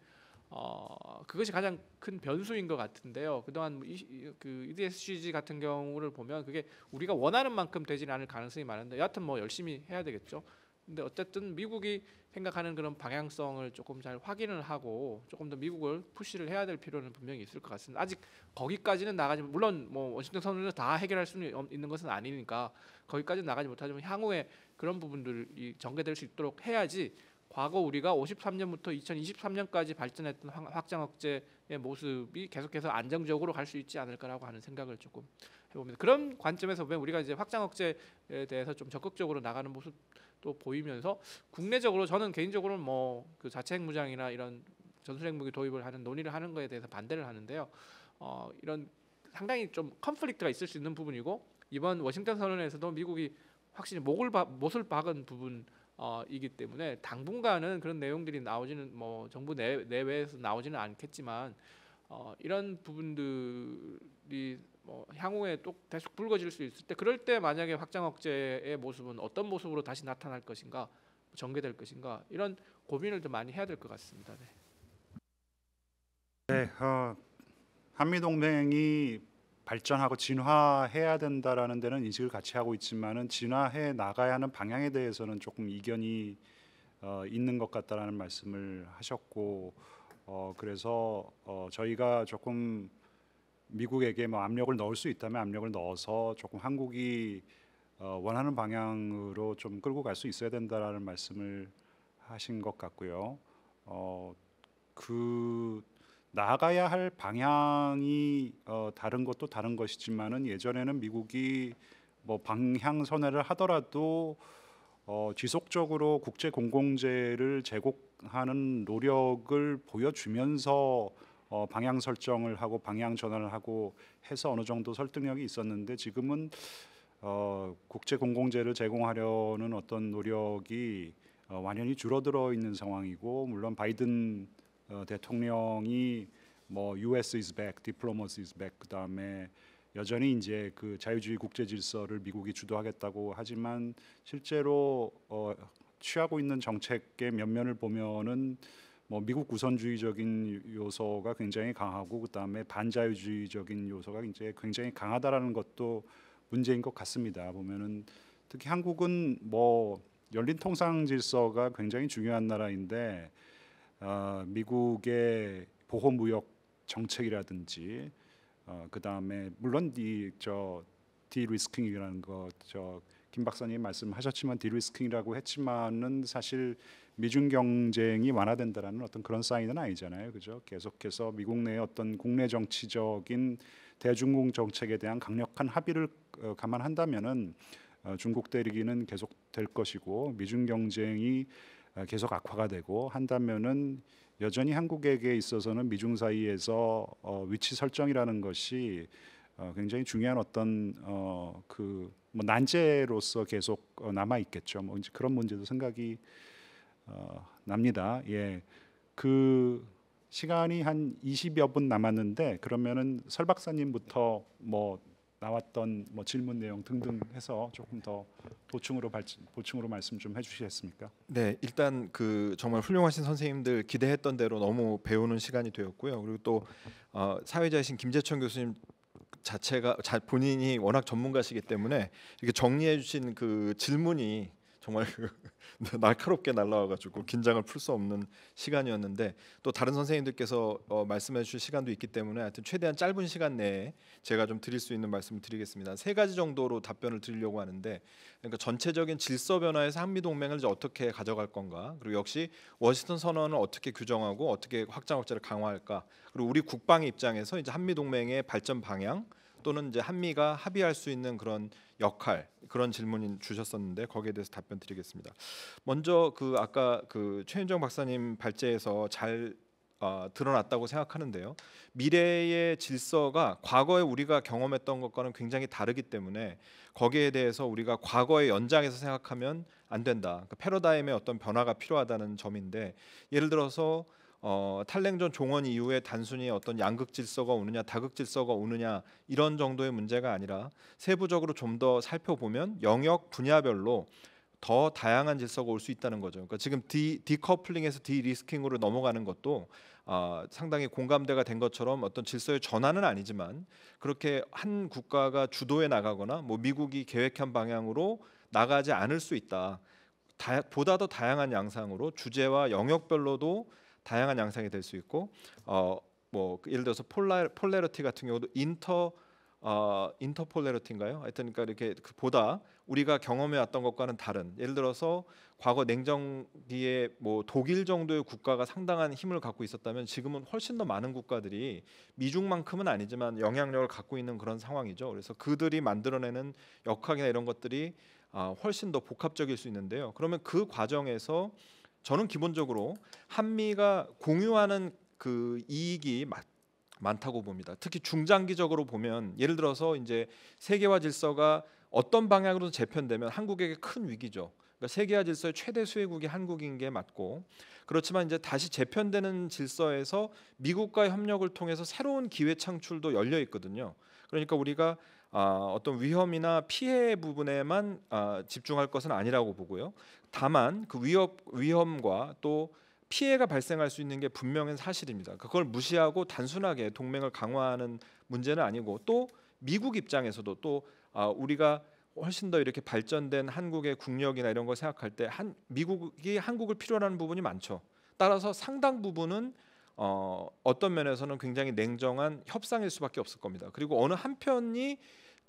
어, 그것이 가장 큰 변수인 것 같은데요. 그동안 이, 그 EDSG 같은 경우를 보면 그게 우리가 원하는 만큼 되지는 않을 가능성이 많은데 여하튼 뭐 열심히 해야 되겠죠. 근데 어쨌든 미국이 생각하는 그런 방향성을 조금 잘 확인을 하고 조금 더 미국을 푸시를 해야 될 필요는 분명히 있을 것 같습니다. 아직 거기까지는 나가지 물론 뭐 워싱턴 선언을 다 해결할 수는 있는 것은 아니니까 거기까지 나가지 못하지만 향후에 그런 부분들이 전개될 수 있도록 해야지 과거 우리가 53년부터 2023년까지 발전했던 확장 억제의 모습이 계속해서 안정적으로 갈 수 있지 않을까라고 하는 생각을 조금 해봅니다. 그런 관점에서 보면 우리가 이제 확장 억제에 대해서 좀 적극적으로 나가는 모습 또 보이면서 국내적으로 저는 개인적으로뭐 그 자체 핵무장이나 이런 전술 핵무기 도입을 하는 논의를 하는 거에 대해서 반대를 하는데요. 어, 이런 상당히 좀 컨플릭트가 있을 수 있는 부분이고 이번 워싱턴 선언에서도 미국이 확실히 목을 바, 못을 박은 부분 어, 이기 때문에 당분간은 그런 내용들이 나오지는 뭐 정부 내, 내외에서 나오지는 않겠지만 어, 이런 부분들이 뭐 향후에 또 계속 붉어질 수 있을 때 그럴 때 만약에 확장 억제의 모습은 어떤 모습으로 다시 나타날 것인가 전개될 것인가 이런 고민을 더 많이 해야 될 것 같습니다. 네. 네, 어, 한미 동맹이 발전하고 진화해야 된다라는 데는 인식을 같이 하고 있지만은 진화해 나가야 하는 방향에 대해서는 조금 이견이 어, 있는 것 같다라는 말씀을 하셨고 어, 그래서 어, 저희가 조금 미국에게 뭐 압력을 넣을 수 있다면 압력을 넣어서 조금 한국이 어, 원하는 방향으로 좀 끌고 갈 수 있어야 된다라는 말씀을 하신 것 같고요. 어, 그 나아가야 할 방향이 어, 다른 것도 다른 것이지만은 예전에는 미국이 뭐 방향 선회를 하더라도 어, 지속적으로 국제 공공재를 제공하는 노력을 보여주면서 어, 방향 설정을 하고 방향 전환을 하고 해서 어느 정도 설득력이 있었는데 지금은 어, 국제 공공재를 제공하려는 어떤 노력이 어, 완연히 줄어들어 있는 상황이고 물론 바이든 어, 대통령이 뭐 US is back, diplomacy is back 그다음에 여전히 이제 그 자유주의 국제 질서를 미국이 주도하겠다고 하지만 실제로 어, 취하고 있는 정책의 면면을 보면은 뭐 미국 우선주의적인 요소가 굉장히 강하고 그다음에 반자유주의적인 요소가 이제 굉장히 강하다라는 것도 문제인 것 같습니다. 보면은 특히 한국은 뭐 열린 통상 질서가 굉장히 중요한 나라인데 어, 미국의 보호 무역 정책이라든지 어, 그다음에 물론 이 저 디리스킹이라는 거저 박사님 말씀하셨지만 디리스킹이라고 했지만은 사실 미중 경쟁이 완화된다라는 어떤 그런 사인은 아니잖아요. 그죠? 계속해서 미국 내 어떤 국내 정치적인 대중국 정책에 대한 강력한 합의를 어, 감안한다면은 어, 중국 대리기는 계속 될 것이고 미중 경쟁이 어, 계속 악화가 되고 한다면은 여전히 한국에게 있어서는 미중 사이에서 위치 설정이라는 것이 굉장히 중요한 어떤 그 뭐 난제로서 계속 남아 있겠죠. 뭐 그런 문제도 생각이 어, 납니다. 예, 그 시간이 한 20여 분 남았는데 그러면은 설 박사님부터 뭐 나왔던 뭐 질문 내용 등등 해서 조금 더 보충으로 발 보충으로 말씀 좀 해주시겠습니까? 네, 일단 그 정말 훌륭하신 선생님들 기대했던 대로 너무 배우는 시간이 되었고요. 그리고 또 어, 사회자이신 김재천 교수님 자체가 자, 본인이 워낙 전문가시기 때문에 이렇게 정리해 주신 그 질문이 정말 그 (laughs) 날카롭게 날라와가지고 긴장을 풀 수 없는 시간이었는데 또 다른 선생님들께서 어, 말씀해 주실 시간도 있기 때문에 하여튼 최대한 짧은 시간 내에 제가 좀 드릴 수 있는 말씀을 드리겠습니다. 세 가지 정도로 답변을 드리려고 하는데 그러니까 전체적인 질서 변화에서 한미 동맹을 어떻게 가져갈 건가 그리고 역시 워싱턴 선언을 어떻게 규정하고 어떻게 확장 억제를 강화할까 그리고 우리 국방의 입장에서 이제 한미 동맹의 발전 방향 또는 이제 한미가 합의할 수 있는 그런 역할 그런 질문 을 주셨었는데 거기에 대해서 답변 드리겠습니다. 먼저 그 아까 그 최윤정 박사님 발제에서 잘 어, 드러났다고 생각하는데요. 미래의 질서가 과거에 우리가 경험했던 것과는 굉장히 다르기 때문에 거기에 대해서 우리가 과거의 연장에서 생각하면 안 된다. 그 그러니까 패러다임의 어떤 변화가 필요하다는 점인데 예를 들어서 어, 탈냉전 종언 이후에 단순히 어떤 양극 질서가 오느냐 다극 질서가 오느냐 이런 정도의 문제가 아니라 세부적으로 좀 더 살펴보면 영역 분야별로 더 다양한 질서가 올 수 있다는 거죠. 그러니까 지금 디, 디커플링에서 디리스킹으로 넘어가는 것도 어, 상당히 공감대가 된 것처럼 어떤 질서의 전환은 아니지만 그렇게 한 국가가 주도해 나가거나 뭐 미국이 계획한 방향으로 나가지 않을 수 있다. 다, 보다 더 다양한 양상으로 주제와 영역별로도 다양한 양상이 될 수 있고 어, 뭐 예를 들어서 폴라, 폴레러티 같은 경우도 인터 어, 인터폴레러티인가요? 하여튼 그러니까 이렇게 그 보다 우리가 경험해 왔던 것과는 다른 예를 들어서 과거 냉정기에 뭐 독일 정도의 국가가 상당한 힘을 갖고 있었다면 지금은 훨씬 더 많은 국가들이 미중만큼은 아니지만 영향력을 갖고 있는 그런 상황이죠. 그래서 그들이 만들어내는 역학이나 이런 것들이 아, 훨씬 더 복합적일 수 있는데요. 그러면 그 과정에서 저는 기본적으로 한미가 공유하는 그 이익이 맞, 많다고 봅니다. 특히 중장기적으로 보면 예를 들어서 이제 세계화 질서가 어떤 방향으로 재편되면 한국에게 큰 위기죠. 그러니까 세계화 질서의 최대 수혜국이 한국인 게 맞고 그렇지만 이제 다시 재편되는 질서에서 미국과 협력을 통해서 새로운 기회 창출도 열려 있거든요. 그러니까 우리가 아, 어떤 위험이나 피해 부분에만 아, 집중할 것은 아니라고 보고요. 다만 그 위협 위험과 또 피해가 발생할 수 있는 게 분명한 사실입니다. 그걸 무시하고 단순하게 동맹을 강화하는 문제는 아니고 또 미국 입장에서도 또 아, 우리가 훨씬 더 이렇게 발전된 한국의 국력이나 이런 걸 생각할 때 한 미국이 한국을 필요로 하는 부분이 많죠. 따라서 상당 부분은 어, 어떤 면에서는 굉장히 냉정한 협상일 수밖에 없을 겁니다. 그리고 어느 한편이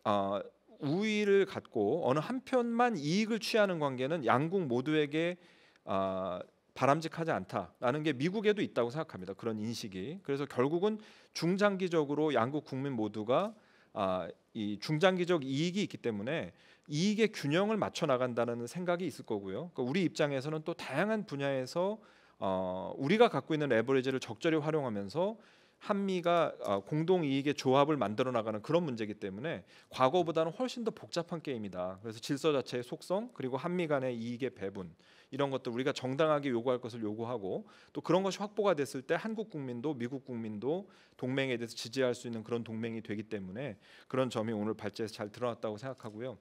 어, 우위를 갖고 어느 한편만 이익을 취하는 관계는 양국 모두에게 아, 바람직하지 않다라는 게 미국에도 있다고 생각합니다. 그런 인식이. 그래서 결국은 중장기적으로 양국 국민 모두가 아, 이 중장기적 이익이 있기 때문에 이익의 균형을 맞춰 나간다는 생각이 있을 거고요. 그러니까 우리 입장에서는 또 다양한 분야에서 어, 우리가 갖고 있는 레버리지를 적절히 활용하면서 한미가 어, 공동 이익의 조합을 만들어 나가는 그런 문제이기 때문에 과거보다는 훨씬 더 복잡한 게임이다. 그래서 질서 자체의 속성 그리고 한미 간의 이익의 배분 이런 것도 우리가 정당하게 요구할 것을 요구하고 또 그런 것이 확보가 됐을 때 한국 국민도 미국 국민도 동맹에 대해서 지지할 수 있는 그런 동맹이 되기 때문에 그런 점이 오늘 발제에서 잘 드러났다고 생각하고요.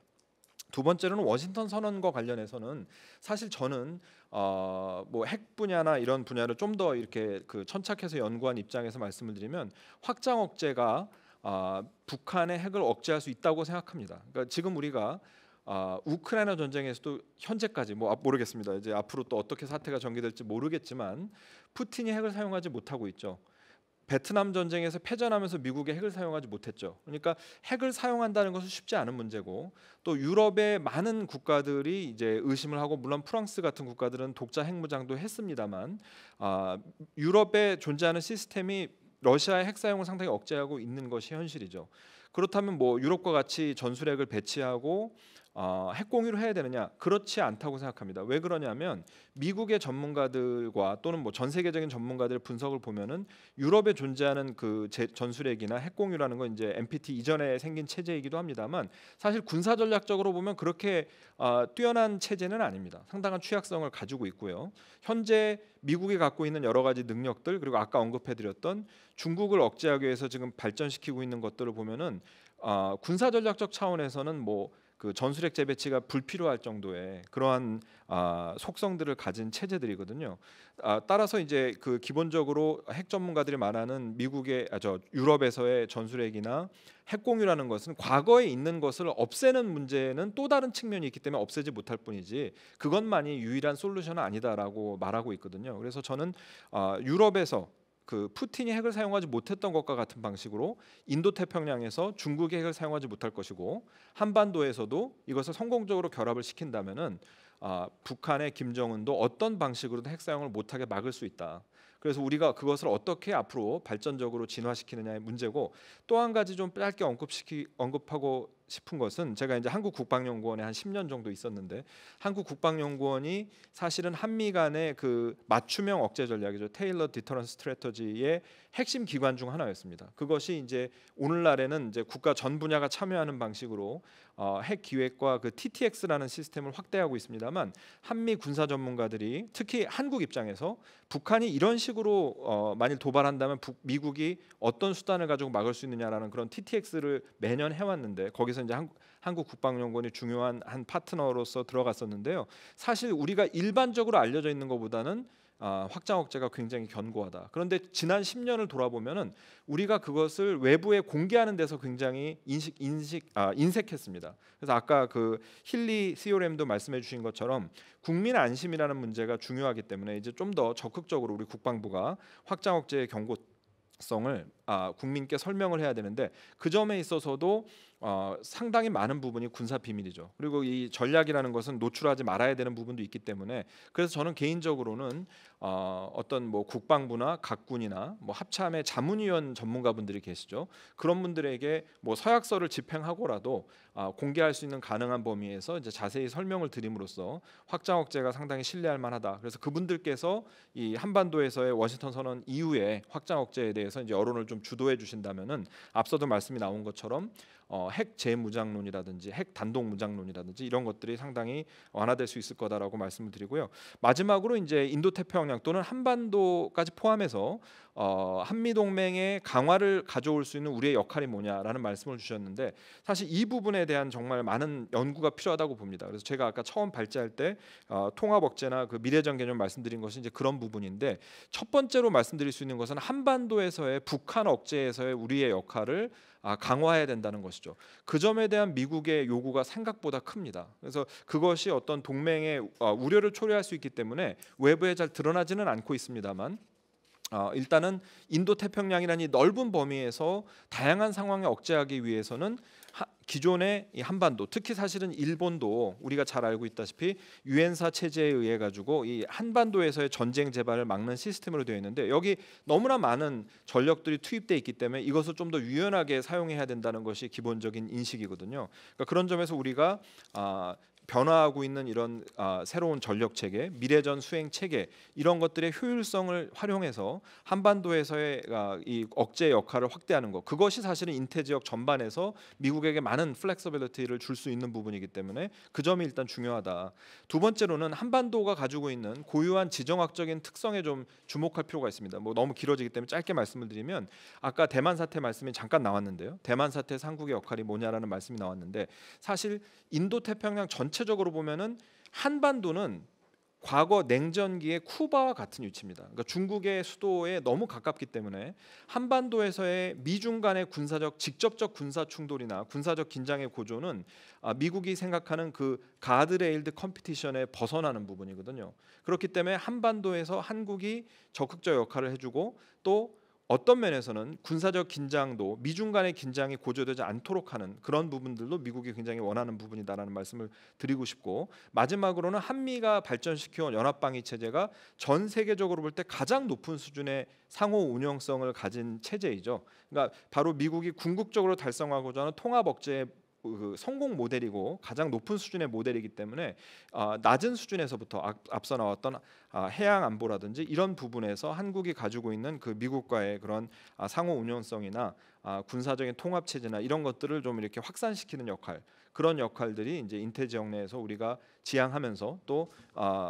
두 번째로는 워싱턴 선언과 관련해서는 사실 저는 어, 뭐핵 분야나 이런 분야를 좀 더 이렇게 그 천착해서 연구한 입장에서 말씀을 드리면 확장 억제가 어, 북한의 핵을 억제할 수 있다고 생각합니다. 그러니까 지금 우리가 어, 우크라이나 전쟁에서도 현재까지 뭐 아, 모르겠습니다. 이제 앞으로 또 어떻게 사태가 전개될지 모르겠지만 푸틴이 핵을 사용하지 못하고 있죠. 베트남 전쟁에서 패전하면서 미국의 핵을 사용하지 못했죠. 그러니까 핵을 사용한다는 것은 쉽지 않은 문제고 또 유럽의 많은 국가들이 이제 의심을 하고 물론 프랑스 같은 국가들은 독자 핵무장도 했습니다만 아, 유럽에 존재하는 시스템이 러시아의 핵 사용을 상당히 억제하고 있는 것이 현실이죠. 그렇다면 뭐 유럽과 같이 전술핵을 배치하고 어, 핵 공유를 해야 되느냐? 그렇지 않다고 생각합니다. 왜 그러냐면 미국의 전문가들과 또는 뭐 전 세계적인 전문가들의 분석을 보면은 유럽에 존재하는 그 전술핵이나 핵 공유라는 건 이제 NPT 이전에 생긴 체제이기도 합니다만 사실 군사 전략적으로 보면 그렇게 어, 뛰어난 체제는 아닙니다. 상당한 취약성을 가지고 있고요. 현재 미국이 갖고 있는 여러 가지 능력들 그리고 아까 언급해드렸던 중국을 억제하기 위해서 지금 발전시키고 있는 것들을 보면은 어, 군사 전략적 차원에서는 뭐그 전술핵 재배치가 불필요할 정도의 그러한 아, 속성들을 가진 체제들이거든요. 아, 따라서 이제 그 기본적으로 핵 전문가들이 말하는 미국의 아, 저 유럽에서의 전술핵이나 핵공유라는 것은 과거에 있는 것을 없애는 문제는 또 다른 측면이 있기 때문에 없애지 못할 뿐이지 그것만이 유일한 솔루션은 아니다라고 말하고 있거든요. 그래서 저는 아, 유럽에서 그 푸틴이 핵을 사용하지 못했던 것과 같은 방식으로 인도 태평양에서 중국의 핵을 사용하지 못할 것이고 한반도에서도 이것을 성공적으로 결합을 시킨다면은 아, 북한의 김정은도 어떤 방식으로든 핵 사용을 못하게 막을 수 있다. 그래서 우리가 그것을 어떻게 앞으로 발전적으로 진화시키느냐의 문제고 또 한 가지 좀 짧게 언급시키 언급하고 싶은 것은 제가 이제 한국 국방연구원에 한 10년 정도 있었는데 한국 국방연구원이 사실은 한미 간의 그 맞춤형 억제 전략이죠 테일러 디터런스 스트레터지의 핵심 기관 중 하나였습니다. 그것이 이제 오늘날에는 이제 국가 전 분야가 참여하는 방식으로 어, 핵 기획과 그 TTX라는 시스템을 확대하고 있습니다만 한미 군사 전문가들이 특히 한국 입장에서 북한이 이런 식으로 어, 만일 도발한다면 북, 미국이 어떤 수단을 가지고 막을 수 있느냐라는 그런 TTX를 매년 해왔는데 거기서 이제 한 한국 국방연구원이 중요한 한 파트너로서 들어갔었는데요. 사실 우리가 일반적으로 알려져 있는 것보다는 아, 확장 억제가 굉장히 견고하다. 그런데 지난 10년을 돌아보면은 우리가 그것을 외부에 공개하는 데서 굉장히 인식 인식 아, 인색했습니다. 그래서 아까 그 힐리 시오렘도 말씀해 주신 것처럼 국민 안심이라는 문제가 중요하기 때문에 이제 좀 더 적극적으로 우리 국방부가 확장 억제의 경고 성을 아, 국민께 설명을 해야 되는데 그 점에 있어서도 어, 상당히 많은 부분이 군사 비밀이죠. 그리고 이 전략이라는 것은 노출하지 말아야 되는 부분도 있기 때문에 그래서 저는 개인적으로는 어, 어떤 뭐 국방부나 각군이나 뭐 합참의 자문위원 전문가분들이 계시죠. 그런 분들에게 뭐 서약서를 집행하고라도 어, 공개할 수 있는 가능한 범위에서 이제 자세히 설명을 드림으로써 확장 억제가 상당히 신뢰할 만하다. 그래서 그분들께서 이 한반도에서의 워싱턴 선언 이후에 확장 억제에 대해서 이제 여론을 좀 주도해 주신다면은 앞서도 말씀이 나온 것처럼 어, 핵 재무장론이라든지 핵 단독 무장론이라든지 이런 것들이 상당히 완화될 수 있을 거다라고 말씀을 드리고요. 마지막으로 이제 인도 태평양 또는 한반도까지 포함해서 어, 한미 동맹의 강화를 가져올 수 있는 우리의 역할이 뭐냐라는 말씀을 주셨는데 사실 이 부분에 대한 정말 많은 연구가 필요하다고 봅니다. 그래서 제가 아까 처음 발제할 때 어, 통합 억제나 그 미래전 개념 말씀드린 것이 이제 그런 부분인데 첫 번째로 말씀드릴 수 있는 것은 한반도에서의 북한 억제에서의 우리의 역할을 아, 강화해야 된다는 것이죠. 그 점에 대한 미국의 요구가 생각보다 큽니다. 그래서 그것이 어떤 동맹의 어, 우려를 초래할 수 있기 때문에 외부에 잘 드러나지는 않고 있습니다만 어, 일단은 인도 태평양이라는 이 넓은 범위에서 다양한 상황을 억제하기 위해서는 하, 기존의 이 한반도 특히 사실은 일본도 우리가 잘 알고 있다시피 유엔사 체제에 의해 가지고 이 한반도에서의 전쟁 재발을 막는 시스템으로 되어 있는데 여기 너무나 많은 전력들이 투입돼 있기 때문에 이것을 좀 더 유연하게 사용해야 된다는 것이 기본적인 인식이거든요. 그러니까 그런 점에서 우리가 아, 변화하고 있는 이런 아, 새로운 전력 체계, 미래전 수행 체계 이런 것들의 효율성을 활용해서 한반도에서의 아, 이 억제 역할을 확대하는 것 그것이 사실은 인태 지역 전반에서 미국에게 많은 플렉서빌리티를 줄 수 있는 부분이기 때문에 그 점이 일단 중요하다. 두 번째로는 한반도가 가지고 있는 고유한 지정학적인 특성에 좀 주목할 필요가 있습니다. 뭐 너무 길어지기 때문에 짧게 말씀을 드리면 아까 대만 사태 말씀이 잠깐 나왔는데요. 대만 사태에국의 역할이 뭐냐라는 말씀이 나왔는데 사실 인도 태평양 전체 전체적으로 보면은 한반도는 과거 냉전기의 쿠바와 같은 위치입니다. 그러니까 중국의 수도에 너무 가깝기 때문에 한반도에서의 미중 간의 군사적 직접적 군사 충돌이나 군사적 긴장의 고조는 아, 미국이 생각하는 그 가드레일드 컴피티션에 벗어나는 부분이거든요. 그렇기 때문에 한반도에서 한국이 적극적 역할을 해주고 또 어떤 면에서는 군사적 긴장도 미중 간의 긴장이 고조되지 않도록 하는 그런 부분들도 미국이 굉장히 원하는 부분이다라는 말씀을 드리고 싶고 마지막으로는 한미가 발전시켜온 연합방위 체제가 전 세계적으로 볼 때 가장 높은 수준의 상호 운영성을 가진 체제이죠. 그러니까 바로 미국이 궁극적으로 달성하고자 하는 통합 억제 그 성공 모델이고 가장 높은 수준의 모델이기 때문에 어, 낮은 수준에서부터 앞, 서 나왔던 어, 해양 안보라든지 이런 부분에서 한국이 가지고 있는 그 미국과의 그런 어, 상호 운용성이나 군사적인 통합 체제나 이런 것들을 좀 이렇게 확산시키는 역할 그런 역할들이 이제 인태 지역 내에서 우리가 지향하면서 또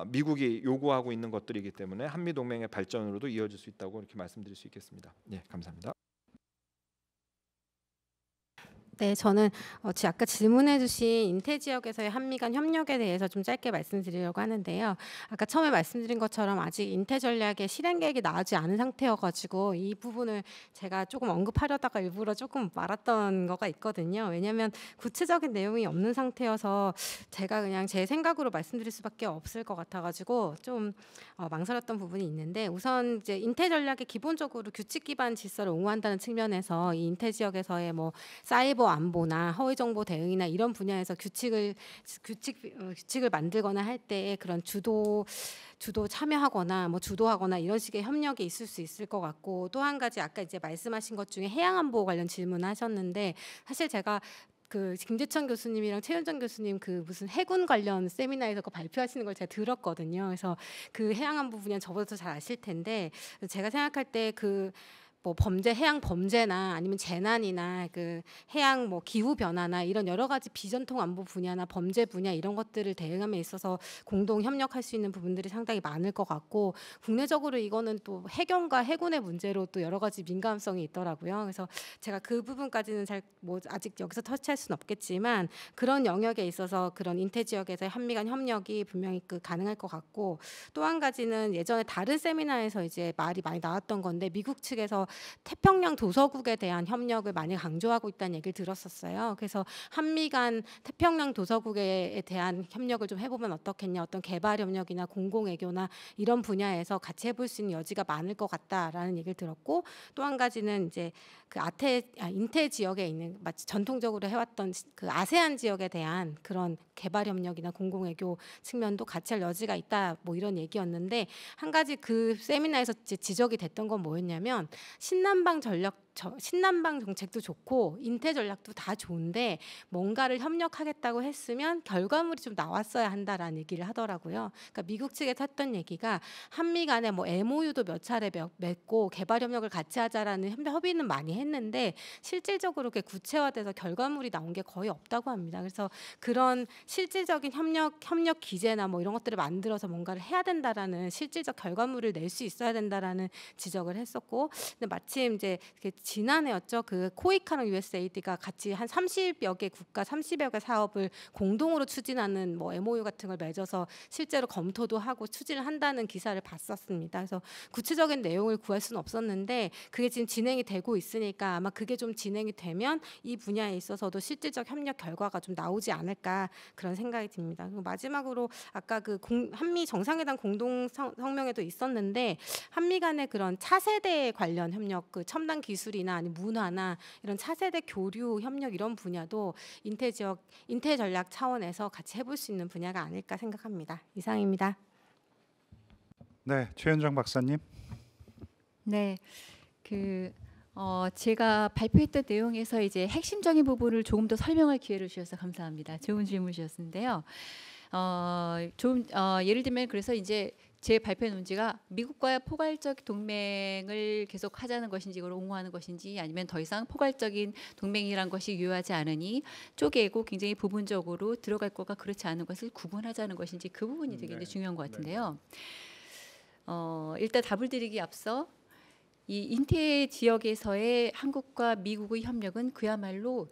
미국이 요구하고 있는 것들이기 때문에 한미 동맹의 발전으로도 이어질 수 있다고 이렇게 말씀드릴 수 있겠습니다. 예, 감사합니다. 네, 저는 어, 아까 질문해주신 인태 지역에서의 한미 간 협력에 대해서 좀 짧게 말씀드리려고 하는데요. 아까 처음에 말씀드린 것처럼 아직 인태 전략의 실행 계획이 나오지 않은 상태여가지고 이 부분을 제가 조금 언급하려다가 일부러 조금 말았던 거가 있거든요. 왜냐하면 구체적인 내용이 없는 상태여서 제가 그냥 제 생각으로 말씀드릴 수밖에 없을 것 같아가지고 좀 어, 망설였던 부분이 있는데 우선 이제 인태 전략의 기본적으로 규칙 기반 질서를 옹호한다는 측면에서 이 인태 지역에서의 뭐 사이버 안보나 허위 정보 대응이나 이런 분야에서 규칙을 규칙 어, 규칙을 만들거나 할 때 그런 주도 주도 참여하거나 뭐 주도하거나 이런 식의 협력이 있을 수 있을 것 같고 또 한 가지 아까 이제 말씀하신 것 중에 해양 안보 관련 질문하셨는데 사실 제가 그 김재천 교수님이랑 최현정 교수님 그 무슨 해군 관련 세미나에서 그 발표하시는 걸 제가 들었거든요. 그래서 그 해양안보 분야 저보다 더잘 아실 텐데 제가 생각할 때그 뭐 범죄 해양 범죄나 아니면 재난이나 그 해양 뭐 기후 변화나 이런 여러 가지 비전통 안보 분야나 범죄 분야 이런 것들을 대응함에 있어서 공동 협력할 수 있는 부분들이 상당히 많을 것 같고 국내적으로 이거는 또 해경과 해군의 문제로 또 여러 가지 민감성이 있더라고요. 그래서 제가 그 부분까지는 잘 뭐 아직 여기서 터치할 수는 없겠지만 그런 영역에 있어서 그런 인태 지역에서 한미 간 협력이 분명히 그 가능할 것 같고 또 한 가지는 예전에 다른 세미나에서 이제 말이 많이 나왔던 건데 미국 측에서 태평양 도서국에 대한 협력을 많이 강조하고 있다는 얘기를 들었었어요. 그래서 한미 간 태평양 도서국에 대한 협력을 좀 해보면 어떻겠냐, 어떤 개발 협력이나 공공 애교나 이런 분야에서 같이 해볼 수 있는 여지가 많을 것 같다라는 얘기를 들었고 또 한 가지는 이제 그 아태 아, 인태 지역에 있는 마치 전통적으로 해왔던 그 아세안 지역에 대한 그런 개발 협력이나 공공 애교 측면도 같이 할 여지가 있다 뭐 이런 얘기였는데 한 가지 그 세미나에서 지적이 됐던 건 뭐였냐면 신남방 전력 저, 신남방 정책도 좋고 인태 전략도 다 좋은데 뭔가를 협력하겠다고 했으면 결과물이 좀 나왔어야 한다라는 얘기를 하더라고요. 그러니까 미국 측에탔던 얘기가 한미 간에 뭐 MOU도 몇 차례 맺고 개발 협력을 같이 하자라는 협의는 많이 했는데 실질적으로 게 구체화돼서 결과물이 나온 게 거의 없다고 합니다. 그래서 그런 실질적인 협력 협력 기제나 뭐 이런 것들을 만들어서 뭔가를 해야 된다라는 실질적 결과물을 낼 수 있어야 된다라는 지적을 했었고 근데 마침 이제 지난해였죠. 그 코이카랑 USAID가 같이 한 30여 개 국가 30여 개 사업을 공동으로 추진하는 뭐 MOU 같은 걸 맺어서 실제로 검토도 하고 추진을 한다는 기사를 봤었습니다. 그래서 구체적인 내용을 구할 수는 없었는데 그게 지금 진행이 되고 있으니까 아마 그게 좀 진행이 되면 이 분야에 있어서도 실질적 협력 결과가 좀 나오지 않을까 그런 생각이 듭니다. 그리고 마지막으로 아까 그 한미 정상회담 공동 성명에도 있었는데 한미 간의 그런 차세대 관련 협력 그 첨단 기술 예술이나 아니 문화나 이런 차세대 교류 협력 이런 분야도 인태 지역 인태 전략 차원에서 같이 해볼 수 있는 분야가 아닐까 생각합니다. 이상입니다. 네, 최현정 박사님. 네, 그 어, 제가 발표했던 내용에서 이제 핵심적인 부분을 조금 더 설명할 기회를 주셔서 감사합니다. 좋은 질문 주셨는데요. 어, 좀, 어, 예를 들면 그래서 이제 제 발표 논지가 미국과 의 포괄적 동맹을 계속 하자는 것인지 그걸 옹호하는 것인지 아니면 더 이상 포괄적인 동맹이란 것이 유효하지 않으니 쪼개고 굉장히 부분적으로 들어갈 거가 그렇지 않은 것을 구분하자는 것인지 그 부분이 되게 네. 중요한 것 같은데요. 네. 어, 일단 답을 드리기 앞서 이 인태 지역에서의 한국과 미국의 협력은 그야말로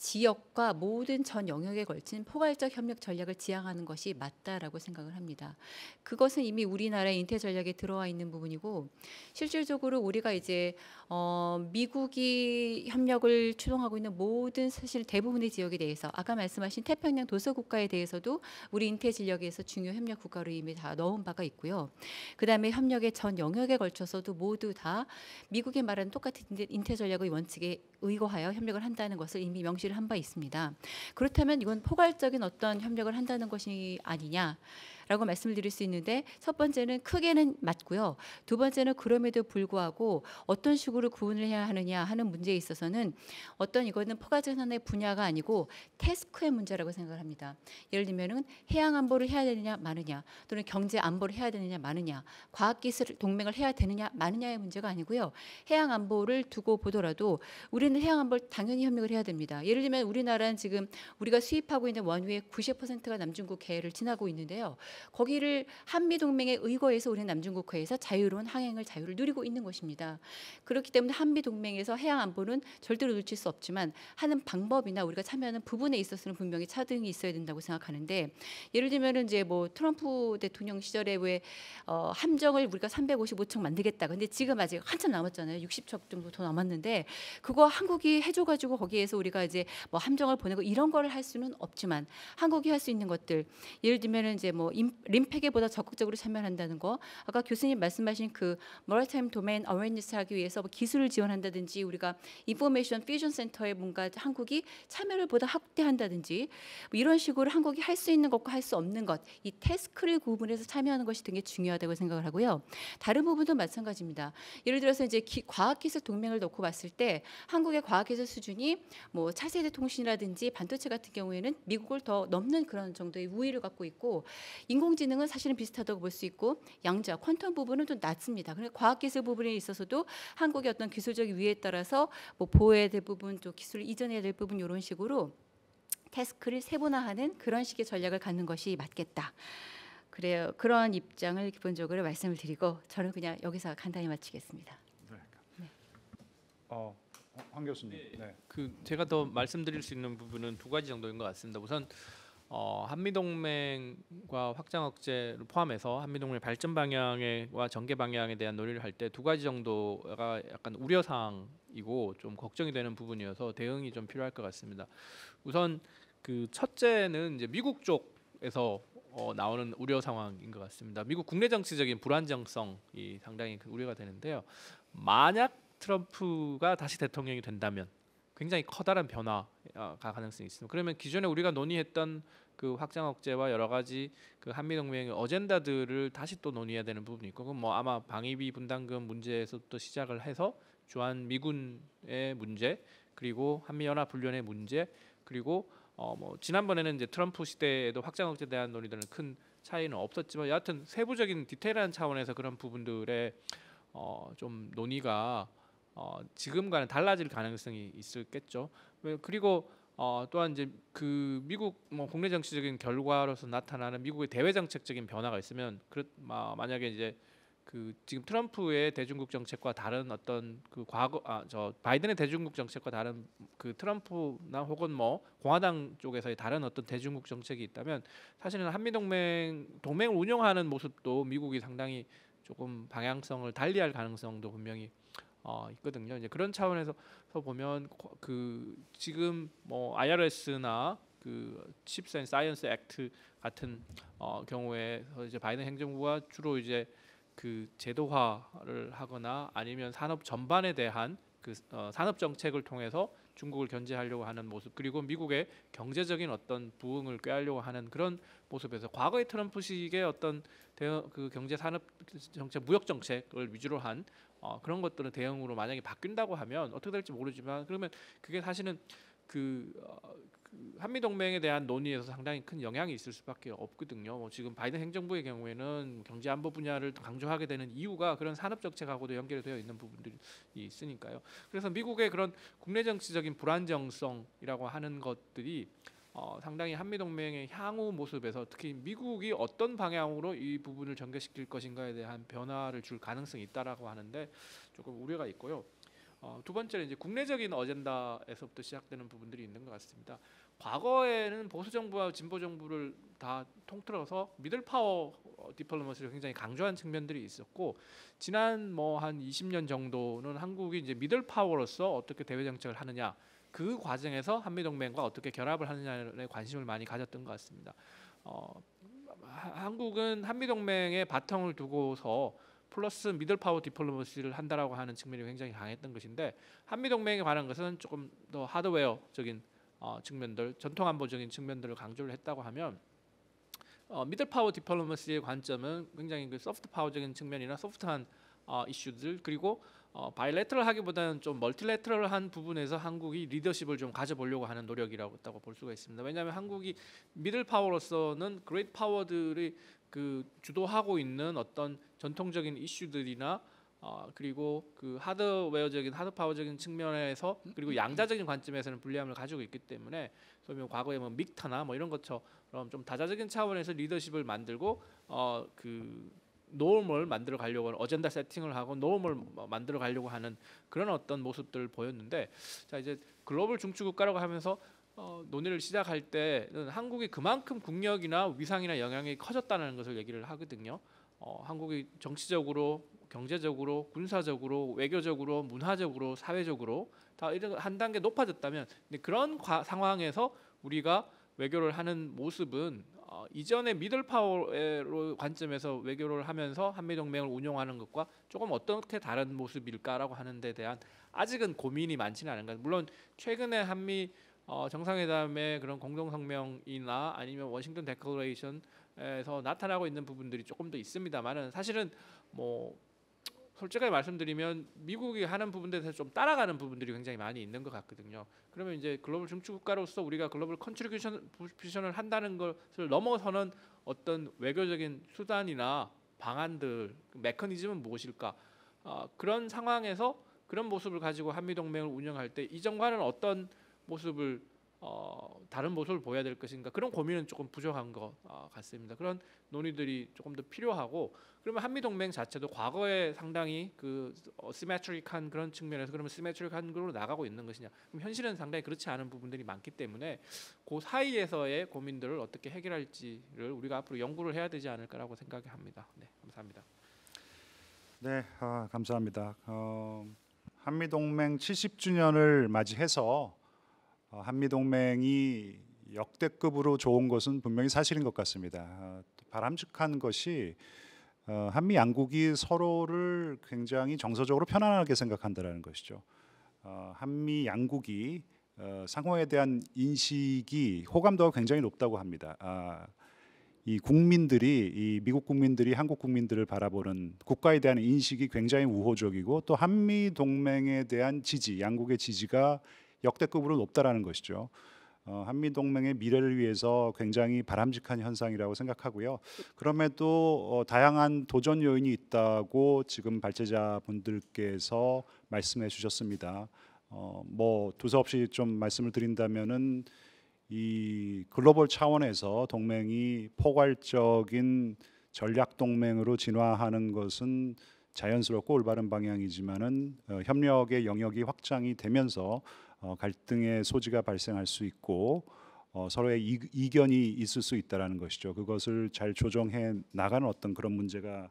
지역과 모든 전 영역에 걸친 포괄적 협력 전략을 지향하는 것이 맞다라고 생각을 합니다. 그것은 이미 우리나라의 인태 전략에 들어와 있는 부분이고 실질적으로 우리가 이제 어, 미국이 협력을 추동하고 있는 모든 사실 대부분의 지역에 대해서 아까 말씀하신 태평양 도서 국가에 대해서도 우리 인태 전략에서 중요 협력 국가로 이미 다 넣은 바가 있고요. 그다음에 협력의 전 영역에 걸쳐서도 모두 다 미국의 말하 똑같은 인태 전략의 원칙에 의거하여 협력을 한다는 것을 이미 명시 제시를 한바 있습니다. 그렇다면 이건 포괄적인 어떤 협력을 한다는 것이 아니냐. 라고 말씀을 드릴 수 있는데 첫 번째는 크게는 맞고요. 두 번째는 그럼에도 불구하고 어떤 식으로 구분을 해야 하느냐 하는 문제에 있어서는 어떤 이거는 포괄재산의 분야가 아니고 태스크의 문제라고 생각을 합니다. 예를 들면은 해양 안보를 해야 되느냐 마느냐 또는 경제 안보를 해야 되느냐 마느냐 과학기술 동맹을 해야 되느냐 마느냐의 문제가 아니고요. 해양 안보를 두고 보더라도 우리는 해양 안보를 당연히 협력을 해야 됩니다. 예를 들면 우리나라는 지금 우리가 수입하고 있는 원유의 90%가 남중국 해를 지나고 있는데요. 거기를 한미 동맹의의거에서우리 남중국해에서 자유로운 항행을 자유를 누리고 있는 것입니다. 그렇기 때문에 한미 동맹에서 해양 안보는 절대로 놓칠 수 없지만 하는 방법이나 우리가 참여하는 부분에 있어서는 분명히 차등이 있어야 된다고 생각하는데 예를 들면은 이제 뭐 트럼프 대통령 시절에 왜 어, 함정을 우리가 355척 만들겠다. 근데 지금 아직 한참 남았잖아요. 60척 정도 더 남았는데 그거 한국이 해줘가지고 거기에서 우리가 이제 뭐 함정을 보내고 이런 거를 할 수는 없지만 한국이 할 수 있는 것들 예를 들면은 이제 뭐 림팩에보다 적극적으로 참여한다는 거 아까 교수님 말씀하신 그 머럴타임 도메인 어웨니스 하기 위해서 뭐 기술을 지원한다든지 우리가 인포메이션 퓨전 센터에 뭔가 한국이 참여를 보다 확대한다든지 뭐 이런 식으로 한국이 할 수 있는 것과 할 수 없는 것 이 태스크를 구분해서 참여하는 것이 되게 중요하다고 생각을 하고요 다른 부분도 마찬가지입니다 예를 들어서 이제 기, 과학기술 동맹을 놓고 봤을 때 한국의 과학기술 수준이 뭐 차세대 통신이라든지 반도체 같은 경우에는 미국을 더 넘는 그런 정도의 우위를 갖고 있고 인공지능은 사실은 비슷하다고 볼 수 있고 양자 퀀텀 부분은 좀 낮습니다. 그러니 과학기술 부분에 있어서도 한국의 어떤 기술적 위에 따라서 뭐 보호해야 될 부분 또 기술을 이전해야 될 부분 이런 식으로 태스크를 세분화하는 그런 식의 전략을 갖는 것이 맞겠다. 그래요. 그런 입장을 기본적으로 말씀을 드리고 저는 그냥 여기서 간단히 마치겠습니다. 네. 네. 어. 황 교수님. 네. 네. 그 제가 더 말씀드릴 수 있는 부분은 두 가지 정도인 것 같습니다. 우선 어, 한미동맹과 확장 억제를 포함해서 한미동맹 발전 방향과 전개 방향에 대한 논의를 할 때 두 가지 정도가 약간 우려 사항이고 좀 걱정이 되는 부분이어서 대응이 좀 필요할 것 같습니다. 우선 그 첫째는 이제 미국 쪽에서 어, 나오는 우려 상황인 것 같습니다. 미국 국내 정치적인 불안정성이 상당히 우려가 되는데요. 만약 트럼프가 다시 대통령이 된다면 굉장히 커다란 변화가 가능성이 있습니다. 그러면 기존에 우리가 논의했던 그 확장 억제와 여러 가지 그 한미 동맹의 어젠다들을 다시 또 논의해야 되는 부분이 있고 그뭐 아마 방위비 분담금 문제에서부 시작을 해서 주한 미군의 문제 그리고 한미 연합 훈련의 문제 그리고 어 뭐 지난번에는 이제 트럼프 시대에도 확장 억제에 대한 논의들은 큰 차이는 없었지만 여하튼 세부적인 디테일한 차원에서 그런 부분들의 어 좀 논의가 어, 지금과는 달라질 가능성이 있을겠죠. 그리고 어, 또한 이제 그 미국 뭐 국내 정치적인 결과로서 나타나는 미국의 대외 정책적인 변화가 있으면 그렇 만약에 이제 그 지금 트럼프의 대중국 정책과 다른 어떤 그 과거 아저 바이든의 대중국 정책과 다른 그 트럼프나 혹은 뭐 공화당 쪽에서의 다른 어떤 대중국 정책이 있다면 사실은 한미 동맹 동맹을 운영하는 모습도 미국이 상당히 조금 방향성을 달리할 가능성도 분명히 어, 있거든요. 이제 그런 차원에서 보면 그 지금 뭐 IRS나 그 칩스 앤 사이언스 액트 같은 어, 경우에 이제 바이든 행정부가 주로 이제 그 제도화를 하거나 아니면 산업 전반에 대한 그 어, 산업 정책을 통해서 중국을 견제하려고 하는 모습 그리고 미국의 경제적인 어떤 부흥을 꾀하려고 하는 그런 모습에서 과거의 트럼프식의 어떤 대그 경제 산업 정책 무역 정책을 위주로 한 어, 그런 것들은 대형으로 만약에 바뀐다고 하면 어떻게 될지 모르지만 그러면 그게 사실은 그, 어, 그 한미 동맹에 대한 논의에서 상당히 큰 영향이 있을 수밖에 없거든요. 뭐 지금 바이든 행정부의 경우에는 경제 안보 분야를 강조하게 되는 이유가 그런 산업 정책하고도 연결되어 있는 부분들이 있으니까요. 그래서 미국의 그런 국내 정치적인 불안정성이라고 하는 것들이 어, 상당히 한미 동맹의 향후 모습에서 특히 미국이 어떤 방향으로 이 부분을 전개시킬 것인가에 대한 변화를 줄 가능성이 있다라고 하는데 조금 우려가 있고요. 어, 두 번째는 이제 국내적인 어젠다에서부터 시작되는 부분들이 있는 것 같습니다. 과거에는 보수 정부와 진보 정부를 다 통틀어서 미들 파워 디플로머시를 굉장히 강조한 측면들이 있었고 지난 뭐 한 20년 정도는 한국이 이제 미들 파워로서 어떻게 대외 정책을 하느냐 그 과정에서 한미 동맹과 어떻게 결합을 하느냐에 관심을 많이 가졌던 것 같습니다. 어, 한국은 한미 동맹의 바탕을 두고서 플러스 미들 파워 디플로머시를 한다라고 하는 측면이 굉장히 강했던 것인데 한미 동맹에 관한 것은 조금 더 하드웨어적인 어, 측면들, 전통 안보적인 측면들을 강조를 했다고 하면 어, 미들 파워 디플로머시의 관점은 굉장히 그 소프트 파워적인 측면이나 소프트한 어, 이슈들 그리고 어, 바이레터를 하기보다는 좀멀티레터를한 부분에서 한국이 리더십을 좀 가져보려고 하는 노력이라고 있다고 볼 수가 있습니다. 왜냐하면 한국이 미들 파워로서는 그레이트 파워들이 그 주도하고 있는 어떤 전통적인 이슈들이나 어, 그리고 그 하드웨어적인 하드 파워적인 측면에서 그리고 양자적인 관점에서는 불리함을 가지고 있기 때문에 소위 과거에 뭐 믹타나 뭐 이런 것처럼 좀 다자적인 차원에서 리더십을 만들고 어그 노음을 만들어 가려고 어젠다 세팅을 하고 노음을 뭐 만들어 가려고 하는 그런 어떤 모습들을 보였는데 자 이제 글로벌 중추 국가라고 하면서 어, 논의를 시작할 때는 한국이 그만큼 국력이나 위상이나 영향이 커졌다는 것을 얘기를 하거든요. 어, 한국이 정치적으로, 경제적으로, 군사적으로, 외교적으로, 문화적으로, 사회적으로 다 이런 한 단계 높아졌다면 근데 그런 과, 상황에서 우리가 외교를 하는 모습은 어, 이전의 미들 파워로 관점에서 외교를 하면서 한미 동맹을 운영하는 것과 조금 어떻게 다른 모습일까라고 하는 데 대한 아직은 고민이 많지는 않은 것 물론 최근에 한미 어, 정상회담의 그런 공동 성명이나 아니면 워싱턴 데클레이션에서 나타나고 있는 부분들이 조금 더 있습니다만은 사실은 뭐 솔직하게 말씀드리면 미국이 하는 부분에 대해서 좀 따라가는 부분들이 굉장히 많이 있는 것 같거든요. 그러면 이제 글로벌 중추국가로서 우리가 글로벌 컨트리뷰션을 한다는 것을 넘어서는 어떤 외교적인 수단이나 방안들, 메커니즘은 무엇일까? 어, 그런 상황에서 그런 모습을 가지고 한미 동맹을 운영할 때 이전과는 어떤 모습을 어, 다른 모습을 보여야 될 것인가 그런 고민은 조금 부족한 것 어, 같습니다. 그런 논의들이 조금 더 필요하고 그러면 한미 동맹 자체도 과거에 상당히 그 시메트릭한 어, 그런 측면에서 그러면 시메트릭한 걸로 나가고 있는 것이냐 그럼 현실은 상당히 그렇지 않은 부분들이 많기 때문에 그 사이에서의 고민들을 어떻게 해결할지를 우리가 앞으로 연구를 해야 되지 않을까라고 생각합니다. 네, 감사합니다. 네, 아, 감사합니다. 어, 한미 동맹 70주년을 맞이해서 어, 한미 동맹이 역대급으로 좋은 것은 분명히 사실인 것 같습니다. 어, 바람직한 것이 어, 한미 양국이 서로를 굉장히 정서적으로 편안하게 생각한다는 것이죠. 한미 양국이 상호에 대한 인식이 호감도가 굉장히 높다고 합니다. 아, 이 국민들이 이 미국 국민들이 한국 국민들을 바라보는 국가에 대한 인식이 굉장히 우호적이고 또 한미 동맹에 대한 지지, 양국의 지지가 역대급으로 높다라는 것이죠. 어, 한미 동맹의 미래를 위해서 굉장히 바람직한 현상이라고 생각하고요. 그럼에도 어, 다양한 도전 요인이 있다고 지금 발제자 분들께서 말씀해 주셨습니다. 어, 뭐 두서없이 좀 말씀을 드린다면은 이 글로벌 차원에서 동맹이 포괄적인 전략 동맹으로 진화하는 것은 자연스럽고 올바른 방향이지만은 어, 협력의 영역이 확장이 되면서 어, 갈등의 소지가 발생할 수 있고 어, 서로의 이, 이견이 있을 수 있다라는 것이죠. 그것을 잘 조정해 나가는 어떤 그런 문제가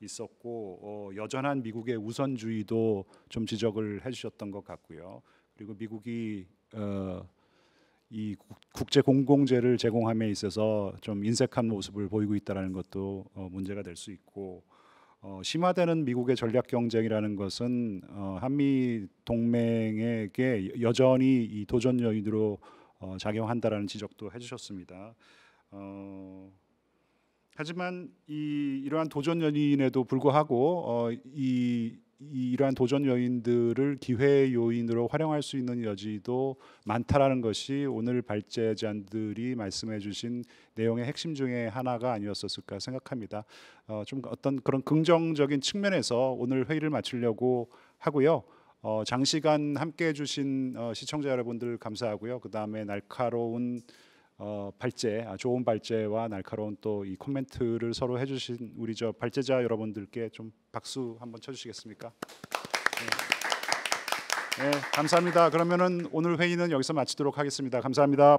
있었고 어, 여전한 미국의 우선주의도 좀 지적을 해주셨던 것 같고요. 그리고 미국이 어, 이 국제 공공재를 제공함에 있어서 좀 인색한 모습을 보이고 있다라는 것도 어, 문제가 될 수 있고 어, 심화되는 미국의 전략 경쟁이라는 것은 어, 한미 동맹에게 여전히 이 도전 여인으로 어, 작용한다라는 지적도 해주셨습니다. 어, 하지만 이 이러한 도전 연인에도 불구하고 어, 이 이러한 도전 요인들을 기회 요인으로 활용할 수 있는 여지도 많다라는 것이 오늘 발제자들이 말씀해주신 내용의 핵심 중에 하나가 아니었을까 생각합니다. 어, 좀 어떤 그런 긍정적인 측면에서 오늘 회의를 마치려고 하고요. 어, 장시간 함께해주신 어, 시청자 여러분들 감사하고요. 그 다음에 날카로운 어, 발제, 아, 좋은 발제와 날카로운 또 이 코멘트를 서로 해주신 우리 저 발제자 여러분들께 좀 박수 한번 쳐주시겠습니까? 네. 네, 감사합니다. 그러면은 오늘 회의는 여기서 마치도록 하겠습니다. 감사합니다.